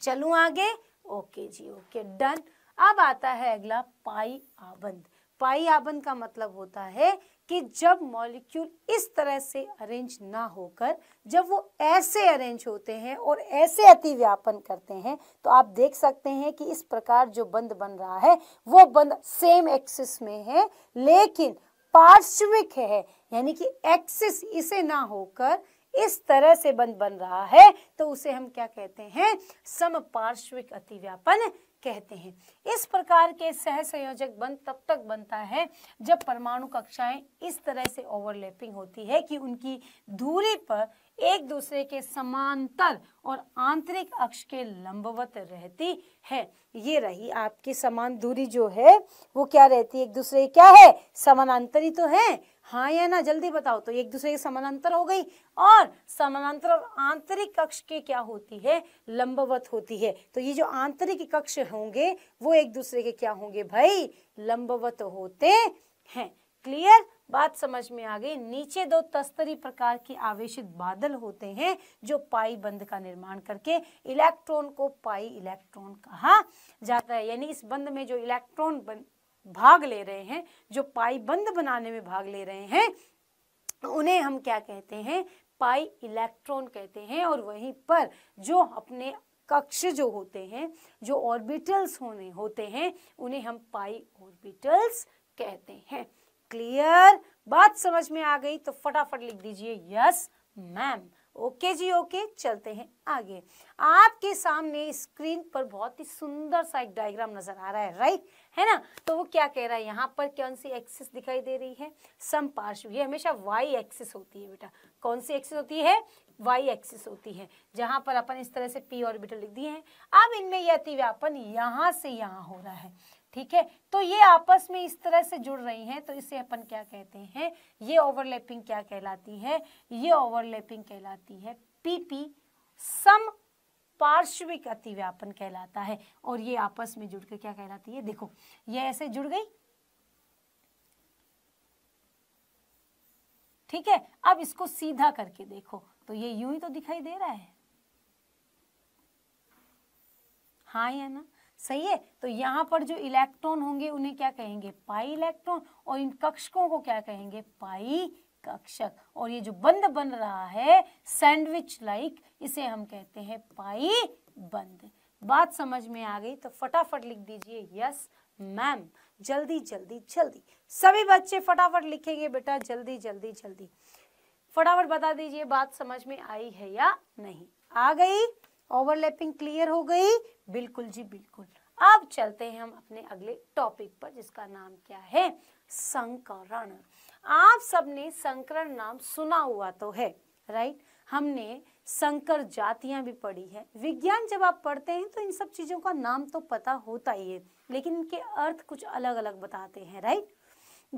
चलूँ आगे ओके जी ओके डन अब आता है अगला पाई आबंद पाई आबंद का मतलब होता है कि जब मॉलिक्यूल इस तरह से अरेंज ना होकर जब वो ऐसे अरेंज होते हैं और ऐसे अतिव्यापन करते हैं तो आप देख सकते हैं कि इस प्रकार जो बंद बन रहा है वो बंद सेम एक्सिस में है लेकिन पार्श्विक है यानी कि एक्सिस इसे ना होकर इस तरह से बंद बन रहा है तो उसे हम क्या कहते हैं समपार्श्विक अतिव्यापन कहते हैं इस प्रकार के सहसंयोजक बंध तब तक बनता है जब परमाणु कक्षाएं इस तरह से ओवरलैपिंग होती है कि उनकी दूरी पर एक दूसरे के समांतर और आंतरिक अक्ष के लंबवत रहती है ये रही आपकी समान दूरी जो है वो क्या रहती है एक दूसरे क्या है समानांतरी तो है हाँ या ना जल्दी बताओ तो एक दूसरे के समानांतर हो गई और समानांतर और आंतरिक कक्ष के क्या होती है लंबवत होती है तो ये जो आंतरिक कक्ष होंगे वो एक दूसरे के क्या होंगे भाई लंबवत होते हैं क्लियर बात समझ में आ गई नीचे दो तस्तरी प्रकार के आवेशित बादल होते हैं जो पाई बंद का निर्माण करके इलेक्ट्रॉन को पाई इलेक्ट्रॉन कहा जाता है यानी इस बंद में जो इलेक्ट्रॉन भाग ले रहे हैं जो पाईबंद बनाने में भाग ले रहे हैं उन्हें हम क्या कहते हैं पाई इलेक्ट्रॉन कहते हैं और वहीं पर जो अपने कक्ष जो होते हैं जो ऑर्बिटल्स होने होते हैं उन्हें हम पाई ऑर्बिटल्स कहते हैं क्लियर बात समझ में आ गई तो फटाफट लिख दीजिए यस मैम ओके जी ओके चलते हैं आगे आपके सामने स्क्रीन पर बहुत ही सुंदर सा एक डायग्राम नजर आ रहा है राइट है ना तो वो क्या कह रहा है यहाँ पर कौन सी एक्सिस दिखाई दे रही है सम पार्श्व ये हमेशा वाई एक्सिस होती है बेटा कौन सी एक्सिस होती है वाई एक्सिस होती है जहाँ पर अपन इस तरह से पी ऑर्बिटल लिख दिए हैं अब इनमें यह अतिव्यापन यहाँ से यहाँ हो रहा है ठीक है तो ये आपस में इस तरह से जुड़ रही हैं तो इसे अपन क्या कहते हैं ये ओवरलैपिंग क्या कहलाती है ये ओवरलैपिंग कहलाती है पीपी सम पार्श्विक अतिव्यापन कहलाता है और ये आपस में जुड़कर क्या कहलाती है देखो ये ऐसे जुड़ गई ठीक है अब इसको सीधा करके देखो तो ये यूं ही तो दिखाई दे रहा है हाँ या ना सही है तो यहाँ पर जो इलेक्ट्रॉन होंगे उन्हें क्या कहेंगे पाई इलेक्ट्रॉन और इन कक्षकों को क्या कहेंगे पाई कक्षक और ये जो बंद बन रहा है सैंडविच लाइक इसे हम कहते हैं पाई बंद बात समझ में आ गई तो फटाफट लिख दीजिए यस मैम जल्दी जल्दी जल्दी सभी बच्चे फटाफट लिखेंगे बेटा जल्दी जल्दी जल्दी फटाफट बता दीजिए बात समझ में आई है या नहीं आ गई ओवरलैपिंग क्लियर हो गई बिल्कुल जी बिल्कुल अब चलते हैं हम अपने अगले टॉपिक पर जिसका नाम क्या है संकरण आप सबने संकरण नाम सुना हुआ तो है राइट हमने संकर जातियां भी पढ़ी है विज्ञान जब आप पढ़ते हैं तो इन सब चीजों का नाम तो पता होता ही है लेकिन इनके अर्थ कुछ अलग अलग बताते हैं राइट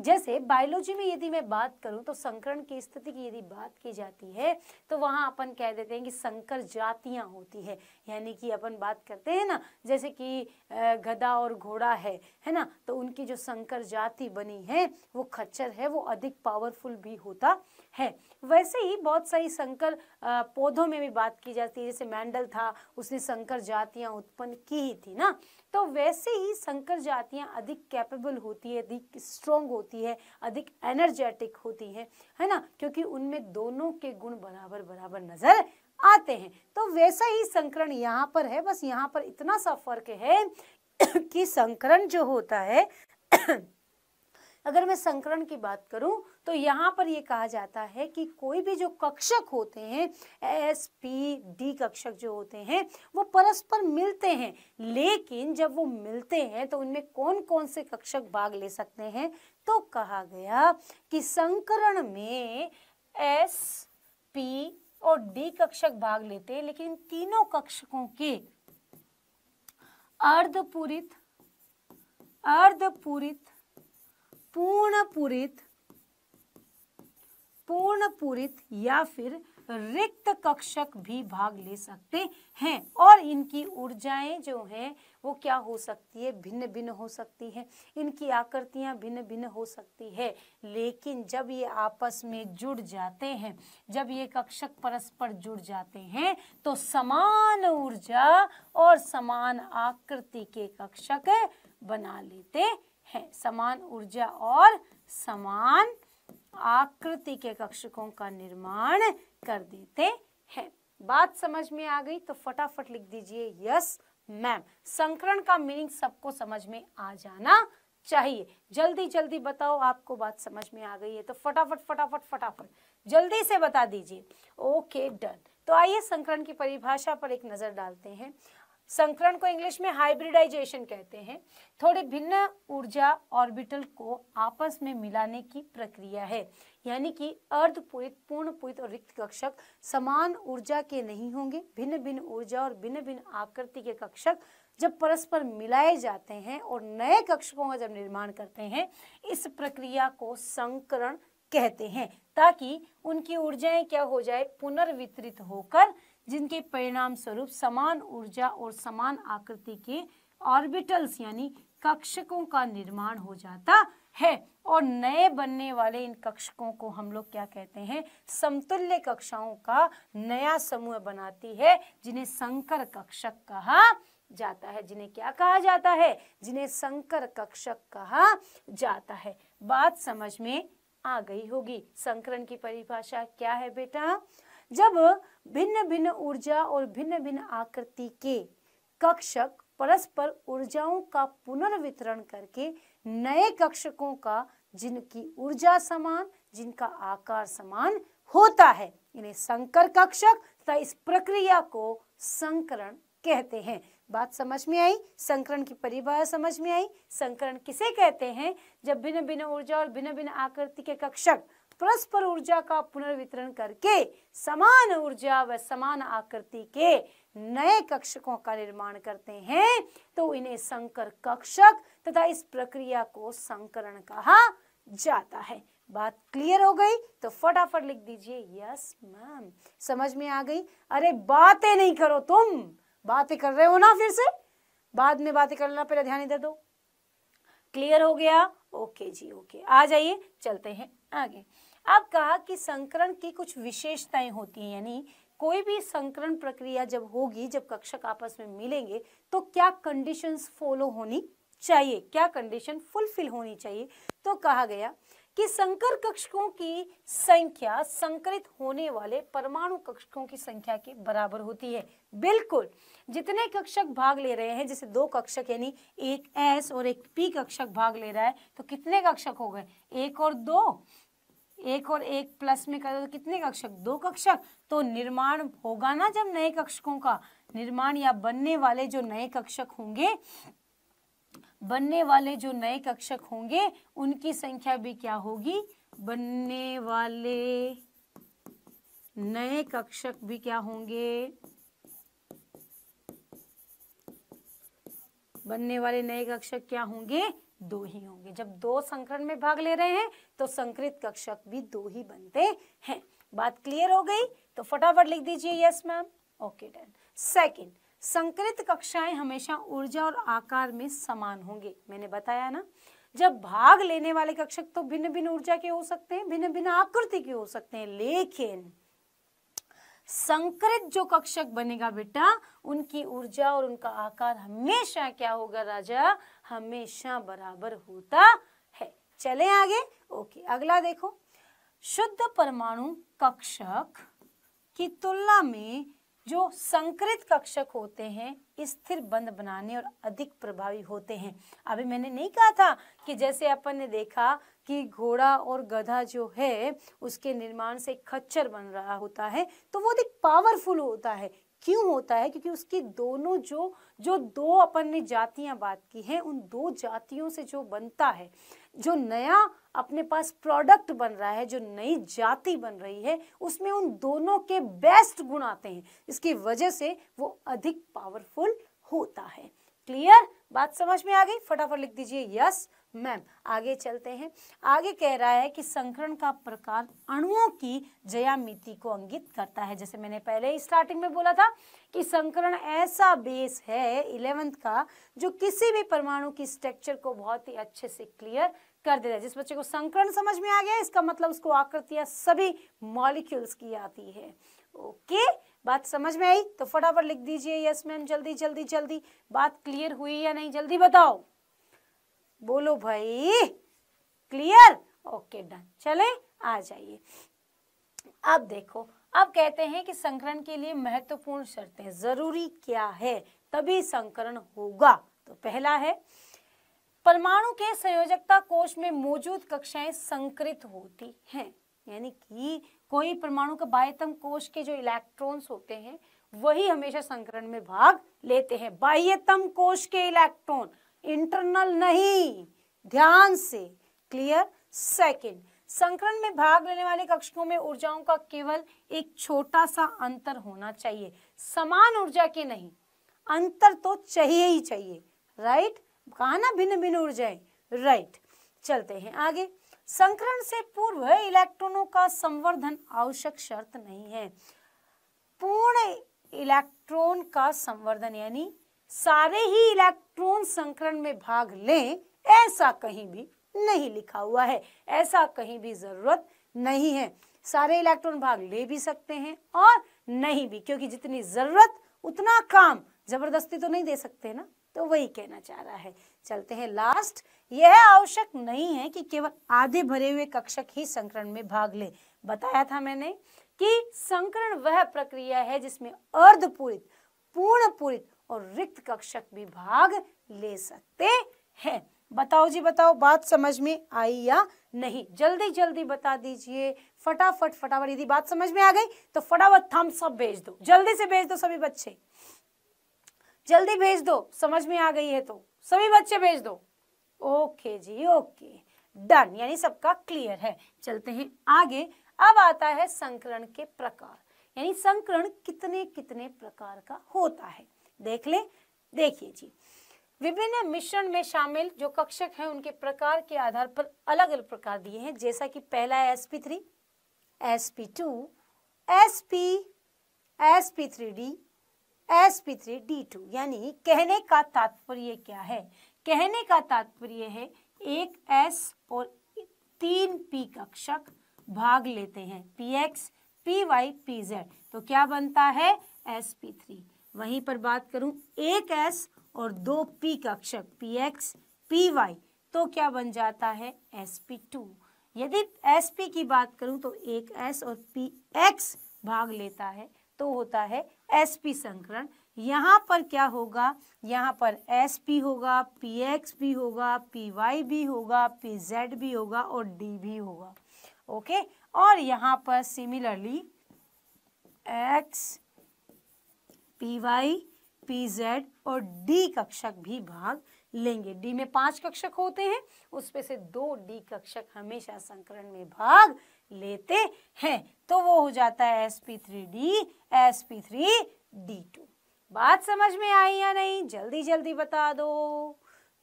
जैसे बायोलॉजी में यदि मैं बात करूं तो संकरण की स्थिति की यदि बात की जाती है तो वहां अपन कह देते हैं कि संकर जातियां होती है यानी कि अपन बात करते हैं ना जैसे कि गधा और घोड़ा है है ना तो उनकी जो संकर जाति बनी है वो खच्चर है वो अधिक पावरफुल भी होता है वैसे ही बहुत सारी संकर पौधों में भी बात की जाती है जैसे मैंडल था उसने संकर जातियां उत्पन्न की ही थी ना तो वैसे ही संकर जातियां अधिक कैपेबल होती है अधिक स्ट्रोंग होती है अधिक एनर्जेटिक होती है है ना क्योंकि उनमें दोनों के गुण बराबर बराबर नजर आते हैं तो वैसा ही संकरण यहाँ पर है बस यहाँ पर इतना सा फर्क है कि संकरण जो होता है अगर मैं संकरण की बात करूं तो यहाँ पर ये कहा जाता है कि कोई भी जो कक्षक होते हैं एस पी डी कक्षक जो होते हैं वो परस्पर मिलते हैं लेकिन जब वो मिलते हैं तो उनमें कौन कौन से कक्षक भाग ले सकते हैं तो कहा गया कि संकरण में एस पी और डी कक्षक भाग लेते हैं लेकिन तीनों कक्षकों के अर्धपूरित अर्धपूरित पूर्णपूरित पूर्ण पूरित या फिर रिक्त कक्षक भी भाग ले सकते हैं और इनकी ऊर्जाएं जो हैं वो क्या हो सकती है भिन्न भिन्न हो सकती है इनकी आकृतियां भिन्न भिन्न हो सकती है लेकिन जब ये आपस में जुड़ जाते हैं जब ये कक्षक परस्पर जुड़ जाते हैं तो समान ऊर्जा और समान आकृति के कक्षक बना लेते हैं समान ऊर्जा और समान आकृति के कक्षकों का निर्माण कर देते हैं बात समझ में आ गई तो फटाफट लिख दीजिए यस मैम संकरण का मीनिंग सबको समझ में आ जाना चाहिए जल्दी जल्दी बताओ आपको बात समझ में आ गई है तो फटाफट फटाफट फटाफट जल्दी से बता दीजिए ओके डन तो आइए संकरण की परिभाषा पर एक नज़र डालते हैं संकरण को इंग्लिश में हाइब्रिडाइजेशन कहते हैं थोड़े भिन्न ऊर्जा ऑर्बिटल को आपस में मिलाने की प्रक्रिया है यानी कि अर्धपुरित पूर्णपुरित और रिक्त कक्षक समान ऊर्जा के नहीं होंगे भिन्न भिन्न ऊर्जा और भिन्न भिन्न आकृति के कक्षक जब परस्पर मिलाए जाते हैं और नए कक्षकों का जब निर्माण करते हैं इस प्रक्रिया को संकरण कहते हैं ताकि उनकी ऊर्जाएं क्या हो जाए पुनर्वितरित होकर जिनके परिणाम स्वरूप समान ऊर्जा और समान आकृति के ऑर्बिटल्स यानी कक्षकों का निर्माण हो जाता है और नए बनने वाले इन कक्षकों को हम लोग क्या कहते हैं समतुल्य कक्षाओं का नया समूह बनाती है जिन्हें संकर कक्षक कहा जाता है जिन्हें क्या कहा जाता है जिन्हें संकर कक्षक कहा जाता है बात समझ में आ गई होगी संकरण की परिभाषा क्या है बेटा जब भिन्न भिन्न ऊर्जा और भिन्न भिन्न आकृति के कक्षक परस्पर ऊर्जाओं का पुनर्वितरण करके नए कक्षकों का जिनकी ऊर्जा समान जिनका आकार समान होता है इन्हें संकर कक्षक तथा इस प्रक्रिया को संकरण कहते हैं बात समझ में आई संकरण की परिभाषा समझ में आई संकरण किसे कहते हैं जब भिन्न भिन्न ऊर्जा और भिन्न भिन्न आकृति के कक्षक परस्पर ऊर्जा का पुनर्वितरण करके समान ऊर्जा व समान आकृति के नए कक्षकों का निर्माण करते हैं तो इन्हें संकर कक्षक तथा इस प्रक्रिया को संकरण कहा जाता है बात क्लियर हो गई तो फटाफट लिख दीजिए यस मैम समझ में आ गई अरे बातें नहीं करो तुम बातें कर रहे हो ना फिर से बाद में बातें करना पहले ध्यान दे दो क्लियर हो गया ओके जी ओके आ जाइए चलते हैं आगे अब कहा कि संकरण की कुछ विशेषताएं होती हैं यानी कोई भी संकरण प्रक्रिया जब होगी जब कक्षक आपस में मिलेंगे तो क्या कंडीशंस फॉलो होनी चाहिए क्या कंडीशन फुलफिल होनी चाहिए तो कहा गया कि संकर कक्षकों की संख्या संकरित होने वाले परमाणु कक्षकों की संख्या के बराबर होती है बिल्कुल जितने कक्षक भाग ले रहे हैं जैसे दो कक्षक यानी एक एस और एक पी कक्षक भाग ले रहा है तो कितने कक्षक हो गए एक और दो एक और एक प्लस में कर दो तो कितने कक्षक दो कक्षक तो निर्माण होगा ना जब नए कक्षकों का निर्माण या बनने वाले जो नए कक्षक होंगे बनने वाले जो नए कक्षक होंगे उनकी संख्या भी क्या होगी बनने वाले नए कक्षक भी क्या होंगे बनने वाले नए कक्षक क्या होंगे दो ही होंगे जब दो संकरण में भाग ले रहे हैं तो संकृत कक्षक भी दो ही बनते हैं बात क्लियर हो गई तो फटाफट लिख दीजिए yes ma'am okay done second संकृत कक्षाएं हमेशा ऊर्जा और आकार में समान होंगे मैंने बताया ना जब भाग लेने वाले कक्षक तो भिन्न भिन्न ऊर्जा के हो सकते हैं भिन्न भिन्न आकृति के हो सकते हैं लेकिन संकृत जो कक्षक बनेगा बेटा उनकी ऊर्जा और उनका आकार हमेशा क्या होगा राजा हमेशा बराबर होता है चले आगे ओके अगला देखो शुद्ध परमाणु कक्षक की तुलना में जो संकृत कक्षक होते हैं स्थिर बंद बनाने और अधिक प्रभावी होते हैं अभी मैंने नहीं कहा था कि जैसे अपन ने देखा कि घोड़ा और गधा जो है उसके निर्माण से खच्चर बन रहा होता है तो वो अधिक पावरफुल होता है क्यों होता है क्योंकि उसकी दोनों जो जो दो अपन ने जातियां बात की हैं उन दो जातियों से जो बनता है जो नया अपने पास प्रोडक्ट बन रहा है जो नई जाति बन रही है उसमें उन दोनों के बेस्ट गुण आते हैं इसकी वजह से वो अधिक पावरफुल होता है क्लियर बात समझ में आ गई फटाफट लिख दीजिए यस मैम आगे चलते हैं आगे कह रहा है कि संकरण का प्रकार अणुओं की जयामिति को अंगित करता है जैसे मैंने पहले ही स्टार्टिंग में बोला था कि संकरण ऐसा बेस है इलेवेंथ का जो किसी भी परमाणु की स्ट्रक्चर को बहुत ही अच्छे से क्लियर कर देता है जिस बच्चे को संकरण समझ में आ गया इसका मतलब उसको आकृतियां सभी मॉलिक्यूल्स की आती है ओके बात समझ में आई तो फटाफट लिख दीजिए यस मैम जल्दी जल्दी जल्दी बात क्लियर हुई या नहीं जल्दी बताओ बोलो भाई क्लियर ओके डन चले आ जाइए अब देखो अब कहते हैं कि संकरण के लिए महत्वपूर्ण शर्तें जरूरी क्या है तभी संकरण होगा तो पहला है परमाणु के संयोजकता कोष में मौजूद कक्षाएं संकृत होती हैं यानी कि कोई परमाणु का बाह्यतम कोष के जो इलेक्ट्रॉन्स होते हैं वही हमेशा संकरण में भाग लेते हैं बाह्यतम कोष के इलेक्ट्रॉन इंटरनल नहीं ध्यान से क्लियर सेकंड संकरण में भाग लेने वाले कक्षकों में ऊर्जाओं का केवल एक छोटा सा अंतर होना चाहिए समान ऊर्जा के नहीं अंतर तो चाहिए ही चाहिए राइट कहा ना भिन्न भिन्न ऊर्जाएं राइट चलते हैं आगे संकरण से पूर्व इलेक्ट्रॉनों का संवर्धन आवश्यक शर्त नहीं है पूर्ण इलेक्ट्रॉन का संवर्धन यानी सारे ही इलेक्ट्रॉन संकरण में भाग लें ऐसा कहीं भी नहीं लिखा हुआ है ऐसा कहीं भी जरूरत नहीं है सारे इलेक्ट्रॉन भाग ले भी सकते हैं और नहीं भी क्योंकि जितनी जरूरत उतना काम जबरदस्ती तो नहीं दे सकते ना तो वही कहना चाह रहा है चलते हैं लास्ट यह आवश्यक नहीं है कि केवल आधे भरे हुए कक्षक ही संकरण में भाग ले बताया था मैंने कि संकरण वह प्रक्रिया है जिसमें अर्धपूरित पूर्ण पूरित और रिक्त कक्षक भी भाग ले सकते हैं बताओ जी बताओ बात समझ में आई या नहीं जल्दी जल्दी बता दीजिए फटाफट फटाफट यदि बात समझ में आ गई तो फटाफट थम सब भेज दो जल्दी से भेज दो सभी बच्चे जल्दी भेज दो समझ में आ गई है तो सभी बच्चे भेज दो ओके जी ओके डन यानी सबका क्लियर है चलते हैं आगे अब आता है संकरण के प्रकार यानी संकरण कितने कितने प्रकार का होता है देख ले देखिए जी विभिन्न मिश्रण में शामिल जो कक्षक हैं उनके प्रकार के आधार पर अलग अलग प्रकार दिए हैं जैसा कि पहला है S P three S P two S P S P three D S P three D two यानी कहने का तात्पर्य क्या है कहने का तात्पर्य है एक एस और तीन पी कक्षक भाग लेते हैं P X P Y P Z तो क्या बनता है एस पी थ्री वहीं पर बात करूं एक एस और दो पी कक्षक पी एक्स पी वाई तो क्या बन जाता है एस पी टू यदि एस पी की बात करूं तो एक एस और पी एक्स भाग लेता है तो होता है एस पी संकरण यहाँ पर क्या होगा यहाँ पर एस पी होगा पी एक्स भी होगा पी वाई भी होगा पी जेड भी होगा और डी भी होगा ओके और यहाँ पर similarly X P Y P Z और डी कक्षक भी भाग लेंगे डी में पांच कक्षक होते हैं उसमें से दो डी कक्षक हमेशा संकरण में भाग लेते हैं तो वो हो जाता है S P three D S P three D two बात समझ में आई या नहीं जल्दी जल्दी बता दो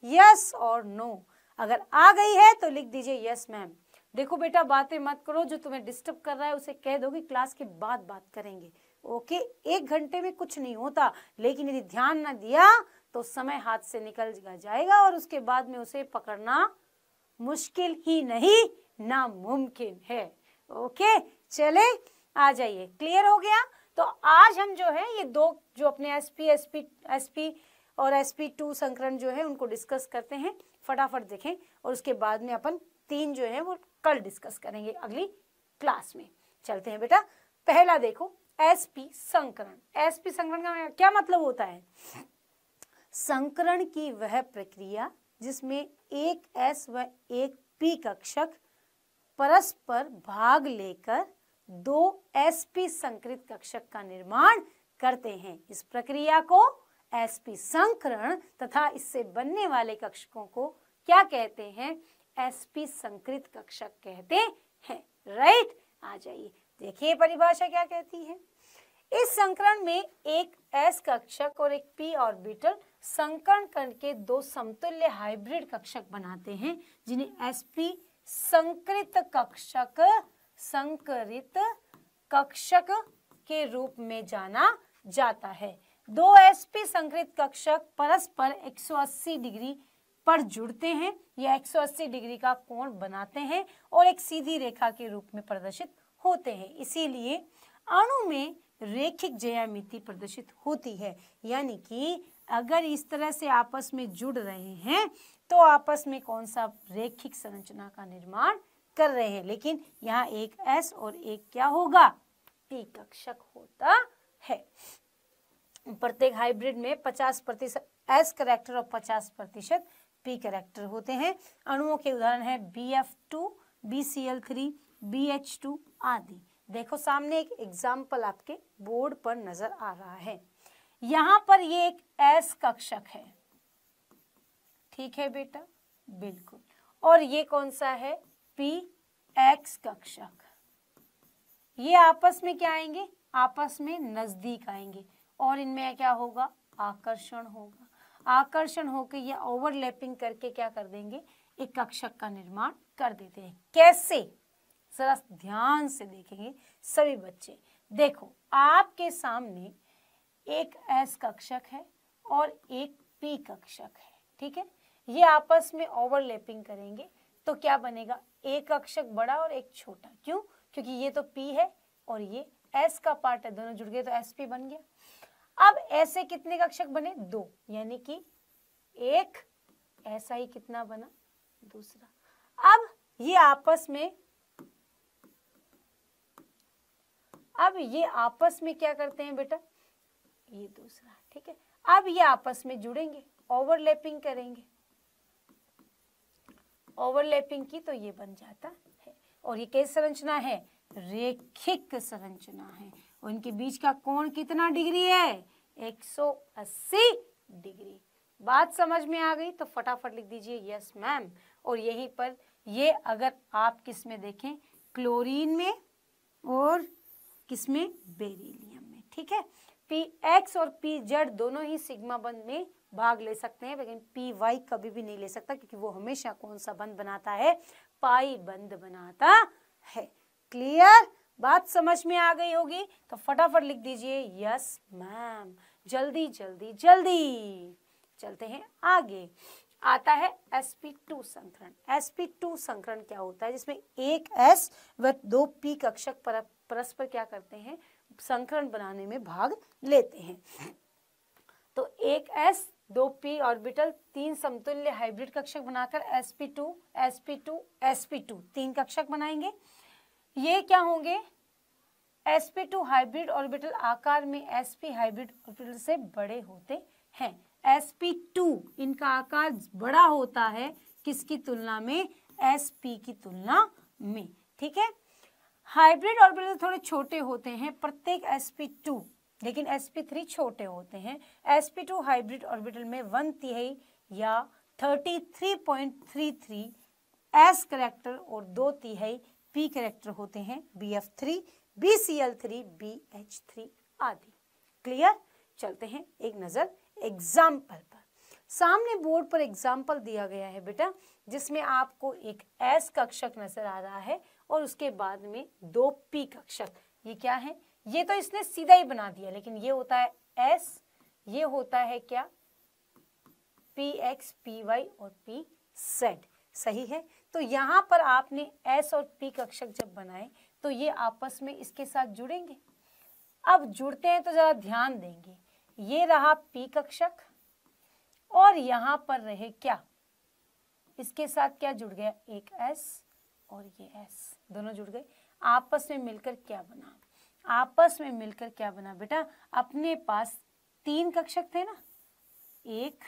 यस और नो अगर आ गई है तो लिख दीजिए यस मैम देखो बेटा बातें मत करो जो तुम्हें डिस्टर्ब कर रहा है उसे कह दो कि क्लास के बाद बात करेंगे ओके एक घंटे में कुछ नहीं होता लेकिन यदि ध्यान ना दिया तो समय हाथ से निकल जाएगा और उसके बाद में उसे पकड़ना मुश्किल ही नहीं नामुमकिन है ओके चले आ जाइए क्लियर हो गया तो आज हम जो है ये दो जो अपने S P S P S P और एस पी टू संकरण जो है उनको डिस्कस करते हैं फटाफट देखें और उसके बाद में अपन तीन जो है वो कल डिस्कस करेंगे अगली क्लास में चलते हैं बेटा पहला देखो एसपी संकरण एसपी संकरण का क्या मतलब होता है संकरण की वह प्रक्रिया जिसमें एक एस व एक पी कक्षक परस्पर भाग लेकर दो एसपी संकृत कक्षक का निर्माण करते हैं इस प्रक्रिया को एसपी संकरण तथा इससे बनने वाले कक्षकों को क्या कहते हैं एसपी संकृत कक्षक कहते हैं राइट आ जाइए देखिए परिभाषा क्या कहती है इस संकरण में एक एस कक्षक और एक पी ऑर्बिटल संकरण करके दो समतुल्य हाइब्रिड कक्षक बनाते हैं जिन्हें एसपी संकृत कक्षक संकरित कक्षक के रूप में जाना जाता है दो एसपी संकृत कक्षक परस्पर 180 डिग्री पर जुड़ते हैं या 180 डिग्री का कोण बनाते हैं और एक सीधी रेखा के रूप में प्रदर्शित होते हैं इसीलिए अणु में रेखिक ज्यामिति प्रदर्शित होती है यानी कि अगर इस तरह से आपस में जुड़ रहे हैं तो आपस में कौन सा रेखिक संरचना का निर्माण कर रहे हैं लेकिन यहाँ एक एस और एक क्या होगा पी कक्षक होता है प्रत्येक हाइब्रिड में 50 प्रतिशत एस करेक्टर और 50 प्रतिशत पी करेक्टर होते हैं अणुओं के उदाहरण है B F two B C L three B H two आदि देखो सामने एक एग्जाम्पल आपके बोर्ड पर नजर आ रहा है यहां पर ये एक एस कक्षक है ठीक है बेटा बिल्कुल और ये कौन सा है पी एक्स कक्षक ये आपस में क्या आएंगे आपस में नजदीक आएंगे और इनमें क्या होगा आकर्षण होगा आकर्षण होकर या ओवरलैपिंग करके क्या कर देंगे एक कक्षक का निर्माण कर देते हैं कैसे जरा ध्यान से देखेंगे सभी बच्चे देखो आपके सामने एक एस कक्षक है और एक पी कक्षक है ठीक है ये आपस में ओवरलैपिंग करेंगे तो क्या बनेगा एक कक्षक बड़ा और एक छोटा क्यों क्योंकि ये तो पी है और ये एस का पार्ट है दोनों जुड़ गए तो एस पी बन गया अब ऐसे कितने कक्षक बने दो यानी कि एक ऐसा ही कितना बना दूसरा अब ये आपस में अब ये आपस में क्या करते हैं बेटा ये दूसरा ठीक है अब ये आपस में जुड़ेंगे ओवरलैपिंग करेंगे ओवरलैपिंग की तो ये बन जाता है और ये कैसी संरचना है रेखिक संरचना है उनके बीच का कोण कितना डिग्री है 180 डिग्री बात समझ में आ गई तो फटाफट लिख दीजिए यस मैम और यहीं पर ये अगर आप किस में देखें क्लोरीन में और किसमें बेरिलियम में ठीक है पी एक्स और पी जेड दोनों ही सिग्मा बंद में भाग ले सकते हैं लेकिन पी वाई कभी भी नहीं ले सकता क्योंकि वो हमेशा कौन सा बंद बनाता है पाई बंद बनाता है क्लियर बात समझ में आ गई होगी तो फटाफट लिख दीजिए यस मैम जल्दी जल्दी जल्दी चलते हैं आगे आता है sp2 संकरण sp2 संकरण क्या होता है जिसमें एक s व दो p कक्षक परत परस्पर क्या करते हैं संकरण बनाने में भाग लेते हैं तो एक एस दो पी ऑर्बिटल तीन समतुल्य हाइब्रिड कक्षक बनाकर S P two S P two S P two तीन कक्षक बनाएंगे ये क्या होंगे S P two hybrid orbital आकार में एस पी हाइब्रिड ऑर्बिटल से बड़े होते हैं एस पी टू इनका आकार बड़ा होता है किसकी तुलना में एस पी की तुलना में ठीक है हाइब्रिड ऑर्बिटल थोड़े छोटे होते हैं प्रत्येक sp2 लेकिन sp3 छोटे होते हैं sp2 हाइब्रिड ऑर्बिटल में वन तिहाई या 33.33 एस करेक्टर और दो तिहाई पी करेक्टर होते हैं B F three B C L three B H three आदि क्लियर चलते हैं एक नज़र एग्जाम्पल पर सामने बोर्ड पर एग्जाम्पल दिया गया है बेटा जिसमें आपको एक एस कक्षक नजर आ रहा है और उसके बाद में दो पी कक्षक ये क्या है ये तो इसने सीधा ही बना दिया लेकिन ये होता है एस ये होता है क्या पी एक्स पी वाई और पी सेड सही है तो यहाँ पर आपने एस और पी कक्षक जब बनाए तो ये आपस में इसके साथ जुड़ेंगे अब जुड़ते हैं तो ज़रा ध्यान देंगे ये रहा पी कक्षक और यहाँ पर रहे क्या इसके साथ क्या जुड़ गया एक एस और ये एस दोनों जुड़ गए आपस में मिलकर क्या बना आपस में मिलकर क्या बना बेटा अपने पास तीन कक्षक थे ना एक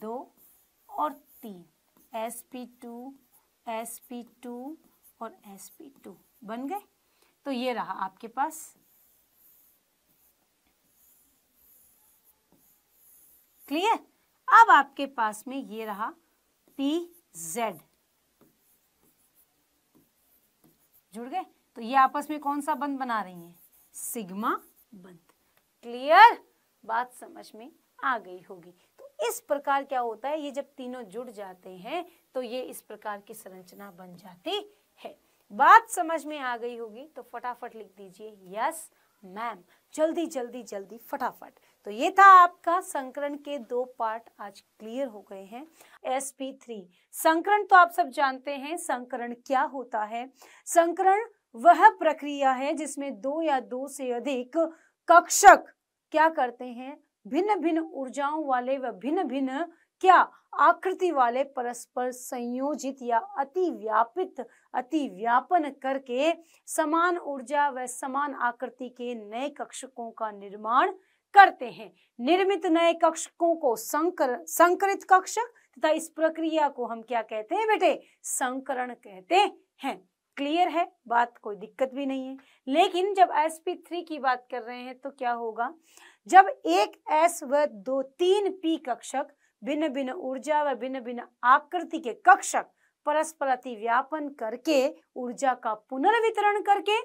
दो और तीन S P two S P two और एस पी टू बन गए तो ये रहा आपके पास क्लियर अब आपके पास में ये रहा पी जेड जुड़ गए तो ये आपस में कौन सा बंद बना रही हैं सिग्मा बंद क्लियर बात समझ में आ गई होगी तो इस प्रकार क्या होता है ये जब तीनों जुड़ जाते हैं तो ये इस प्रकार की संरचना बन जाती है बात समझ में आ गई होगी तो फटाफट लिख दीजिए यस मैम जल्दी जल्दी जल्दी फटाफट तो ये था आपका संकरण के दो पार्ट आज क्लियर हो गए हैं एस पी थ्री संकरण तो आप सब जानते हैं संकरण क्या होता है संकरण वह प्रक्रिया है जिसमें दो या दो से अधिक कक्षक क्या करते हैं भिन्न भिन्न ऊर्जाओं वाले व भिन्न भिन्न क्या आकृति वाले परस्पर संयोजित या अति व्यापित अति व्यापन करके समान ऊर्जा व समान आकृति के नए कक्षकों का निर्माण करते हैं निर्मित नए कक्षकों को संकर संकरित कक्षक तथा इस प्रक्रिया को हम क्या कहते हैं बेटे संकरण कहते हैं क्लियर है बात कोई दिक्कत भी नहीं है लेकिन जब एस पी थ्री की बात कर रहे हैं तो क्या होगा जब एक एस व दो तीन पी कक्षक भिन्न भिन्न ऊर्जा व भिन्न भिन्न आकृति के कक्षक परस्पर अतिव्यापन करके ऊर्जा का पुनर्वितरण करके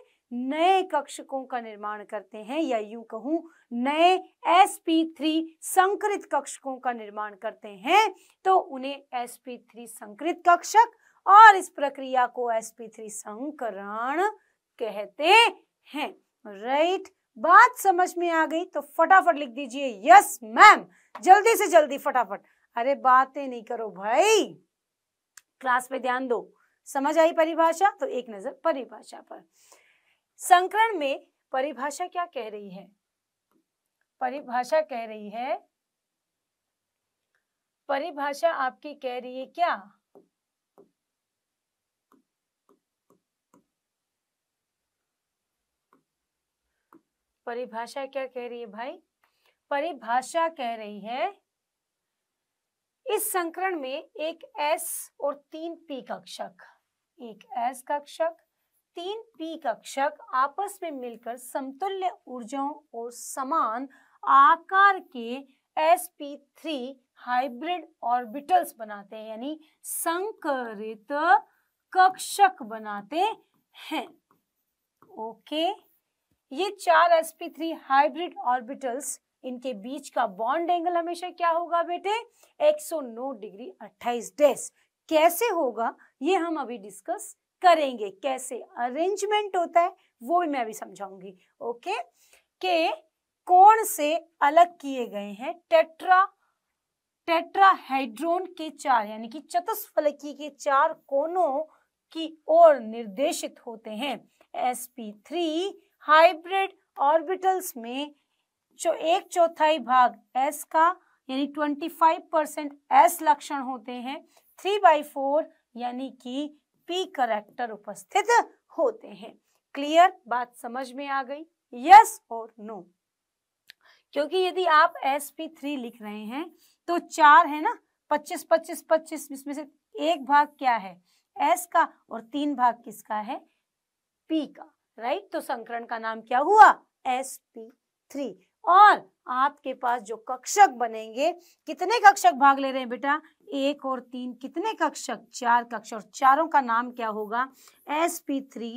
नए कक्षकों का निर्माण करते हैं या यूं कहूं नए एस पी थ्री संकृत कक्षकों का निर्माण करते हैं तो उन्हें एस पी थ्री संकृत कक्षक और इस प्रक्रिया को एस पी थ्री संकरण कहते हैं राइट बात समझ में आ गई तो फटाफट लिख दीजिए यस मैम जल्दी से जल्दी फटाफट अरे बातें नहीं करो भाई क्लास पे ध्यान दो समझ आई परिभाषा तो एक नजर परिभाषा पर संकरण में परिभाषा क्या कह रही है परिभाषा कह रही है परिभाषा आपकी कह रही है क्या परिभाषा क्या कह रही है भाई परिभाषा कह रही है इस संकरण में एक एस और तीन पी कक्षक एक एस कक्षक तीन पी कक्षक आपस में मिलकर समतुल्य ऊर्जाओं और समान आकार के sp3 हाइब्रिड ऑर्बिटल्स बनाते हैं यानी संकरित कक्षक बनाते हैं ओके ये चार sp3 हाइब्रिड ऑर्बिटल्स इनके बीच का बॉन्ड एंगल हमेशा क्या होगा बेटे 109 डिग्री 28 डेस कैसे होगा ये हम अभी डिस्कस करेंगे कैसे अरेंजमेंट होता है वो भी मैं अभी समझाऊंगी ओके के कोण से अलग किए गए हैं टेट्रा टेट्राहाइड्रोन के चार यानी कि चतुष्फलकी के चार कोनों की ओर निर्देशित होते हैं sp3 हाइब्रिड ऑर्बिटल्स में जो एक चौथाई भाग s का यानी 25 परसेंट एस लक्षण होते हैं थ्री बाई फोर यानी कि पी करेक्टर उपस्थित होते हैं क्लियर बात समझ में आ गई यस और नो क्योंकि यदि आप एस पी थ्री लिख रहे हैं तो चार है ना पच्चीस पच्चीस पच्चीस इसमें से एक भाग क्या है एस का और तीन भाग किसका है पी का राइट तो संकरण का नाम क्या हुआ एस पी थ्री और आपके पास जो कक्षक बनेंगे कितने कक्षक भाग ले रहे हैं बेटा एक और तीन कितने कक्षक चार कक्षक और चारों का नाम क्या होगा S P three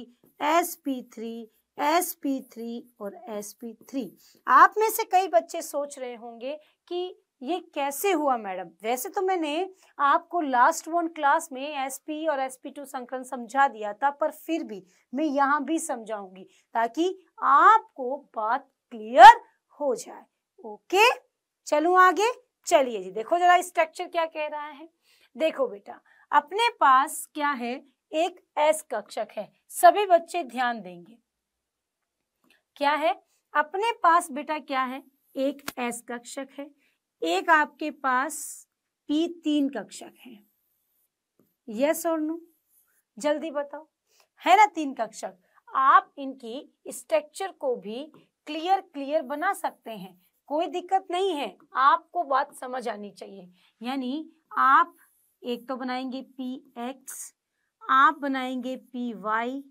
S P three S P three और थ्री आप में से कई बच्चे सोच रहे होंगे कि ये कैसे हुआ मैडम वैसे तो मैंने आपको लास्ट वन क्लास में एस पी और एस पी टू संकरण समझा दिया था पर फिर भी मैं यहाँ भी समझाऊंगी ताकि आपको बात क्लियर हो जाए ओके चलू आगे चलिए जी देखो जरा स्ट्रक्चर क्या कह रहा है देखो बेटा अपने पास क्या है एक एस कक्षक है सभी बच्चे ध्यान देंगे क्या है अपने पास बेटा क्या है एक एस कक्षक है एक आपके पास पी तीन कक्षक है यस और नो जल्दी बताओ है ना तीन कक्षक आप इनकी स्ट्रक्चर को भी क्लियर क्लियर बना सकते हैं कोई दिक्कत नहीं है आपको बात समझ आनी चाहिए यानी आप एक तो बनाएंगे पी एक्स आप बनाएंगे पी वाई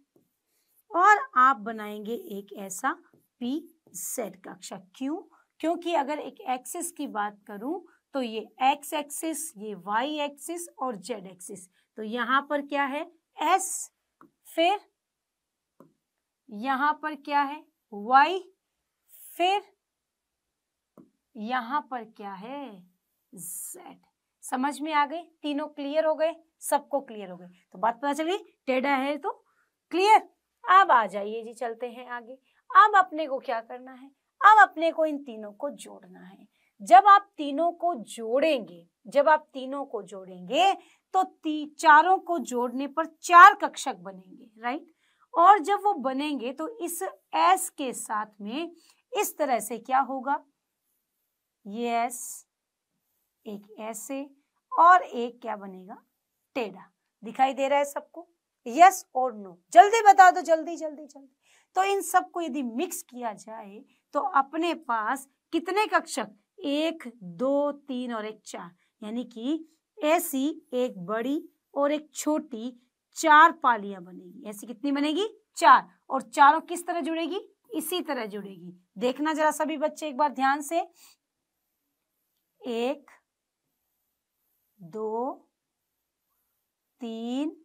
और आप बनाएंगे एक ऐसा पी सेट कक्षा क्यों क्योंकि अगर एक एक्सिस की बात करूं तो ये एक्स एक्सिस ये वाई एक्सिस और जेड एक्सिस तो यहां पर क्या है एस फिर यहां पर क्या है वाई फिर यहां पर क्या है जेड समझ में आ गए तीनों क्लियर हो गए सबको क्लियर हो गए तो बात पता चली टेढ़ा है तो क्लियर अब आ जाइए जी चलते हैं आगे अब अपने को क्या करना है अब अपने को इन तीनों को जोड़ना है जब आप तीनों को जोड़ेंगे जब आप तीनों को जोड़ेंगे तो ती, चारों को जोड़ने पर चार कक्षक बनेंगे राइट और जब वो बनेंगे तो इस एस के साथ में इस तरह से क्या होगा ये एस एक ऐसे और एक क्या बनेगा टेढ़ा दिखाई दे रहा है सबको यस और नो जल्दी बता दो जल्दी जल्दी जल्दी तो इन सबको यदि मिक्स किया जाए तो अपने पास कितने कक्षक एक दो तीन और एक चार यानी कि ऐसी एक बड़ी और एक छोटी चार पालियां बनेगी ऐसी कितनी बनेगी चार और चारों किस तरह जुड़ेगी इसी तरह जुड़ेगी देखना जरा सभी बच्चे एक बार ध्यान से एक दो तीन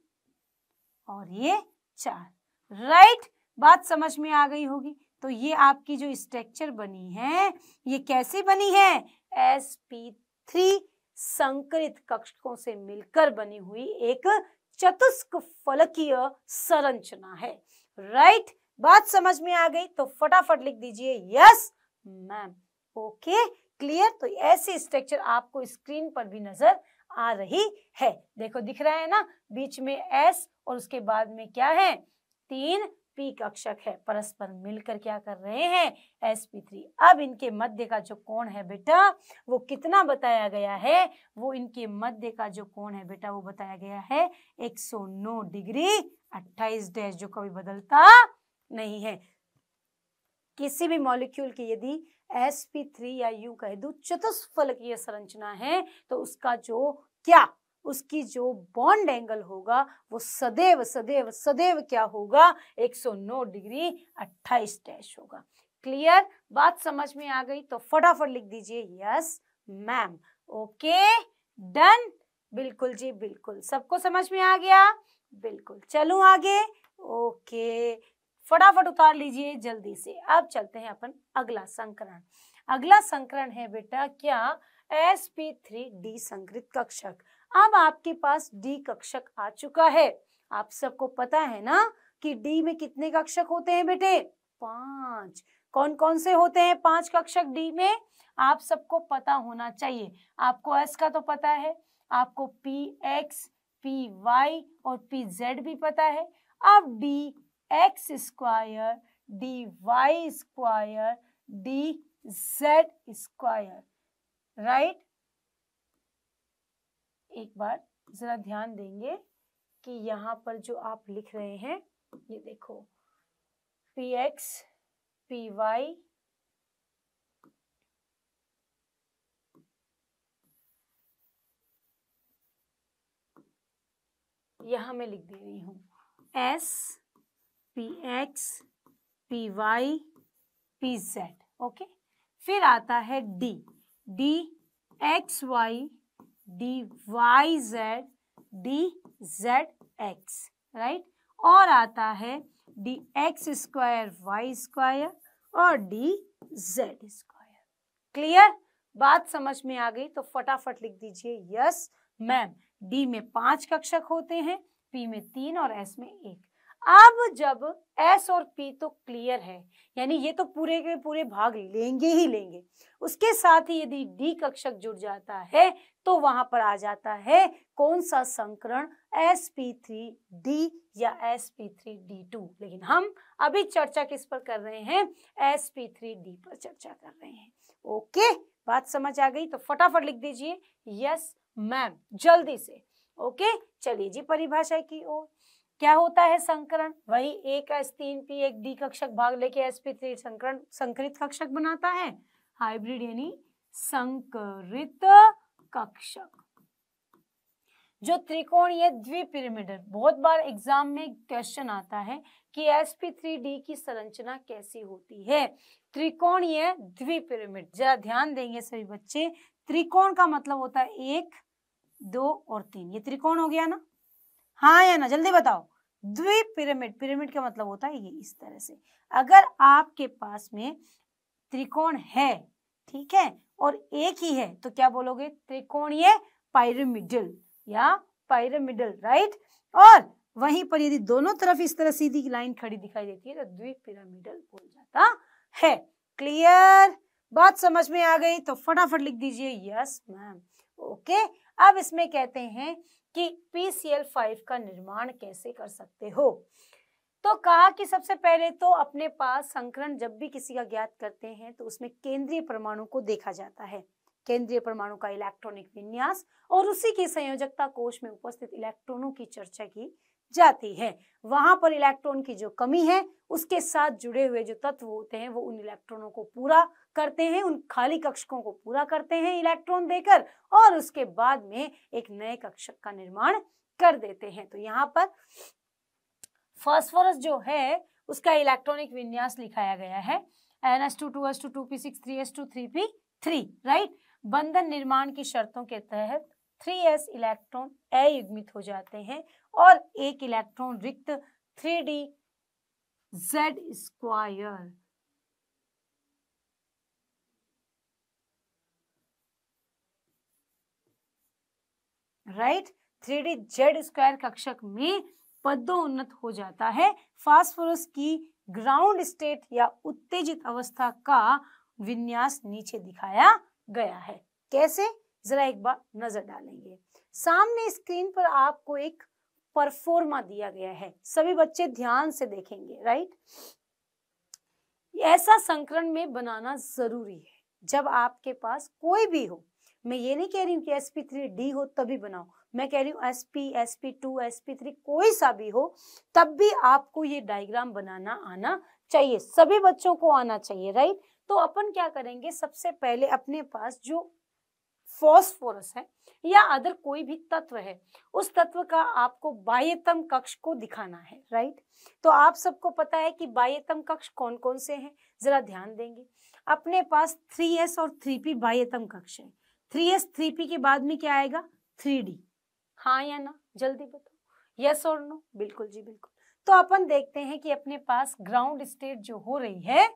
और ये चार राइट बात समझ में आ गई होगी तो ये आपकी जो स्ट्रक्चर बनी है ये कैसी बनी है एस पी थ्री संकरित कक्षकों से मिलकर बनी हुई एक चतुष्क फलकीय संरचना है राइट बात समझ में आ गई तो फटाफट लिख दीजिए यस मैम ओके क्लियर तो ऐसे स्ट्रक्चर आपको स्क्रीन पर भी नजर आ रही है देखो दिख रहा है ना बीच में एस और उसके बाद में क्या है तीन पी कक्षक है परस्पर मिलकर क्या कर रहे हैं एस पी थ्री अब इनके मध्य का जो कोण है बेटा वो कितना बताया गया है वो इनके मध्य का जो कोण है बेटा वो बताया गया है 109 डिग्री 28 डैश जो कभी बदलता नहीं है किसी भी मॉलिक्यूल के यदि एस पी थ्री या यू कह दू चतुष्फलकीय संरचना है तो उसका जो क्या उसकी जो बॉन्ड एंगल होगा वो सदैव सदैव सदैव क्या होगा 109 डिग्री 28 डैश होगा क्लियर बात समझ में आ गई तो फटाफट लिख दीजिए यस मैम ओके डन बिल्कुल जी बिल्कुल सबको समझ में आ गया बिल्कुल चलू आगे ओके फटाफट उतार लीजिए जल्दी से अब चलते हैं अपन अगला संकरण अगला संकरण है बेटा क्या एस पी थ्री डी संकृत कक्षक अब आपके पास डी कक्षक आ चुका है आप सबको पता है ना कि डी में कितने कक्षक होते हैं बेटे पांच कौन कौन से होते हैं पांच कक्षक डी में आप सबको पता होना चाहिए आपको एस का तो पता है आपको पी एक्स पी वाई और पी जेड भी पता है अब D X square D Y square D Z square right एक बार जरा ध्यान देंगे कि यहां पर जो आप लिख रहे हैं ये देखो पी एक्स पी वाई यहां मैं लिख दे रही हूं S P X P Y P Z okay फिर आता है D D X Y D Y Z D Z X right और आता है D X square Y square और डी जेड स्क्वायर क्लियर बात समझ में आ गई तो फटाफट लिख दीजिए यस मैम डी में पांच कक्षक होते हैं पी में तीन और एस में एक अब जब एस और पी तो क्लियर है यानी ये तो पूरे के पूरे भाग लेंगे ही लेंगे उसके साथ ही यदि डी कक्षक जुड़ जाता है तो वहां पर आ जाता है कौन सा संकरण एस पी थ्री डी या S P three D two लेकिन हम अभी चर्चा किस पर कर रहे हैं एस पी थ्री डी पर चर्चा कर रहे हैं ओके बात समझ आ गई तो फटाफट लिख दीजिए यस मैम जल्दी से ओके चलिए जी परिभाषा की ओर क्या होता है संकरण वही एक एस तीन पी एक डी कक्षक भाग लेके एस पी थ्री संकरण संकरित कक्षक बनाता है हाइब्रिड यानी संकरित कक्षक जो त्रिकोणीय द्विपिरामिडल बहुत बार एग्जाम में क्वेश्चन आता है कि एस पी थ्री डी की संरचना कैसी होती है ये द्विपिरामिड जरा ध्यान देंगे सभी बच्चे त्रिकोण का मतलब होता है एक दो और तीन ये त्रिकोण हो गया ना हाँ या ना जल्दी बताओ द्विपिरामिड पिरामिड पिरामिड का मतलब होता है ये इस तरह से अगर आपके पास में त्रिकोण है ठीक है और एक ही है तो क्या बोलोगे त्रिकोणीय पायरमिडल या पायरमिडल राइट और वहीं पर यदि दोनों तरफ इस तरह सीधी लाइन खड़ी दिखाई देती है तो पिरामिडल बोल जाता है क्लियर बात समझ में आ गई तो फटाफट लिख दीजिए यस मैम ओके अब इसमें कहते हैं कि PCl5 का निर्माण कैसे कर सकते हो तो कहा कि सबसे पहले तो अपने पास संकरण जब भी किसी का ज्ञात करते हैं तो उसमें केंद्रीय परमाणु को देखा जाता है केंद्रीय परमाणु का इलेक्ट्रॉनिक विन्यास और उसी की संयोजकता कोष में उपस्थित इलेक्ट्रॉनों की चर्चा की जाती है वहां पर इलेक्ट्रॉन की जो कमी है उसके साथ जुड़े हुए जो तत्व होते हैं वो उन इलेक्ट्रॉनों को पूरा करते हैं उन खाली कक्षकों को पूरा करते हैं इलेक्ट्रॉन देकर और उसके बाद में एक नए कक्षक का निर्माण कर देते हैं तो यहाँ पर फॉस्फोरस जो है उसका इलेक्ट्रॉनिक विन्यास लिखाया गया है N S two two S two two P six three S two three P three right बंधन निर्माण की शर्तों के तहत थ्री एस इलेक्ट्रॉन अयुग्मित हो जाते हैं और एक इलेक्ट्रॉन रिक्त three D Z square right three D Z square कक्षक में उन्नत हो जाता है फास्फोरस की ग्राउंड स्टेट या उत्तेजित अवस्था का विन्यास नीचे दिखाया गया है कैसे जरा एक बार नजर डालेंगे सामने स्क्रीन पर आपको एक परफॉर्मा दिया गया है सभी बच्चे ध्यान से देखेंगे राइट ऐसा संकरण में बनाना जरूरी है जब आपके पास कोई भी हो मैं ये नहीं कह रही हूँ कि एस पी थ्री डी हो तभी बनाओ मैं कह रही हूँ S P S P two S P three कोई सा भी हो तब भी आपको ये डायग्राम बनाना आना चाहिए सभी बच्चों को आना चाहिए राइट तो अपन क्या करेंगे सबसे पहले अपने पास जो फॉस्फोरस है या अदर कोई भी तत्व है उस तत्व का आपको बाह्यतम कक्ष को दिखाना है राइट तो आप सबको पता है कि बाह्यतम कक्ष कौन कौन से हैं जरा ध्यान देंगे अपने पास 3s और 3p बाह्यतम कक्ष है थ्री एस थ्री पी के बाद में क्या आएगा थ्री डी हाँ या ना जल्दी बताओ यस और नो बिल्कुल जी बिल्कुल तो अपन देखते हैं कि अपने पास ग्राउंड स्टेट जो हो रही है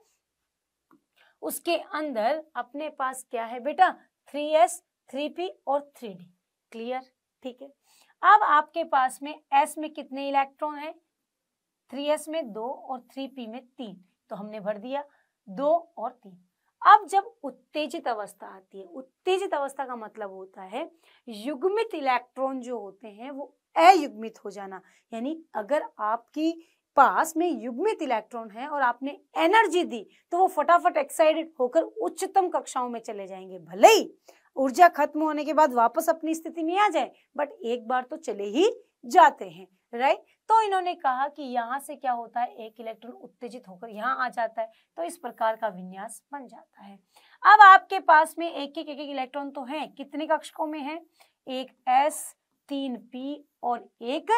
उसके अंदर अपने पास क्या है बेटा थ्री एस थ्री पी और थ्री डी क्लियर ठीक है अब आपके पास में एस में कितने इलेक्ट्रॉन है थ्री एस में दो और थ्री पी में तीन तो हमने भर दिया दो और तीन अब जब उत्तेजित अवस्था आती है उत्तेजित अवस्था का मतलब होता है युग्मित इलेक्ट्रॉन जो होते हैं वो अयुग्मित हो जाना यानी अगर आपकी पास में युग्मित इलेक्ट्रॉन है और आपने एनर्जी दी तो वो फटाफट एक्साइटेड होकर उच्चतम कक्षाओं में चले जाएंगे भले ही ऊर्जा खत्म होने के बाद वापस अपनी स्थिति में आ जाए बट एक बार तो चले ही जाते हैं राइट तो इन्होंने कहा कि यहाँ से क्या होता है एक इलेक्ट्रॉन उत्तेजित होकर यहाँ आ जाता है तो इस प्रकार का विन्यास बन जाता है अब आपके पास में एक एक एक, इलेक्ट्रॉन तो है कितने कक्षकों में है एक एस तीन पी और एक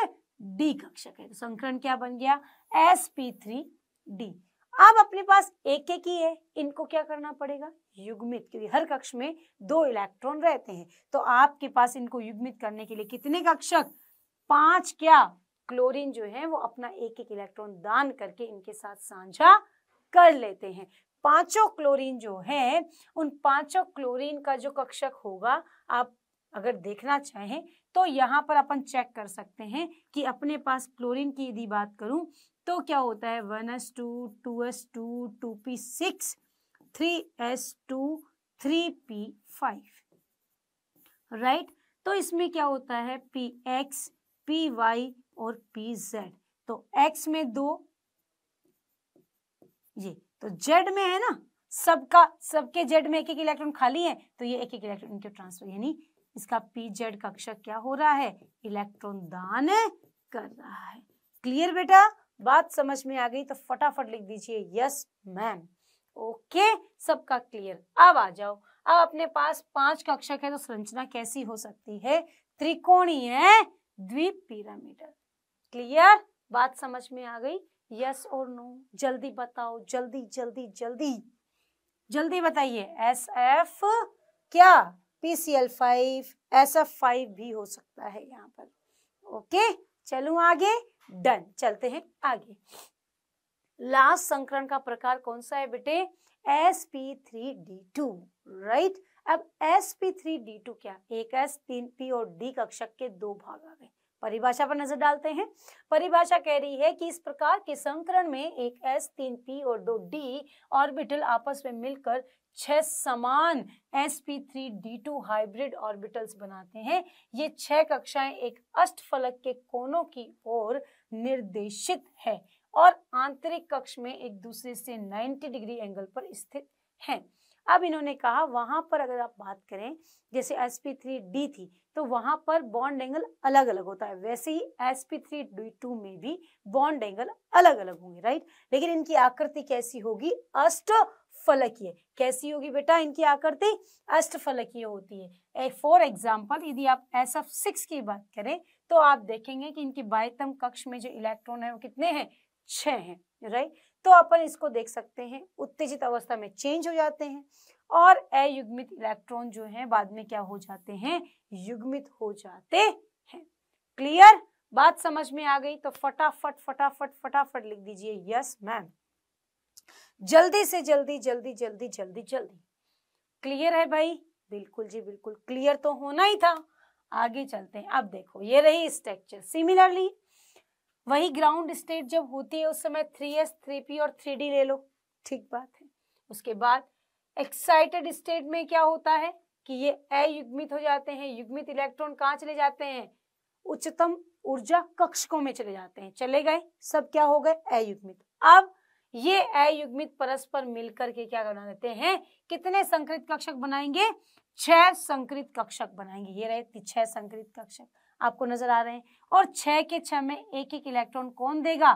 डी कक्षक है तो संकरण क्या बन गया एस पी थ्री डी अब अपने पास एक एक ही है इनको क्या करना पड़ेगा युग्मित क्योंकि हर कक्ष में दो इलेक्ट्रॉन रहते हैं तो आपके पास इनको युग्मित करने के लिए कितने कक्षक पांच क्या क्लोरीन जो है वो अपना एक एक इलेक्ट्रॉन दान करके इनके साथ साझा कर लेते हैं पांचों क्लोरीन जो है उन पांचों क्लोरीन का जो कक्षक होगा आप अगर देखना चाहें तो यहाँ पर अपन चेक कर सकते हैं कि अपने पास क्लोरीन की यदि बात करूं तो क्या होता है one S two two S two two P six three S two three P five right तो इसमें क्या होता है पी एक्स पी वाई और पी जेड तो एक्स में दो ये तो जेड में है ना सबका सबके जेड में एक एक इलेक्ट्रॉन खाली है तो ये एक एक इलेक्ट्रॉन इनके ट्रांसफर यानी इसका पी जेड कक्षक क्या हो रहा है इलेक्ट्रॉन दान कर रहा है क्लियर बेटा बात समझ में आ गई तो फटाफट लिख दीजिए यस मैम ओके सबका क्लियर अब आ जाओ अब अपने पास पांच कक्षक है तो संरचना कैसी हो सकती है त्रिकोणीय पिरामिडल क्लियर बात समझ में आ गई यस और नो जल्दी बताओ जल्दी जल्दी जल्दी जल्दी बताइए एस एफ क्या P C L five S F five भी हो सकता है यहाँ पर ओके चलू आगे डन चलते हैं आगे लास्ट संकरण का प्रकार कौन सा है बेटे S P three D two right अब S P three D two क्या एक एस तीन पी और डी कक्षक के दो भाग आ गए परिभाषा पर नजर डालते हैं परिभाषा कह रही है कि इस प्रकार के संकरण में एक एस तीन पी और दो डी ऑर्बिटल आपस में मिलकर छह समान S P three D two hybrid orbitals बनाते हैं ये छह कक्षाएं एक अष्ट फलक के कोनों की ओर निर्देशित है और आंतरिक कक्ष में एक दूसरे से 90 डिग्री एंगल पर स्थित हैं अब इन्होंने कहा वहां पर अगर आप बात करें जैसे एस पी थ्री डी थी तो वहां पर बॉन्ड एंगल अलग अलग होता है वैसे ही S P three D two में भी बॉन्ड एंगल अलग अलग होंगे राइट लेकिन इनकी आकृति कैसी होगी अष्ट फलकीय कैसी होगी बेटा इनकी आकृति अष्ट फलकीय होती है फॉर एग्जाम्पल यदि आप एस एफ सिक्स की बात करें तो आप देखेंगे कि इनकी बायतम कक्ष में जो इलेक्ट्रॉन है वो कितने हैं छः हैं राइट तो अपन इसको देख सकते हैं उत्तेजित अवस्था में चेंज हो जाते हैं और अयुग्मित इलेक्ट्रॉन जो है बाद में क्या हो जाते हैं युग्मित हो जाते हैं क्लियर बात समझ में आ गई तो फटाफट फटाफट फटाफट लिख दीजिए यस मैम जल्दी से जल्दी जल्दी जल्दी जल्दी जल्दी क्लियर है भाई बिल्कुल जी बिल्कुल क्लियर तो होना ही था आगे चलते हैं अब देखो ये रही स्ट्रक्चर सिमिलरली वही ग्राउंड स्टेट जब होती है उस समय थ्री एस थ्री पी और थ्री डी ले लो ठीक बात है उसके बाद एक्साइटेड स्टेट में क्या होता है कि ये अयुग्मित हो जाते हैं युग्मित इलेक्ट्रॉन कहाँ चले जाते हैं उच्चतम ऊर्जा कक्षकों में चले जाते हैं चले गए सब क्या हो गए अयुग्मित अब ये अयुग्मित परस्पर मिलकर के क्या बना देते हैं कितने संकृत कक्षक बनाएंगे छह संकृत कक्षक बनाएंगे ये रहे छह संकृत कक्षक आपको नजर आ रहे हैं और छह के छह में एक एक इलेक्ट्रॉन कौन देगा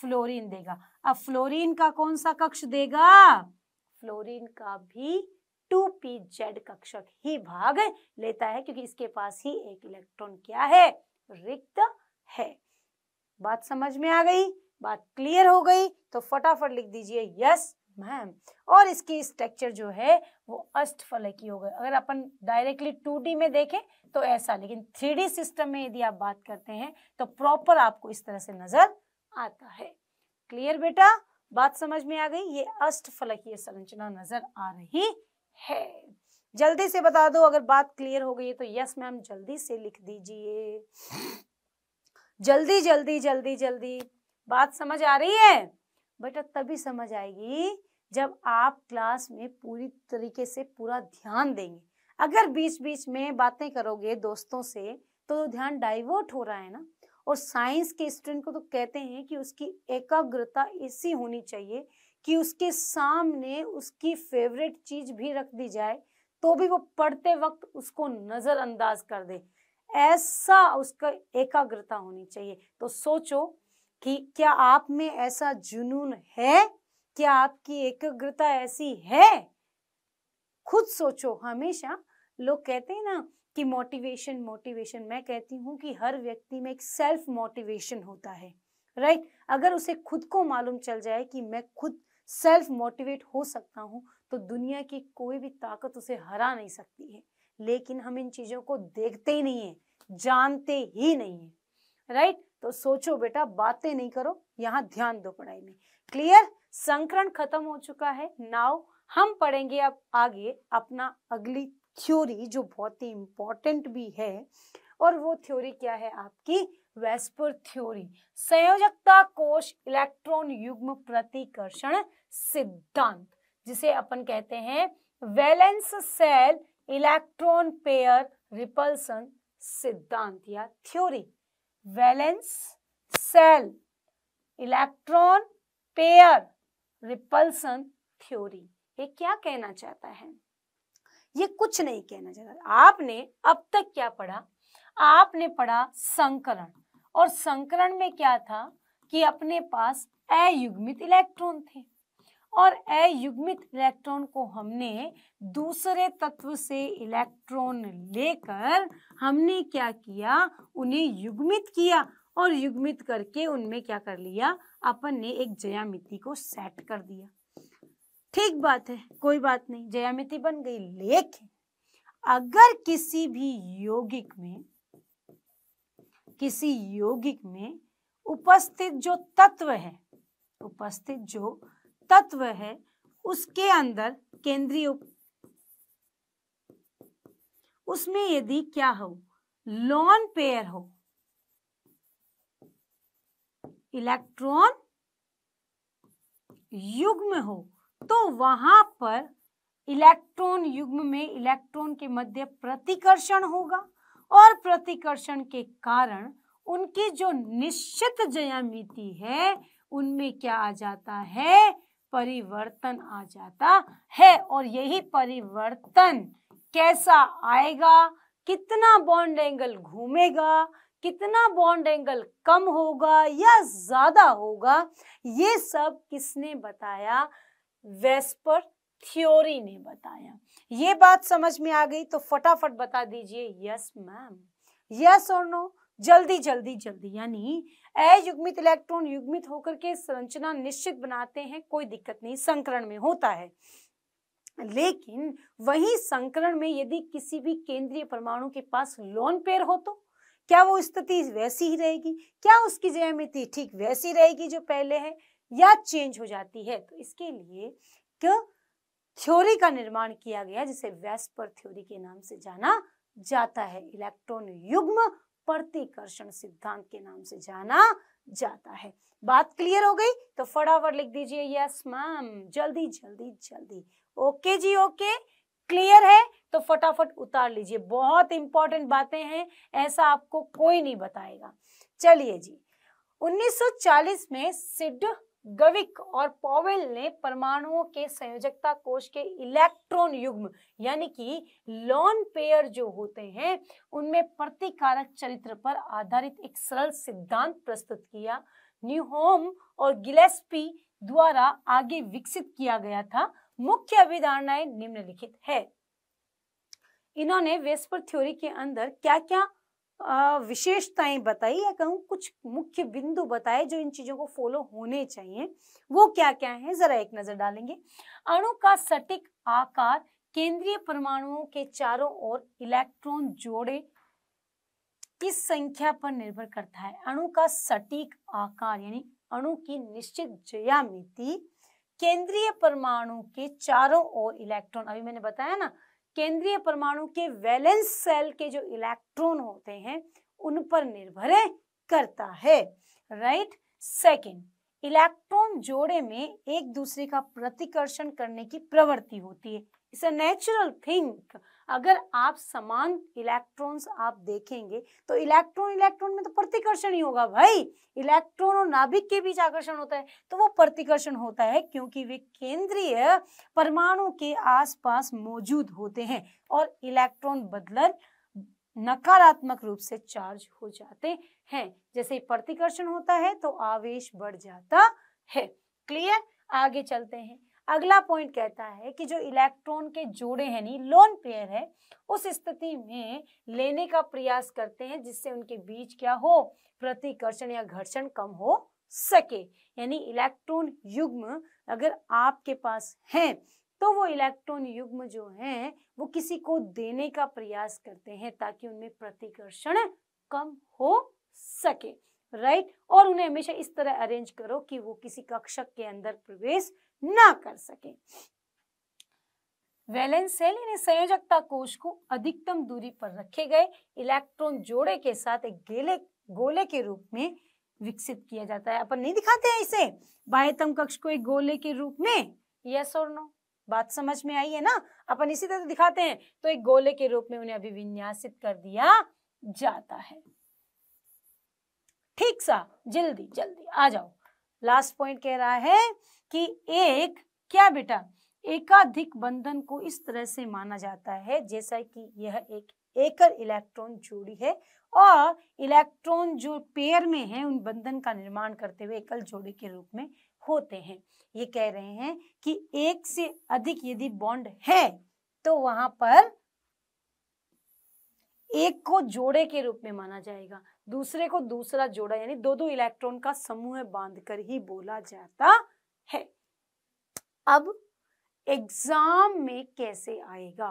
फ्लोरीन देगा अब फ्लोरीन का कौन सा कक्ष देगा फ्लोरीन का भी टू पी जेड कक्षक ही भाग लेता है क्योंकि इसके पास ही एक इलेक्ट्रॉन क्या है रिक्त है बात समझ में आ गई बात क्लियर हो गई तो फटाफट लिख दीजिए यस मैम और इसकी स्ट्रक्चर जो है वो अष्टफलकी हो गए अगर अपन डायरेक्टली टू में देखें तो ऐसा लेकिन थ्री सिस्टम में यदि आप बात करते हैं तो प्रॉपर आपको इस तरह से नजर आता है क्लियर बेटा बात समझ में आ गई ये अष्ट फलकीय संरचना नजर आ रही है जल्दी से बता दो अगर बात क्लियर हो गई है तो यस मैम जल्दी से लिख दीजिए जल्दी जल्दी जल्दी जल्दी बात समझ आ रही है बेटा तभी समझ आएगी जब आप क्लास में पूरी तरीके से पूरा ध्यान देंगे अगर बीच बीच में बातें करोगे दोस्तों से तो ध्यान डाइवर्ट हो रहा है ना और साइंस के स्टूडेंट को तो कहते हैं कि उसकी एकाग्रता ऐसी होनी चाहिए कि उसके सामने उसकी फेवरेट चीज भी रख दी जाए तो भी वो पढ़ते वक्त उसको नज़रअंदाज कर दे ऐसा उसका एकाग्रता होनी चाहिए तो सोचो कि क्या आप में ऐसा जुनून है क्या आपकी एकाग्रता ऐसी है खुद सोचो हमेशा लोग कहते हैं ना कि मोटिवेशन मोटिवेशन मैं कहती हूँ कि हर व्यक्ति में एक सेल्फ मोटिवेशन होता है राइट right? अगर उसे खुद को मालूम चल जाए कि मैं खुद सेल्फ मोटिवेट हो सकता हूँ तो दुनिया की कोई भी ताकत उसे हरा नहीं सकती है लेकिन हम इन चीज़ों को देखते ही नहीं है जानते ही नहीं है राइट right? तो सोचो बेटा बातें नहीं करो यहाँ ध्यान दो पढ़ाई में क्लियर संकरण खत्म हो चुका है नाउ हम पढ़ेंगे अब आगे अपना अगली थ्योरी जो बहुत ही इंपॉर्टेंट भी है और वो थ्योरी क्या है आपकी वेस्पर थ्योरी संयोजकता कोश इलेक्ट्रॉन युग्म प्रतिकर्षण सिद्धांत जिसे अपन कहते हैं valence shell electron pair repulsion सिद्धांत या theory valence shell electron pair repulsion theory ये क्या कहना चाहता है ये कुछ नहीं कहना चाहता आपने अब तक क्या पढ़ा आपने पढ़ा संकरण और संकरण में क्या था कि अपने पास अयुग्मित इलेक्ट्रॉन थे और अयुग्मित इलेक्ट्रॉन को हमने दूसरे तत्व से इलेक्ट्रॉन लेकर हमने क्या किया उन्हें युग्मित किया और युग्मित करके उनमें क्या कर लिया अपन ने एक जयामिति को सेट कर दिया ठीक बात है कोई बात नहीं जयामिति बन गई लेकिन अगर किसी भी यौगिक में किसी यौगिक में उपस्थित जो तत्व है उपस्थित जो तत्व है उसके अंदर केंद्रीय उसमें यदि क्या हो लोन पेयर हो इलेक्ट्रॉन युग्म हो तो वहां पर इलेक्ट्रॉन युग्म में इलेक्ट्रॉन के मध्य प्रतिकर्षण होगा और प्रतिकर्षण के कारण उनकी जो निश्चित जयामिति है उनमें क्या आ जाता है परिवर्तन आ जाता है और यही परिवर्तन कैसा आएगा कितना बॉन्ड एंगल घूमेगा कितना बॉन्ड एंगल कम होगा या ज्यादा होगा ये सब किसने बताया वेस्पर थ्योरी ने बताया ये बात समझ में आ गई तो फटाफट बता दीजिए यस मैम यस और नो जल्दी जल्दी जल्दी यानी अयुग्मित इलेक्ट्रॉन युग्मित होकर के संरचना निश्चित बनाते हैं कोई दिक्कत नहीं संकरण में होता है लेकिन वही संकरण में यदि किसी भी केंद्रीय परमाणु के पास लोन पेयर हो तो क्या वो स्थिति वैसी ही रहेगी क्या उसकी जयमिति ठीक वैसी रहेगी जो पहले है या चेंज हो जाती है तो इसके लिए एक थ्योरी का निर्माण किया गया जिसे वेस्पर थ्योरी के नाम से जाना जाता है इलेक्ट्रॉन युग्म प्रतिकर्षण सिद्धांत के नाम से जाना जाता है बात क्लियर हो गई तो फटाफट लिख दीजिए यस मैम जल्दी जल्दी जल्दी ओके जी ओके क्लियर है तो फटाफट उतार लीजिए बहुत इंपॉर्टेंट बातें हैं ऐसा आपको कोई नहीं बताएगा चलिए जी 1940 में सिड गविक और पॉवेल ने परमाणुओं के संयोजकता कोष के इलेक्ट्रॉन युग्म यानी कि लॉन पेयर जो होते हैं उनमें प्रतिकारक चरित्र पर आधारित एक सरल सिद्धांत प्रस्तुत किया न्यूहोम और गिलेस्पी द्वारा आगे विकसित किया गया था मुख्य अभिधारणाएं निम्नलिखित है इन्होंने वेस्पर थ्योरी के अंदर क्या क्या विशेषताएं बताई या कहूँ कुछ मुख्य बिंदु बताए जो इन चीजों को फॉलो होने चाहिए वो क्या क्या है जरा एक नजर डालेंगे अणु का सटीक आकार केंद्रीय परमाणुओं के चारों ओर इलेक्ट्रॉन जोड़े किस संख्या पर निर्भर करता है अणु का सटीक आकार यानी अणु की निश्चित ज्यामिति केंद्रीय परमाणु के चारों ओर इलेक्ट्रॉन अभी मैंने बताया ना केंद्रीय परमाणु के वैलेंस सेल के जो इलेक्ट्रॉन होते हैं उन पर निर्भर करता है राइट सेकंड इलेक्ट्रॉन जोड़े में एक दूसरे का प्रतिकर्षण करने की प्रवृत्ति होती है इट्स अ नेचुरल थिंग अगर आप समान इलेक्ट्रॉन्स आप देखेंगे तो इलेक्ट्रॉन इलेक्ट्रॉन में तो प्रतिकर्षण ही होगा भाई इलेक्ट्रॉन और नाभिक के बीच आकर्षण होता है तो वो प्रतिकर्षण होता है क्योंकि वे केंद्रीय परमाणु के आसपास मौजूद होते हैं और इलेक्ट्रॉन बदलन नकारात्मक रूप से चार्ज हो जाते हैं जैसे प्रतिकर्षण होता है तो आवेश बढ़ जाता है क्लियर आगे चलते हैं अगला पॉइंट कहता है कि जो इलेक्ट्रॉन के जोड़े हैं नहीं लोन पेयर है उस स्थिति में लेने का प्रयास करते हैं जिससे उनके बीच क्या हो प्रतिकर्षण या घर्षण कम हो सके यानी इलेक्ट्रॉन युग्म अगर आपके पास है तो वो इलेक्ट्रॉन युग्म जो है वो किसी को देने का प्रयास करते हैं ताकि उनमें प्रतिकर्षण कम हो सके राइट और उन्हें हमेशा इस तरह अरेंज करो कि वो किसी कक्षक के अंदर प्रवेश ना कर सके वैलेंस सेल यानी संयोजकता कोश को अधिकतम दूरी पर रखे गए इलेक्ट्रॉन जोड़े के साथ एक गेले गोले के रूप में विकसित किया जाता है अपन नहीं दिखाते हैं इसे बाह्यतम कक्ष को एक गोले के रूप में यस और नो बात समझ में आई है ना अपन इसी तरह दिखाते हैं तो एक गोले के रूप में उन्हें अभिविन्यासित कर दिया जाता है ठीक सा जल्दी जल्दी आ जाओ लास्ट पॉइंट कह रहा है कि एक क्या बेटा एकाधिक बंधन को इस तरह से माना जाता है जैसा कि यह एक एकल इलेक्ट्रॉन जोड़ी है और इलेक्ट्रॉन जो पेयर में है उन बंधन का निर्माण करते हुए एकल जोड़ी के रूप में होते हैं ये कह रहे हैं कि एक से अधिक यदि बॉन्ड है तो वहां पर एक को जोड़े के रूप में माना जाएगा दूसरे को दूसरा जोड़ा यानी दो दो इलेक्ट्रॉन का समूह बांधकर ही बोला जाता है अब एग्जाम में कैसे आएगा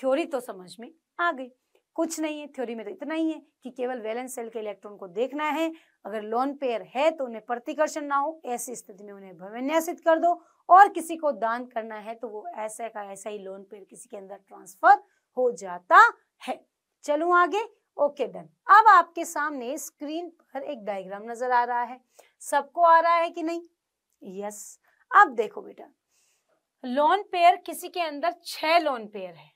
थ्योरी तो समझ में आ गई कुछ नहीं है थ्योरी में तो इतना ही है कि केवल वैलेंस सेल के इलेक्ट्रॉन को देखना है अगर लोन पेयर है तो उन्हें प्रतिकर्षण ना हो ऐसी स्थिति में उन्हें भविन्यासित कर दो और किसी को दान करना है तो वो ऐसा का ऐसा ही लोन पेयर किसी के अंदर ट्रांसफर हो जाता है चलूँ आगे ओके डन अब आपके सामने स्क्रीन पर एक डायग्राम नजर आ रहा है सबको आ रहा है कि नहीं यस अब देखो बेटा लोन पेयर किसी के अंदर छह लोन पेयर है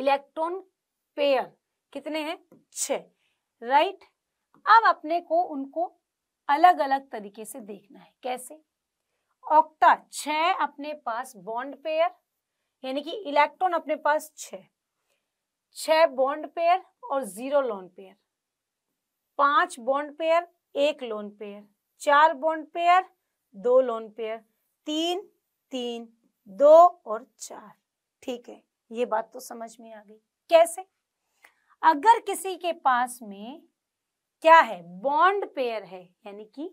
इलेक्ट्रॉन पेयर कितने हैं छ राइट अब अपने को उनको अलग अलग तरीके से देखना है कैसे ऑक्टा छ अपने पास बॉन्ड पेयर यानी कि इलेक्ट्रॉन अपने पास छ बॉन्ड पेयर और जीरो लोन पेयर पांच बॉन्ड पेयर एक लोन पेयर चार बॉन्ड पेयर दो लोन पेयर तीन तीन दो और चार ठीक है ये बात तो समझ में आ गई कैसे अगर किसी के पास में क्या है बॉन्ड पेयर है यानी कि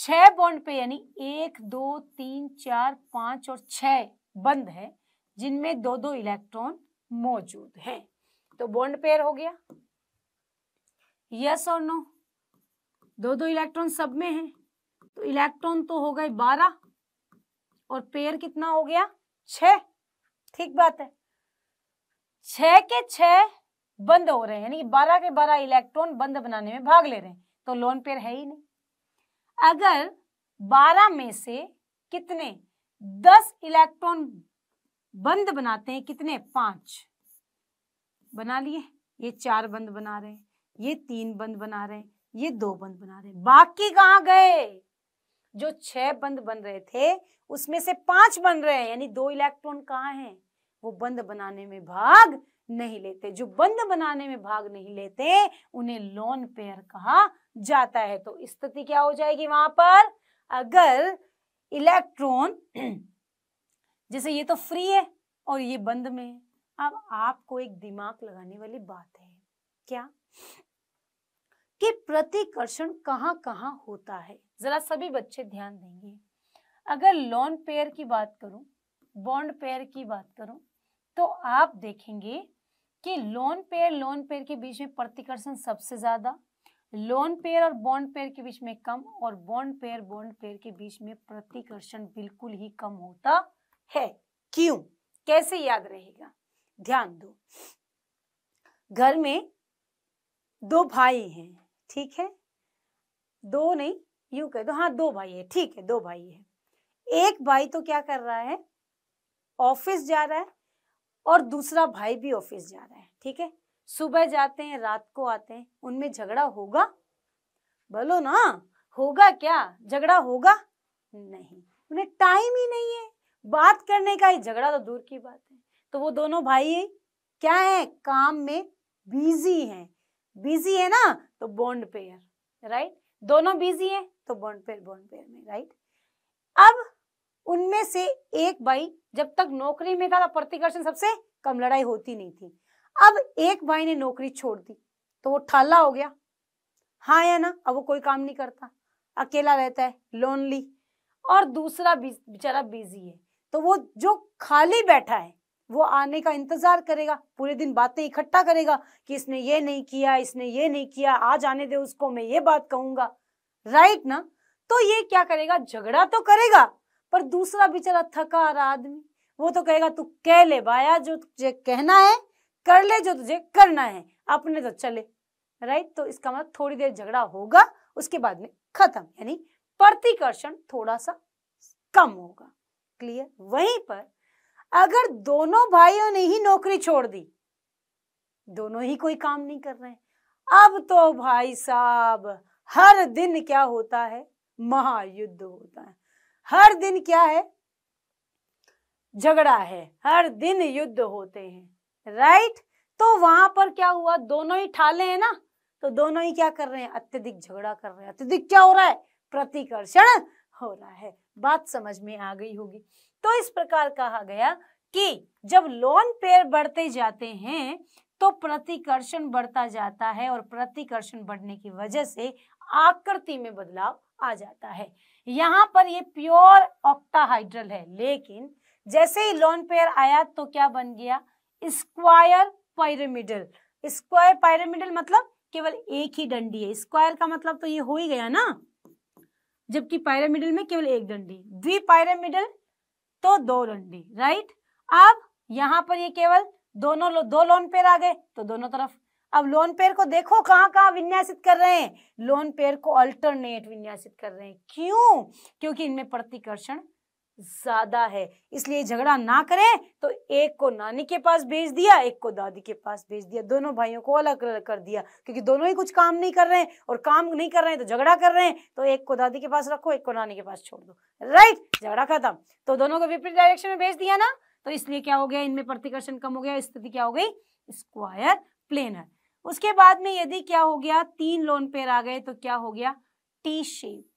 छह बॉन्ड पेयर यानी एक दो तीन चार पांच और छह बंद है जिनमें दो दो इलेक्ट्रॉन मौजूद हैं तो बॉन्ड पेयर हो गया यस और नो दो दो इलेक्ट्रॉन सब में हैं तो इलेक्ट्रॉन तो हो गए बारह और पेयर कितना हो गया छ ठीक बात है छ के छ बंद हो रहे हैं यानी बारह के बारह इलेक्ट्रॉन बंद बनाने में भाग ले रहे हैं तो लोन पेयर है ही नहीं अगर बारह में से कितने दस इलेक्ट्रॉन बंद बनाते हैं कितने पांच बना लिए ये चार बंद बना रहे हैं ये तीन बंद बना रहे हैं ये दो बंद बना रहे हैं बाकी कहाँ गए जो छह बंद बन रहे थे उसमें से पांच बन रहे हैं यानी दो इलेक्ट्रॉन कहाँ हैं वो बंद बनाने में भाग नहीं लेते जो बंद बनाने में भाग नहीं लेते उन्हें लोन पेयर कहा जाता है तो स्थिति क्या हो जाएगी वहां पर अगर इलेक्ट्रॉन जैसे ये तो फ्री है और ये बंद में है अब आपको एक दिमाग लगाने वाली बात है क्या कि प्रतिकर्षण कहाँ कहाँ होता है जरा सभी बच्चे ध्यान देंगे अगर लॉन पेयर की बात करूं बॉन्ड पेयर की बात करूं तो आप देखेंगे कि लोन पेयर लोन पेयर के बीच में प्रतिकर्षण सबसे ज्यादा लोन पेयर और बॉन्ड पेयर के बीच में कम और बॉन्ड पेयर बॉन्ड पेयर के बीच में प्रतिकर्षण बिल्कुल ही कम होता है क्यों कैसे याद रहेगा ध्यान दो घर में दो भाई हैं ठीक है दो नहीं यू कह दो हाँ दो भाई है ठीक है दो भाई है एक भाई तो क्या कर रहा है ऑफिस जा रहा है और दूसरा भाई भी ऑफिस जा रहा है ठीक है सुबह जाते हैं रात को आते हैं उनमें झगड़ा होगा बोलो ना होगा क्या झगड़ा होगा नहीं उन्हें टाइम ही नहीं है बात करने का ही झगड़ा तो दूर की बात है तो वो दोनों भाई क्या है काम में बिजी हैं बिजी है ना तो बॉन्ड पेयर राइट दोनों बिजी है तो बॉन्ड पेयर बॉन्ड पेयर में राइट अब उनमें से एक भाई जब तक नौकरी में था तब प्रतिकर्षण सबसे कम लड़ाई होती नहीं थी अब एक भाई ने नौकरी छोड़ दी तो वो ठाला हो गया हाँ या ना अब वो कोई काम नहीं करता अकेला रहता है लोनली और दूसरा बेचारा बिजी है तो वो जो खाली बैठा है वो आने का इंतजार करेगा पूरे दिन बातें इकट्ठा करेगा कि इसने ये नहीं किया इसने ये नहीं किया आज आने दे उसको मैं ये बात कहूंगा राइट ना तो ये क्या करेगा झगड़ा तो करेगा पर दूसरा बेचारा थका रहा आदमी वो तो कहेगा तू कह ले बाया जो तुझे कहना है कर ले जो तुझे करना है अपने तो चले राइट तो इसका मतलब थोड़ी देर झगड़ा होगा उसके बाद में खत्म यानी प्रतिकर्षण थोड़ा सा कम होगा क्लियर वहीं पर अगर दोनों भाइयों ने ही नौकरी छोड़ दी दोनों ही कोई काम नहीं कर रहे हैं अब तो भाई साहब हर दिन क्या होता है महायुद्ध होता है हर दिन क्या है झगड़ा है हर दिन युद्ध होते हैं राइट तो वहां पर क्या हुआ दोनों ही ठाले हैं ना तो दोनों ही क्या कर रहे हैं अत्यधिक झगड़ा कर रहे हैं अत्यधिक क्या हो रहा है प्रतिकर्षण हो रहा है बात समझ में आ गई होगी तो इस प्रकार कहा गया कि जब लोन पेयर बढ़ते जाते हैं तो प्रतिकर्षण बढ़ता जाता है और प्रतिकर्षण बढ़ने की वजह से आकृति में बदलाव आ जाता है यहाँ पर ये प्योर ऑक्टाहाइड्रल है लेकिन जैसे ही लोन पेयर आया तो क्या बन गया स्क्वायर पायरेमिडल स्क्वायर पायरेमिडल मतलब केवल एक ही डंडी है स्क्वायर का मतलब तो ये हो ही गया ना जबकि पायरामिडल में केवल एक डंडी द्विपायरेमिडल तो दो रंडी राइट अब यहाँ पर ये केवल दोनों लो, दो लोन पेयर आ गए तो दोनों तरफ अब लोन पेयर को देखो कहाँ कहाँ विन्यासित कर रहे हैं लोन पेयर को अल्टरनेट विन्यासित कर रहे हैं क्यों क्योंकि इनमें प्रतिकर्षण ज्यादा है इसलिए झगड़ा ना करें तो एक को नानी के पास भेज दिया एक को दादी के पास भेज दिया दोनों भाइयों को अलग अलग कर दिया क्योंकि दोनों ही कुछ काम नहीं कर रहे हैं और काम नहीं कर रहे हैं तो झगड़ा कर रहे हैं तो एक को दादी के पास रखो एक को नानी के पास छोड़ दो राइट झगड़ा खत्म तो दोनों को विपरीत डायरेक्शन में भेज दिया ना तो इसलिए क्या हो गया इनमें प्रतिकर्षण कम हो गया स्थिति क्या हो गई स्क्वायर प्लेनर उसके बाद में यदि क्या हो गया तीन लोन पेयर आ गए तो क्या हो गया टी शेप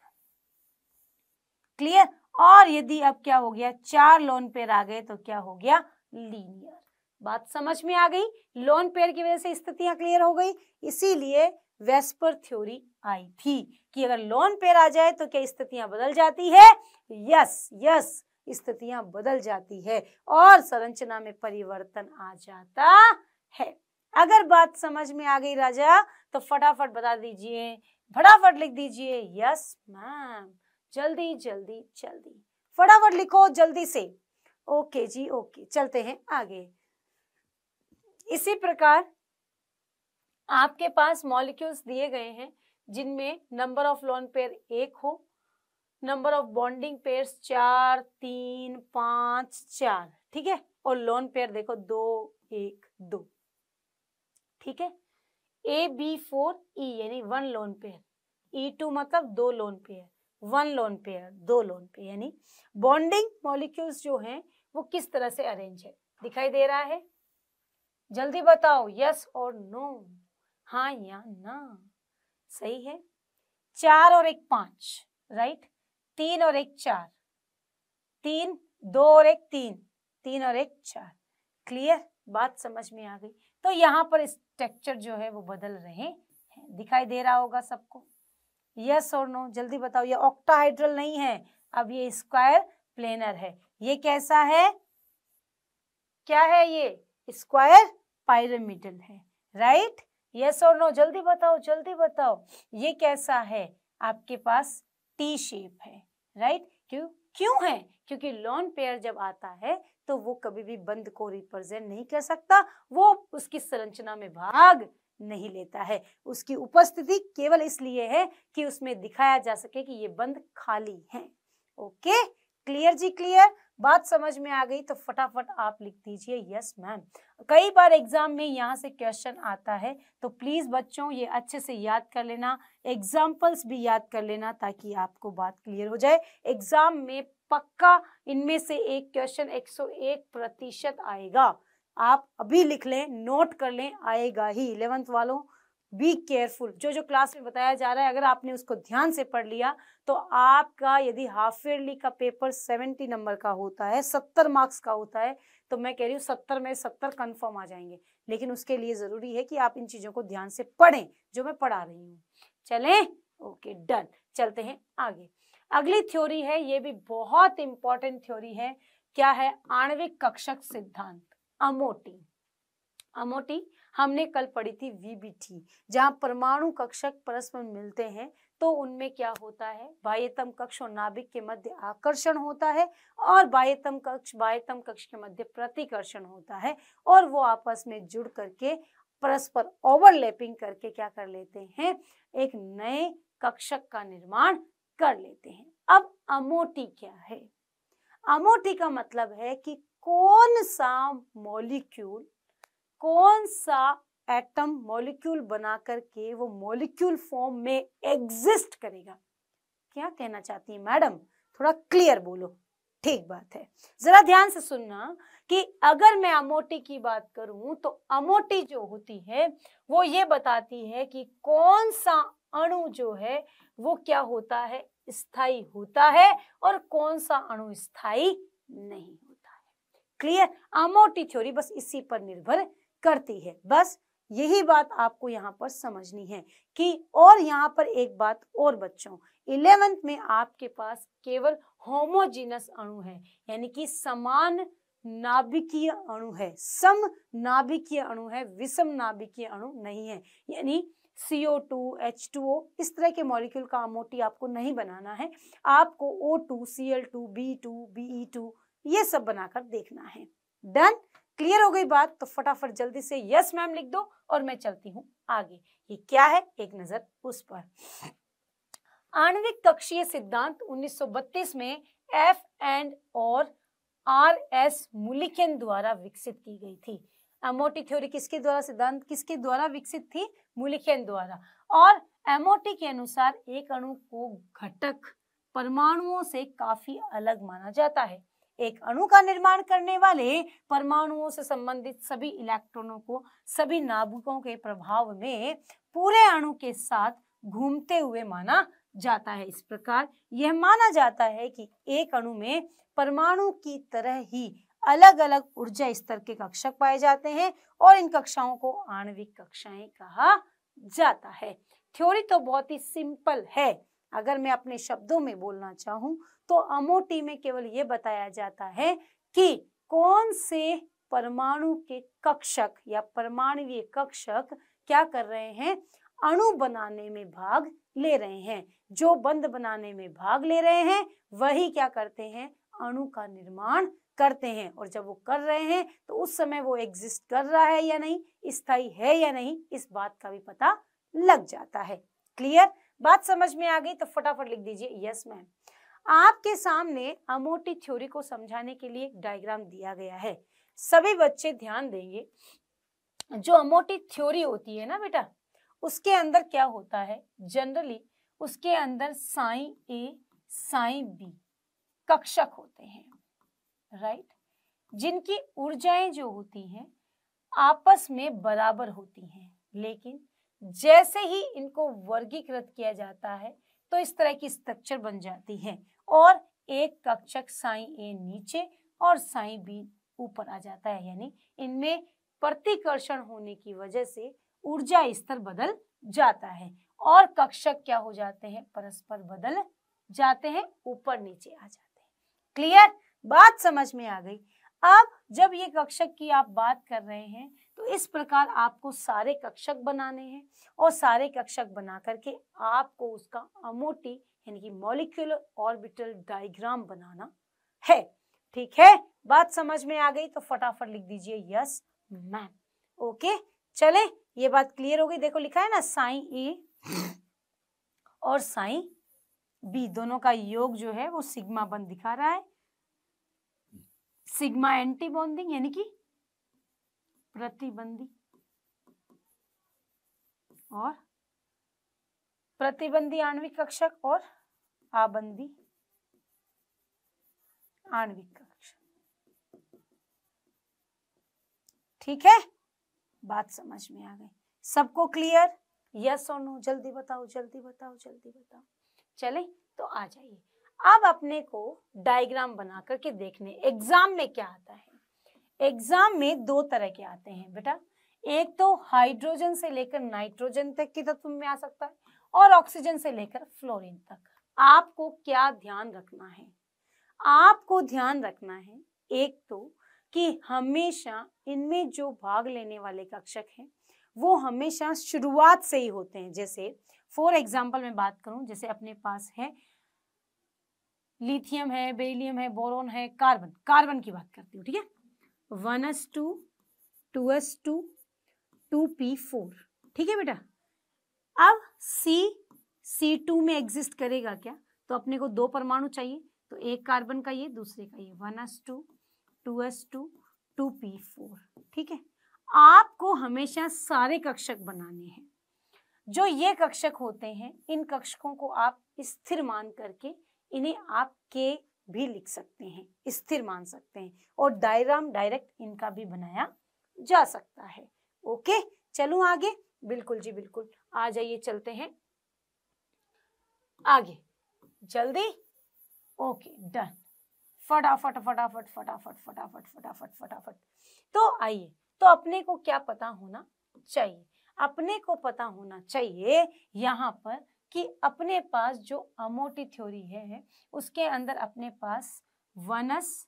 क्लियर और यदि अब क्या हो गया चार लोन पेयर आ गए तो क्या हो गया लीनियर बात समझ में आ गई लोन पेयर की वजह से स्थितियां क्लियर हो गई इसीलिए वेस्पर थ्योरी आई थी कि अगर लोन पेयर आ जाए तो क्या स्थितियां बदल जाती है यस यस स्थितियां बदल जाती है और संरचना में परिवर्तन आ जाता है अगर बात समझ में आ गई राजा तो फटाफट बता दीजिए फटाफट लिख दीजिए यस मैम जल्दी जल्दी जल्दी फटाफट लिखो जल्दी से ओके जी ओके चलते हैं आगे इसी प्रकार आपके पास मॉलिक्यूल्स दिए गए हैं जिनमें नंबर ऑफ लोन पेयर एक हो नंबर ऑफ बॉन्डिंग पेयर चार तीन पांच चार ठीक है और लोन पेयर देखो दो एक दो ठीक है ए बी फोर ई यानी one lone pair E two मतलब दो lone pair one lone pair दो लोन पे यानी बॉन्डिंग मॉलिक्यूल्स जो हैं वो किस तरह से अरेंज है दिखाई दे रहा है जल्दी बताओ यस और नो हा या ना सही है चार और एक पांच राइट तीन और एक चार तीन दो और एक तीन तीन और एक चार क्लियर बात समझ में आ गई तो यहाँ पर स्ट्रक्चर जो है वो बदल रहे हैं दिखाई दे रहा होगा सबको यस और नो जल्दी बताओ ये ऑक्टाहाइड्रल नहीं है अब ये स्क्वायर प्लेनर है ये कैसा है क्या है ये स्क्वायर पायरामिडल है राइट यस और नो जल्दी बताओ जल्दी बताओ ये कैसा है आपके पास टी शेप है राइट क्यों क्यों है क्योंकि लॉन पेयर जब आता है तो वो कभी भी बंद को रिप्रेजेंट नहीं कर सकता वो उसकी संरचना में भाग नहीं लेता है उसकी उपस्थिति केवल इसलिए है कि उसमें दिखाया जा सके कि ये बंद खाली है ओके क्लियर जी क्लियर बात समझ में आ गई तो फटाफट आप लिख दीजिए यस मैम कई बार एग्जाम में यहाँ से क्वेश्चन आता है तो प्लीज बच्चों ये अच्छे से याद कर लेना एग्जाम्पल्स भी याद कर लेना ताकि आपको बात क्लियर हो जाए एग्जाम में पक्का इनमें से एक क्वेश्चन 101 प्रतिशत आएगा आप अभी लिख लें नोट कर लें आएगा ही इलेवंथ वालों बी केयरफुल जो जो क्लास में बताया जा रहा है अगर आपने उसको ध्यान से पढ़ लिया तो आपका यदि हाफ ईयरली का पेपर सेवेंटी नंबर का होता है सत्तर मार्क्स का होता है तो मैं कह रही हूँ सत्तर में सत्तर कन्फर्म आ जाएंगे लेकिन उसके लिए ज़रूरी है कि आप इन चीज़ों को ध्यान से पढ़ें जो मैं पढ़ा रही हूँ चले ओके डन चलते हैं आगे अगली थ्योरी है ये भी बहुत इंपॉर्टेंट थ्योरी है क्या है आणविक कक्षक सिद्धांत अमोटी अमोटी हमने कल पढ़ी थी वीबीटी जहां परमाणु कक्षक परस्पर मिलते हैं तो उनमें क्या होता है बाह्यतम कक्ष और नाभिक के मध्य आकर्षण होता है और बाह्यतम कक्ष बाह्यतम कक्ष के मध्य प्रतिकर्षण होता है और वो आपस में जुड़ करके परस्पर ओवरलैपिंग करके क्या कर लेते हैं एक नए कक्षक का निर्माण कर लेते हैं अब अमोटी क्या है अमोटी का मतलब है कि कौन सा मॉलिक्यूल कौन सा एटम मॉलिक्यूल बना करके वो मॉलिक्यूल फॉर्म में एग्जिस्ट करेगा क्या कहना चाहती है मैडम थोड़ा क्लियर बोलो ठीक बात है जरा ध्यान से सुनना कि अगर मैं अमोटी की बात करूं तो अमोटी जो होती है वो ये बताती है कि कौन सा अणु जो है वो क्या होता है स्थाई होता है और कौन सा अणु स्थाई नहीं क्लियर अमोटी थ्योरी बस इसी पर निर्भर करती है बस यही बात आपको यहाँ पर समझनी है कि और यहाँ पर एक बात और बच्चों इलेवेंथ में आपके पास केवल होमोजीनस अणु है यानी कि समान नाभिकीय अणु है सम नाभिकीय अणु है विषम नाभिकीय अणु नहीं है यानी CO2, H2O इस तरह के मॉलिक्यूल का अमोटी आपको नहीं बनाना है आपको O2, Cl2, B2, Be2 ये सब बनाकर देखना है डन क्लियर हो गई बात तो फटाफट जल्दी से यस मैम लिख दो और मैं चलती हूँ आगे ये क्या है एक नजर उस पर आणविक कक्षीय सिद्धांत 1932 में एफ एंड और आर एस मुलिकेन द्वारा विकसित की गई थी एमओटी थ्योरी किसके द्वारा सिद्धांत किसके द्वारा विकसित थी मुलिकन द्वारा और एमओटी के अनुसार एक अणु को घटक परमाणुओं से काफी अलग माना जाता है एक अणु का निर्माण करने वाले परमाणुओं से संबंधित सभी इलेक्ट्रॉनों को सभी नाभिकों के प्रभाव में पूरे अणु के साथ घूमते हुए माना जाता है इस प्रकार यह माना जाता है कि एक अणु में परमाणु की तरह ही अलग अलग ऊर्जा स्तर के कक्षक पाए जाते हैं और इन कक्षाओं को आणविक कक्षाएं कहा जाता है थ्योरी तो बहुत ही सिंपल है अगर मैं अपने शब्दों में बोलना चाहूं तो अमोटी में केवल ये बताया जाता है कि कौन से परमाणु के कक्षक या परमाणवीय कक्षक क्या कर रहे हैं अणु बनाने में भाग ले रहे हैं जो बंद बनाने में भाग ले रहे हैं वही क्या करते हैं अणु का निर्माण करते हैं और जब वो कर रहे हैं तो उस समय वो एग्जिस्ट कर रहा है या नहीं स्थायी है या नहीं इस बात का भी पता लग जाता है क्लियर बात समझ में आ गई तो फटाफट लिख दीजिए यस मैम आपके सामने अमोटी थ्योरी को समझाने के लिए एक डायग्राम दिया गया है सभी बच्चे ध्यान देंगे जो अमोटी थ्योरी होती है ना बेटा उसके अंदर क्या होता है जनरली उसके अंदर साई ए साई बी कक्षक होते हैं राइट जिनकी ऊर्जाएं जो होती हैं आपस में बराबर होती हैं लेकिन जैसे ही इनको वर्गीकृत किया जाता है तो इस तरह की स्ट्रक्चर बन जाती है और एक कक्षक साई ए नीचे और साई बी ऊपर आ जाता है यानी इनमें प्रतिकर्षण होने की वजह से ऊर्जा स्तर बदल जाता है और कक्षक क्या हो जाते हैं परस्पर बदल जाते हैं ऊपर नीचे आ जाते हैं क्लियर बात समझ में आ गई अब जब ये कक्षक की आप बात कर रहे हैं तो इस प्रकार आपको सारे कक्षक बनाने हैं और सारे कक्षक बना करके आपको उसका अमोटी यानी कि मॉलिक्यूलर ऑर्बिटल डायग्राम बनाना है ठीक है बात समझ में आ गई तो फटाफट लिख दीजिए यस मैम ओके चले ये बात क्लियर हो गई देखो लिखा है ना साई ए और साई बी दोनों का योग जो है वो सिग्मा बन दिखा रहा है सिग्मा एंटी बॉन्डिंग यानी कि प्रतिबंधी और प्रतिबंधी आणविक कक्षक और पाबंदी आणविक कक्षा ठीक है बात समझ में आ गई सबको क्लियर यस और नो जल्दी बताओ जल्दी बताओ जल्दी बताओ चले तो आ जाइए अब अपने को डायग्राम बना करके देखने एग्जाम में क्या आता है एग्जाम में दो तरह के आते हैं बेटा एक तो हाइड्रोजन से लेकर नाइट्रोजन तक की तत्व में आ सकता है और ऑक्सीजन से लेकर फ्लोरीन तक आपको क्या ध्यान रखना है आपको ध्यान रखना है एक तो कि हमेशा इनमें जो भाग लेने वाले कक्षक हैं वो हमेशा शुरुआत से ही होते हैं जैसे फॉर एग्जाम्पल मैं बात करूं जैसे अपने पास है लिथियम है बेलियम है बोरोन है कार्बन कार्बन की बात करती हूँ ठीक है one S two two S two two P four ठीक है बेटा अब सी सी टू में एग्जिस्ट करेगा क्या तो अपने को दो परमाणु चाहिए तो एक कार्बन का ये दूसरे का ये one S two two S two two P four ठीक है आपको हमेशा सारे कक्षक बनाने हैं जो ये कक्षक होते हैं इन कक्षकों को आप स्थिर मान करके इन्हें आप के भी लिख सकते हैं स्थिर मान सकते हैं और डायराम डायरेक्ट इनका भी बनाया जा सकता है ओके चलो आगे बिल्कुल जी बिल्कुल आ जाइए चलते हैं आगे जल्दी ओके डन फटाफट फटाफट फटाफट फटाफट फटाफट फटाफट तो आइए तो अपने को क्या पता होना चाहिए अपने को पता होना चाहिए यहाँ पर कि अपने पास जो अमोटी थ्योरी है उसके अंदर अपने पास वनस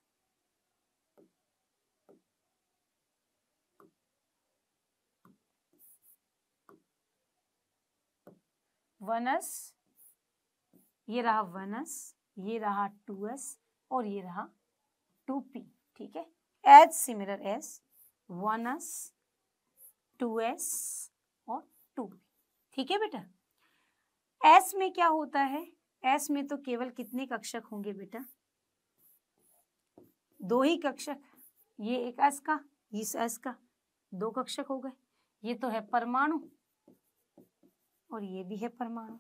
वनस ये रहा वन एस ये रहा टू एस और ये रहा टू पी ठीक है as similar S one S two S और टू पी ठीक है बेटा एस में क्या होता है एस में तो केवल कितने कक्षक होंगे बेटा दो ही कक्षक ये एक एस का इस एस का दो कक्षक हो गए ये तो है परमाणु और ये भी है परमाणु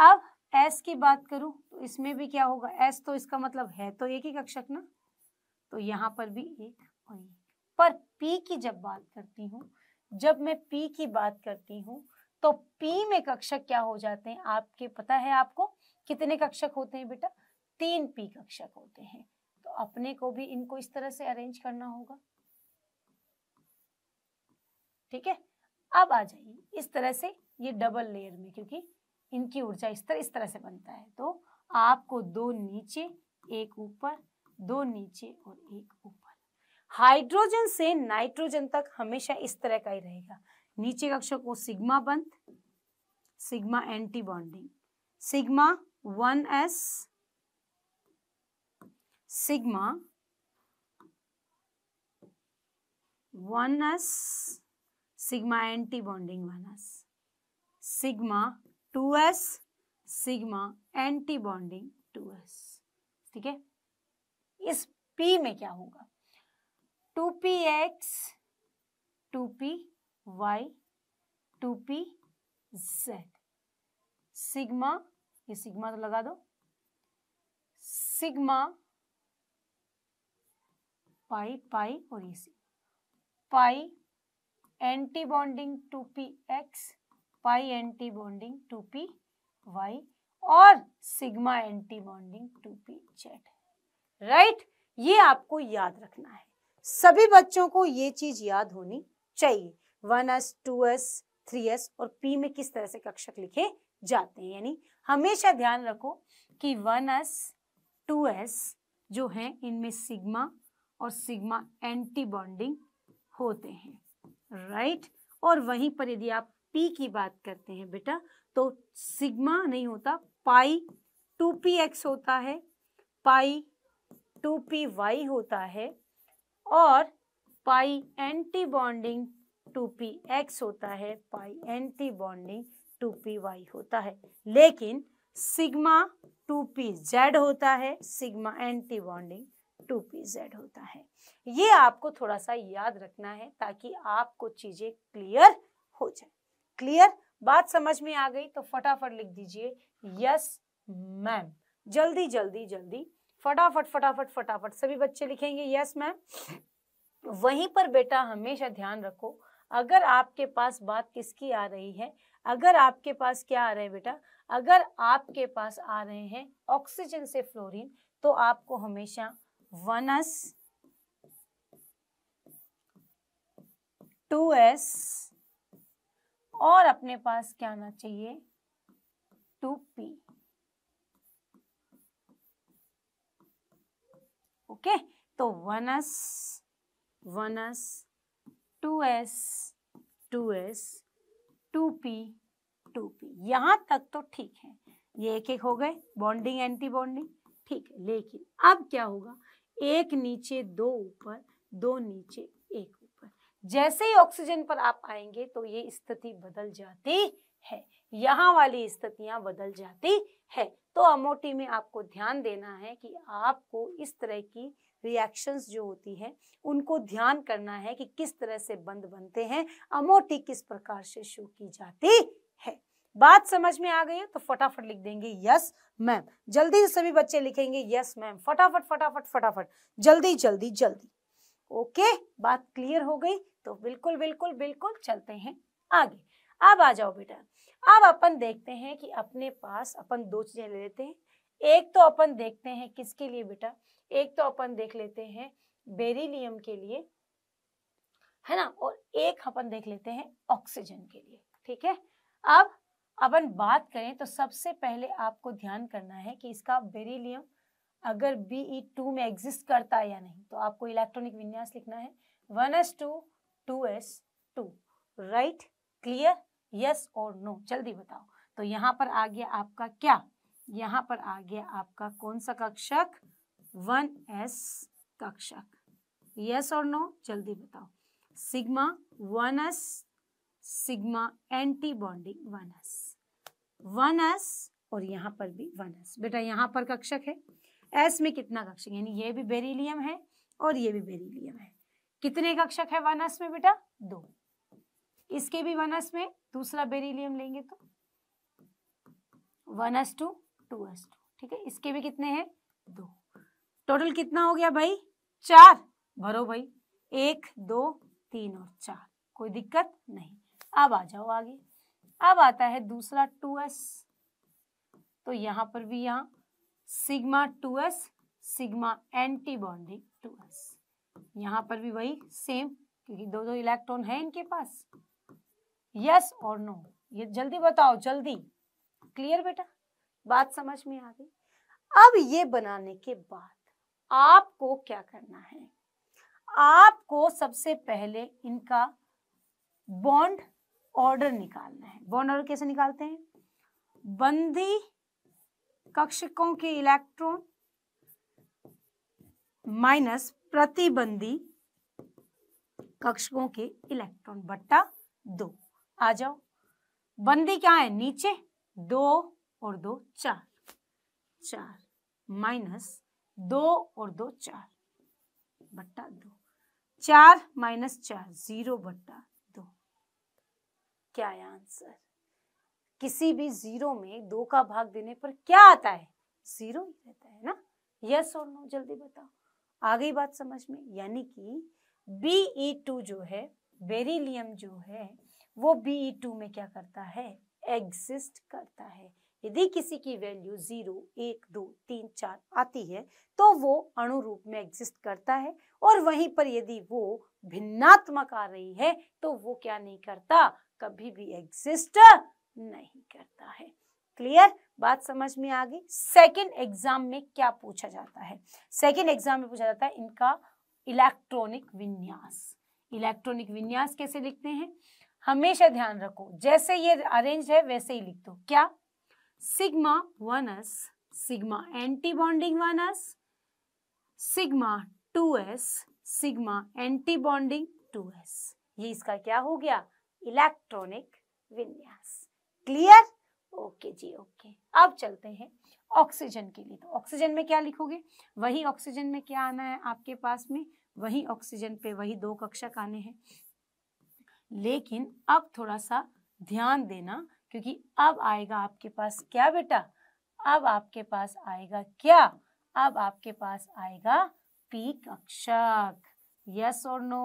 अब एस की बात करूं तो इसमें भी क्या होगा एस तो इसका मतलब है तो एक ही कक्षक ना तो यहाँ पर भी एक और एक पर पी की जब बात करती हूँ जब मैं पी की बात करती हूँ तो पी में कक्षक क्या हो जाते हैं आपके पता है आपको कितने कक्षक होते हैं बेटा तीन पी कक्षक होते हैं तो अपने को भी इनको इस तरह से अरेंज करना होगा ठीक है अब आ जाइए इस तरह से ये डबल लेयर में क्योंकि इनकी ऊर्जा इस तरह इस तरह से बनता है तो आपको दो नीचे एक ऊपर दो नीचे और एक ऊपर हाइड्रोजन से नाइट्रोजन तक हमेशा इस तरह का ही रहेगा नीचे कक्षा को सिग्मा बंद sigma anti bonding sigma one S sigma one S sigma anti bonding one S sigma two S sigma anti bonding two S ठीक है इस पी में क्या होगा two P X two P Y two P Z sigma ये सिग्मा तो लगा दो सिग्मा पाई पाई और ये pi anti bonding two P X pi anti bonding two P Y और sigma anti bonding two P Z right ये आपको याद रखना है सभी बच्चों को ये चीज याद होनी चाहिए one S two S three S और पी में किस तरह से कक्षक लिखे जाते हैं यानी हमेशा ध्यान रखो कि वन एस टू एस जो है इनमें सिग्मा और सिग्मा एंटी बॉन्डिंग होते हैं राइट और वहीं पर यदि आप पी की बात करते हैं बेटा तो सिग्मा नहीं होता पाई टू पी एक्स होता है पाई टू पी वाई होता है और pi anti bonding two P X होता है pi anti bonding two P Y होता है लेकिन सिग्मा टू पी जेड होता है sigma anti bonding two P Z होता है ये आपको थोड़ा सा याद रखना है ताकि आपको चीज़ें क्लियर हो जाए क्लियर बात समझ में आ गई तो फटाफट लिख दीजिए यस मैम जल्दी जल्दी जल्दी फटाफट फटाफट फटाफट सभी बच्चे लिखेंगे यस मैम वहीं पर बेटा हमेशा ध्यान रखो अगर आपके पास बात किसकी आ रही है अगर आपके पास क्या आ रहे हैं बेटा अगर आपके पास आ रहे हैं ऑक्सीजन से फ्लोरीन तो आपको हमेशा वनस टू एस और अपने पास क्या आना चाहिए टू पी ओके तो one S one S two S two S two P two P यहां तक तो ठीक है ये एक एक हो गए बॉन्डिंग एंटी बॉन्डिंग ठीक है लेकिन अब क्या होगा एक नीचे दो ऊपर दो नीचे जैसे ही ऑक्सीजन पर आप आएंगे तो ये स्थिति बदल जाती है यहाँ वाली स्थितियां बदल जाती है तो अमोटी में आपको ध्यान देना है कि आपको इस तरह की रिएक्शंस जो होती है उनको ध्यान करना है कि किस तरह से बंद बनते हैं अमोटी किस प्रकार से शो की जाती है बात समझ में आ गई है तो फटाफट लिख देंगे यस मैम जल्दी सभी बच्चे लिखेंगे यस मैम फटाफट फटाफट फटाफट जल्दी जल्दी जल्दी ओके बात क्लियर हो गई तो बिल्कुल बिल्कुल बिल्कुल चलते हैं आगे अब आ जाओ बेटा अब अपन देखते हैं कि अपने पास अपन दो चीजें ले लेते हैं एक तो अपन देखते हैं किसके लिए बेटा एक तो अपन देख लेते हैं बेरिलियम के लिए है ना और एक अपन देख लेते हैं ऑक्सीजन के लिए ठीक है अब अपन बात करें तो सबसे पहले आपको ध्यान करना है कि इसका बेरिलियम अगर बी ई टू में एग्जिस्ट करता है या नहीं तो आपको इलेक्ट्रॉनिक विन्यास लिखना है one S two two S two right clear yes और नो जल्दी बताओ तो यहाँ पर आ गया आपका क्या यहाँ पर आ गया आपका कौन सा कक्षक वन एस कक्षक यस और नो जल्दी बताओ sigma one S sigma anti bonding one S one S और यहाँ पर भी वन एस बेटा यहाँ पर कक्षक है एस में कितना कक्षक यानी ये भी बेरिलियम है और ये भी बेरिलियम है कितने कक्षक है वन में बेटा दो इसके भी वन में दूसरा बेरिलियम लेंगे तो one S two two S two ठीक है इसके भी कितने हैं दो टोटल कितना हो गया भाई चार भरो भाई एक दो तीन और चार कोई दिक्कत नहीं अब आ जाओ आगे अब आता है दूसरा टू एस तो यहाँ पर भी यहाँ sigma two S sigma anti bonding two S यहां पर भी वही सेम क्योंकि दो दो इलेक्ट्रॉन है इनके पास यस और नो ये जल्दी बताओ जल्दी क्लियर बेटा बात समझ में आ गई अब ये बनाने के बाद आपको क्या करना है आपको सबसे पहले इनका बॉन्ड ऑर्डर निकालना है बॉन्ड ऑर्डर कैसे निकालते हैं बंदी कक्षकों के इलेक्ट्रॉन माइनस प्रतिबंधी कक्षकों के इलेक्ट्रॉन बट्टा दो आ जाओ बंदी क्या है नीचे दो और दो चार चार माइनस दो और दो चार बट्टा दो चार माइनस चार जीरो बट्टा दो क्या है आंसर किसी भी जीरो में दो का भाग देने पर क्या आता है जीरो ही रहता है ना यस और नो जल्दी बताओ आ गई बात समझ में यानी कि बी ई टू जो है बेरिलियम जो है वो बी ई टू में क्या करता है एग्जिस्ट करता है यदि किसी की वैल्यू जीरो एक दो तीन चार आती है तो वो अणु में एग्जिस्ट करता है और वहीं पर यदि वो भिन्नात्मक आ रही है तो वो क्या नहीं करता कभी भी एग्जिस्ट नहीं करता है क्लियर बात समझ में आ गई सेकेंड एग्जाम में क्या पूछा जाता है सेकेंड एग्जाम में पूछा जाता है इनका इलेक्ट्रॉनिक विन्यास इलेक्ट्रॉनिक विन्यास कैसे लिखते हैं हमेशा ध्यान रखो जैसे ये अरेंज है वैसे ही लिख दो क्या sigma one S sigma anti bonding one S sigma two S sigma anti bonding two S ये इसका क्या हो गया इलेक्ट्रॉनिक विन्यास क्लियर ओके जी ओके अब चलते हैं ऑक्सीजन के लिए तो ऑक्सीजन में क्या लिखोगे वही ऑक्सीजन में क्या आना है आपके पास में वही ऑक्सीजन पे वही दो कक्षक आने हैं लेकिन अब थोड़ा सा ध्यान देना क्योंकि अब आएगा आपके पास क्या बेटा अब आपके पास आएगा क्या अब आपके पास आएगा पी कक्षक यस और नो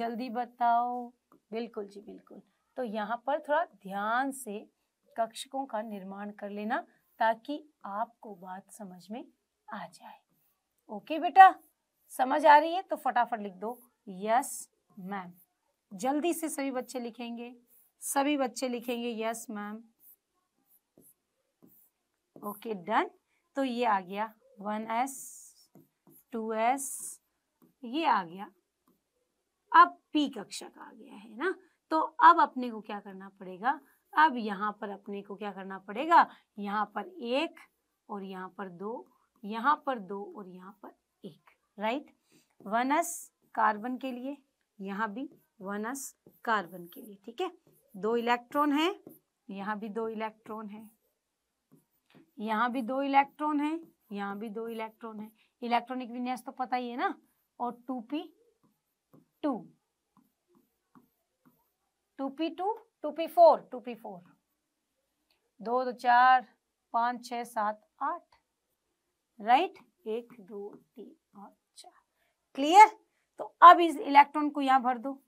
जल्दी बताओ बिल्कुल जी बिल्कुल तो यहाँ पर थोड़ा ध्यान से कक्षकों का निर्माण कर लेना ताकि आपको बात समझ में आ जाए ओके बेटा समझ आ रही है तो फटाफट लिख दो यस मैम जल्दी से सभी बच्चे लिखेंगे सभी बच्चे लिखेंगे यस मैम ओके डन तो ये आ गया वन एस टू एस ये आ गया अब पी कक्षक आ गया है ना तो अब अपने को क्या करना पड़ेगा अब यहाँ पर अपने को क्या करना पड़ेगा यहाँ पर एक और यहाँ पर दो यहाँ पर दो और यहाँ पर एक राइट वनस कार्बन के लिए यहाँ भी वनस कार्बन के लिए ठीक है दो इलेक्ट्रॉन है यहाँ भी दो इलेक्ट्रॉन है यहाँ भी दो इलेक्ट्रॉन है यहाँ भी दो इलेक्ट्रॉन है इलेक्ट्रॉनिक विन्यास तो पता ही है ना और two P two two P two two P four two P four दो दो चार पाँच छ सात आठ राइट एक दो तीन और चार क्लियर तो अब इस इलेक्ट्रॉन को यहां भर दो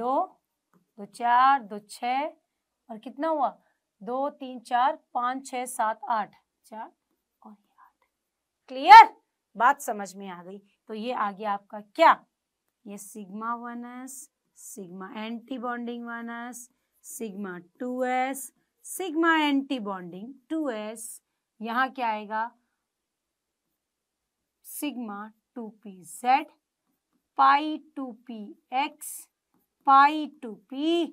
दो दो चार दो छ और कितना हुआ दो तीन चार पाँच छ सात आठ चार और आठ क्लियर बात समझ में आ गई तो ये आ गया आपका क्या ये sigma one S sigma anti bonding one S sigma two S sigma anti bonding two S यहाँ क्या आएगा sigma two P Z pi two P X pi two P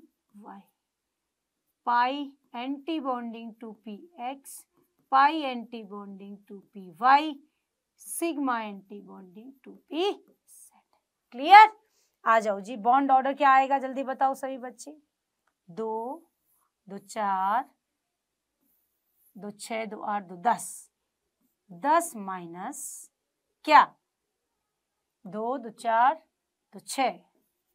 Y pi anti bonding two P X pi anti bonding two P Y sigma anti bonding two P clear आ जाओ जी बॉन्ड ऑर्डर क्या आएगा जल्दी बताओ सभी बच्चे दो दो चार दो छ दो आठ दो दस दस माइनस क्या दो दो चार दो छ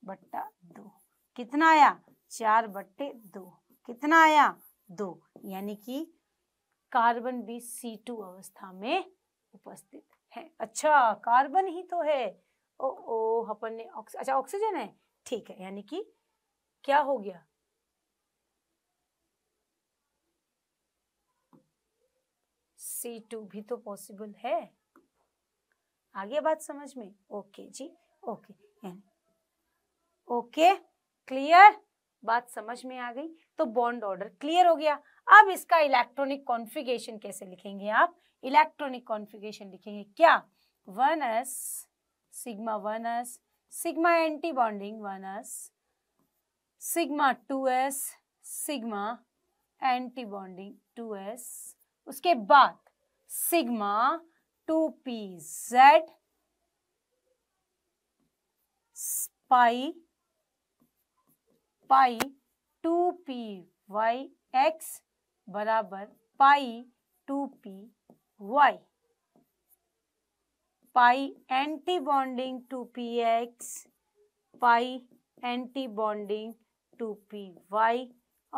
बट्टा दो कितना आया चार बट्टे दो कितना आया दो यानी कि कार्बन भी सी टू अवस्था में उपस्थित है अच्छा कार्बन ही तो है ओ ओ अपन ने औक्स, अच्छा ऑक्सीजन है ठीक है यानी कि क्या हो गया सी टू भी तो पॉसिबल है आगे बात समझ में ओके जी ओके यानी ओके क्लियर बात समझ में आ गई तो बॉन्ड ऑर्डर क्लियर हो गया अब इसका इलेक्ट्रॉनिक कॉन्फ़िगरेशन कैसे लिखेंगे आप इलेक्ट्रॉनिक कॉन्फ़िगरेशन लिखेंगे क्या one S sigma 1s, sigma antibonding 1s, sigma 2s, sigma antibonding 2s, उसके बाद sigma 2pz pi pi two P Y X बराबर pi two P Y pi anti bonding two P X pi anti bonding two P Y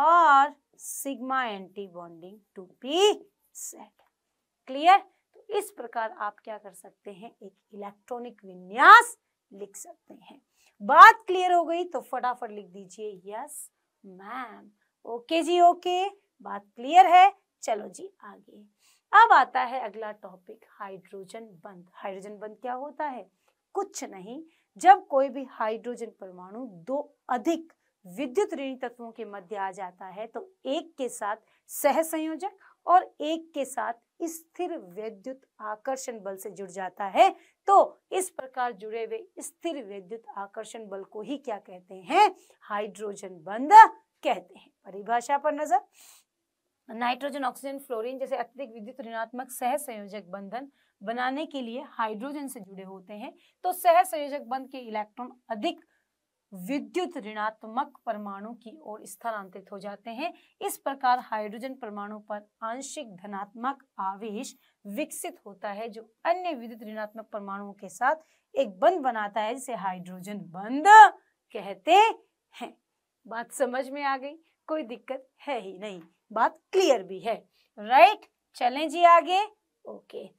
और sigma anti bonding two P set clear तो इस प्रकार आप क्या कर सकते हैं एक इलेक्ट्रॉनिक विन्यास लिख सकते हैं बात क्लियर हो गई तो फटाफट लिख दीजिए यस मैम ओके जी ओके बात क्लियर है चलो जी आगे अब आता है अगला टॉपिक हाइड्रोजन बंद हाइड्रोजन बंद क्या होता है कुछ नहीं जब कोई भी हाइड्रोजन परमाणु दो अधिक विद्युत ऋणी तत्वों के मध्य आ जाता है तो एक के साथ सहसंयोजक और एक के साथ स्थिर विद्युत आकर्षण बल से जुड़ जाता है तो इस प्रकार जुड़े हुए स्थिर विद्युत आकर्षण बल को ही क्या कहते हैं हाइड्रोजन बंद कहते हैं परिभाषा पर नजर नाइट्रोजन ऑक्सीजन फ्लोरीन जैसे अत्यधिक विद्युत ऋणात्मक सह संयोजक बंधन बनाने के लिए हाइड्रोजन से जुड़े होते हैं तो सह संयोजक बंध के इलेक्ट्रॉन अधिक विद्युत ऋणात्मक परमाणु की ओर स्थानांतरित हो जाते हैं इस प्रकार हाइड्रोजन परमाणु पर आंशिक धनात्मक आवेश विकसित होता है जो अन्य विद्युत ऋणात्मक परमाणुओं के साथ एक बंध बनाता है जिसे हाइड्रोजन बंध कहते हैं बात समझ में आ गई कोई दिक्कत है ही नहीं बात क्लियर भी है राइट right? चलें जी आगे ओके okay.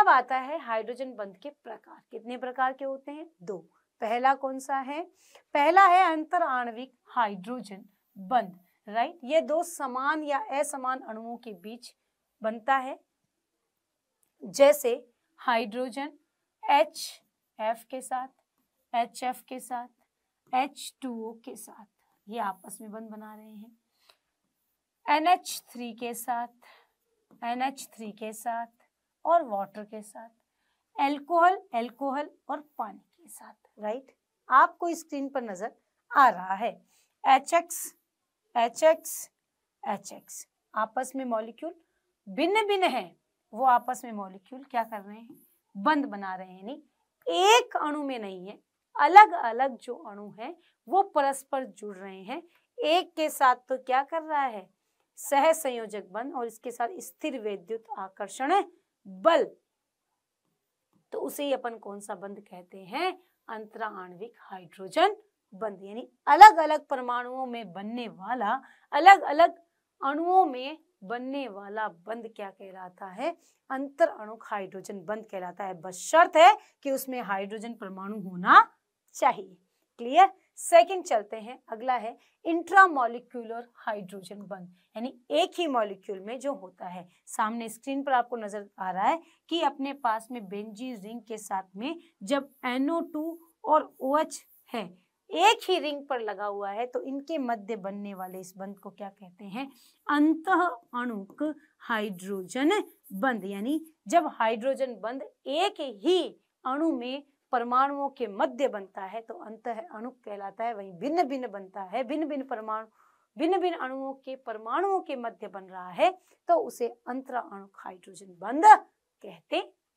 अब आता है हाइड्रोजन बंद के प्रकार कितने प्रकार के होते हैं दो पहला कौन सा है पहला है अंतर आणविक हाइड्रोजन बंद राइट ये दो समान या असमान अणुओं के बीच बनता है जैसे हाइड्रोजन एच एफ के साथ एच एफ के साथ एच टू ओ के साथ ये आपस में बंद बना रहे हैं एनएच थ्री के साथ एन एच थ्री के साथ और वाटर के साथ एल्कोहल एल्कोहल और पानी के साथ राइट आपको स्क्रीन पर नजर आ रहा है H X H X H X आपस में मॉलिक्यूल भिन्न भिन्न है वो आपस में मॉलिक्यूल क्या कर रहे हैं बंद बना रहे हैं नहीं एक अणु में नहीं है अलग अलग जो अणु हैं वो परस्पर जुड़ रहे हैं एक के साथ तो क्या कर रहा है सह संयोजक बंध और इसके साथ स्थिर वैद्युत आकर्षण बल तो उसे ही अपन कौन सा बंध कहते हैं अंतरा आणविक हाइड्रोजन बंध यानी अलग अलग परमाणुओं में बनने वाला अलग अलग अणुओं में बनने वाला बंद क्या कहलाता है अंतर अणुक हाइड्रोजन बंद कहलाता है बस शर्त है कि उसमें हाइड्रोजन परमाणु होना चाहिए क्लियर सेकंड चलते हैं अगला है इंट्रामोलिक्यूलर हाइड्रोजन बंद यानी एक ही मॉलिक्यूल में जो होता है सामने स्क्रीन पर आपको नजर आ रहा है कि अपने पास में बेंजी रिंग के साथ में जब NO2 और OH है एक ही रिंग पर लगा हुआ है तो इनके मध्य बनने वाले इस बंद को क्या कहते हैं अंत अणुक हाइड्रोजन बंद यानी जब हाइड्रोजन बंद एक ही अणु में परमाणुओं के मध्य बनता है तो अंत अणु कहलाता है वहीं भिन्न भिन्न बनता है भिन्न भिन्न परमाणु भिन्न भिन्न अणुओं के परमाणुओं के मध्य बन रहा है तो उसे अंतरा अणु हाइड्रोजन बंद कहते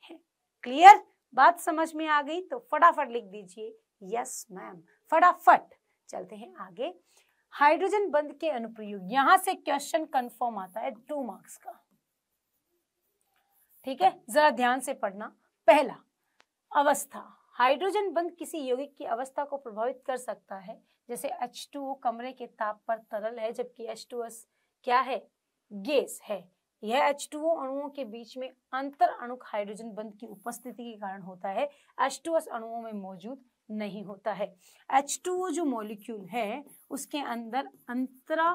हैं क्लियर बात समझ में आ गई तो फटाफट लिख दीजिए यस मैम फटाफट चलते हैं आगे हाइड्रोजन बंद के अनुप्रयोग यहां से क्वेश्चन कंफर्म आता है टू मार्क्स का ठीक है जरा ध्यान से पढ़ना पहला अवस्था हाइड्रोजन बंद किसी यौगिक की अवस्था को प्रभावित कर सकता है जैसे H2O कमरे के ताप पर तरल है जबकि H2S क्या है गैस है यह H2O अणुओं के बीच में अंतर अणुक हाइड्रोजन बंद की उपस्थिति के कारण होता है H2S अणुओं में मौजूद नहीं होता है H2O जो मॉलिक्यूल है उसके अंदर अंतरा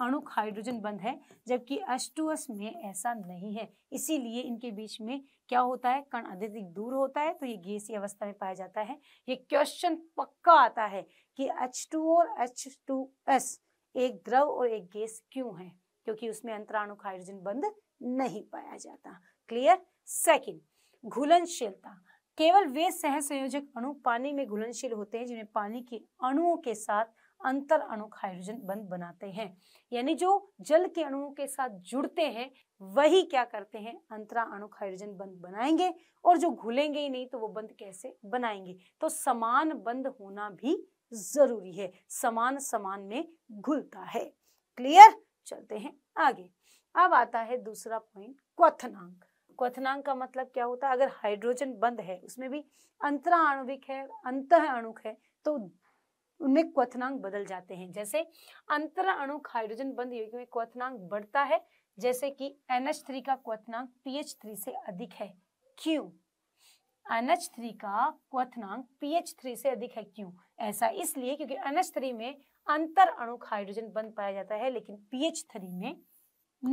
अणुक हाइड्रोजन बंध है जबकि अष्टुअस में ऐसा नहीं है इसीलिए इनके बीच में क्या होता है कण अत्यधिक दूर होता है तो ये गैसीय अवस्था में पाया जाता है ये क्वेश्चन पक्का आता है कि एच टू और एच टू एस एक द्रव और एक गैस क्यों है क्योंकि उसमें अंतराणुक हाइड्रोजन बंद नहीं पाया जाता क्लियर सेकेंड घुलनशीलता केवल वे सहसंयोजक अणु पानी में घुलनशील होते हैं जिन्हें पानी के अणुओं के साथ अंतर अणुक हाइड्रोजन बंद बनाते हैं यानी जो जल के अणुओं के साथ जुड़ते हैं वही क्या करते हैं अंतरा अणुक हाइड्रोजन बंद बनाएंगे और जो घुलेंगे ही नहीं तो वो बंद कैसे बनाएंगे तो समान बंद होना भी जरूरी है समान समान में घुलता है क्लियर चलते हैं आगे अब आता है दूसरा पॉइंट क्वथनांक क्वथनांक का मतलब क्या होता है अगर हाइड्रोजन बंद है उसमें भी अंतरा है अंत अणुक है तो उनमें क्वथनांक बदल जाते हैं जैसे अंतर अणु हाइड्रोजन बंद यौगिक में क्वथनांक बढ़ता है जैसे कि थ्री का क्वथनांक थ्री से अधिक है क्यों थ्री का क्वथनांक थ्री से अधिक है क्यों ऐसा इसलिए क्योंकि थ्री में अंतर अणु हाइड्रोजन बंद पाया जाता है लेकिन पीएच थ्री में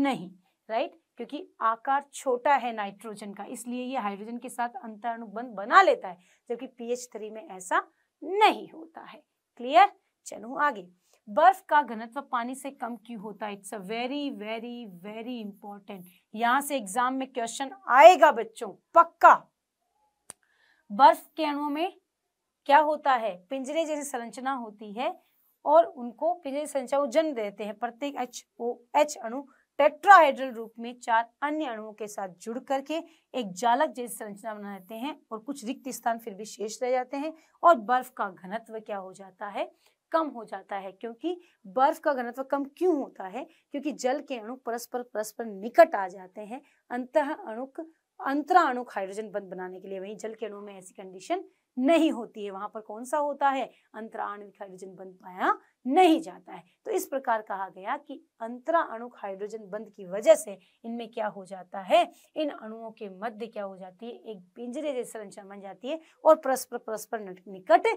नहीं राइट क्योंकि आकार छोटा है नाइट्रोजन का इसलिए ये हाइड्रोजन के साथ अंतर अणु बंद बना लेता है जबकि पीएच थ्री में ऐसा नहीं होता है क्लियर चलो आगे बर्फ का घनत्व पानी से कम क्यों होता है it's a very very very important यहां से एग्जाम में क्वेश्चन आएगा बच्चों पक्का बर्फ के अणुओं में क्या होता है पिंजरे जैसी संरचना होती है और उनको पिंजरे संरचना जन्म देते हैं प्रत्येक एच ओ एच अणु टेट्राहाइड्रल रूप में चार अन्य अणुओं के साथ जुड़ करके एक जालक जैसी संरचना बना लेते हैं और कुछ रिक्त स्थान फिर भी शेष रह जाते हैं और बर्फ का घनत्व क्या हो जाता है कम हो जाता है क्योंकि बर्फ का घनत्व कम क्यों होता है क्योंकि जल के अणु परस्पर परस्पर निकट आ जाते हैं अंत अणुक अंतराणुक हाइड्रोजन बंद बनाने के लिए वहीं जल के अणु में ऐसी कंडीशन नहीं होती है वहां पर कौन सा होता है अंतराणुक हाइड्रोजन बंद पाया नहीं जाता है तो इस प्रकार कहा गया कि अंतरा अणु हाइड्रोजन बंद की वजह से इनमें क्या हो जाता है इन अणुओं के मध्य क्या हो जाती है एक पिंजरे जैसी संरचना बन जाती है और परस्पर परस्पर निकट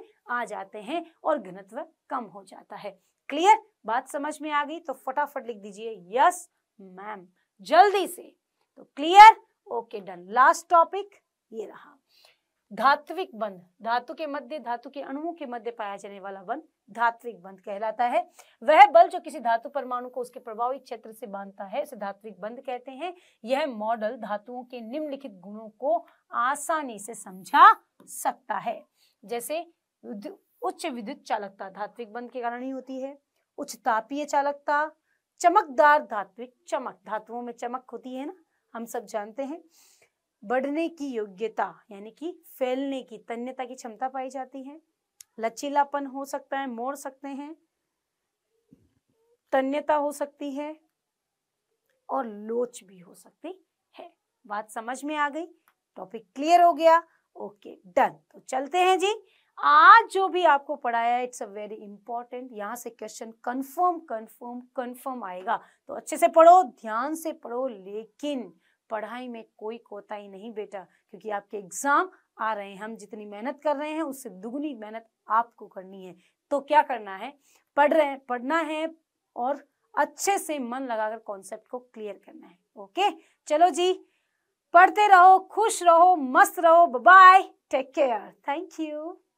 आ जाते हैं और घनत्व कम हो जाता है क्लियर बात समझ में आ गई तो फटाफट लिख दीजिए यस मैम जल्दी से तो clear okay done last topic ये रहा धात्विक बंध धातु के मध्य धातु के अणुओं के मध्य पाया जाने वाला बंध धात्विक बंध कहलाता है वह बल जो किसी धातु परमाणु को उसके प्रभावी क्षेत्र से बांधता है उसे धात्विक बंध कहते हैं यह मॉडल धातुओं के निम्नलिखित गुणों को आसानी से समझा सकता है जैसे उच्च विद्युत चालकता धात्विक बंध के कारण ही होती है उच्च तापीय चालकता चमकदार धात्विक चमक धातुओं में चमक होती है ना हम सब जानते हैं बढ़ने की योग्यता यानी कि फैलने की तन्यता की क्षमता पाई जाती है लचीलापन हो सकता है मोड़ सकते हैं तन्यता हो सकती है और लोच भी हो सकती है बात समझ में आ गई टॉपिक क्लियर हो गया ओके डन तो चलते हैं जी आज जो भी आपको पढ़ाया इट्स अ वेरी इंपॉर्टेंट यहाँ से क्वेश्चन कंफर्म कंफर्म कंफर्म आएगा तो अच्छे से पढ़ो ध्यान से पढ़ो लेकिन पढ़ाई में कोई कोताही नहीं बेटा क्योंकि आपके एग्जाम आ रहे हैं हम जितनी मेहनत कर रहे हैं उससे दुगुनी मेहनत आपको करनी है तो क्या करना है पढ़ रहे हैं पढ़ना है और अच्छे से मन लगाकर कॉन्सेप्ट को क्लियर करना है ओके चलो जी पढ़ते रहो खुश रहो मस्त रहो bye take care thank you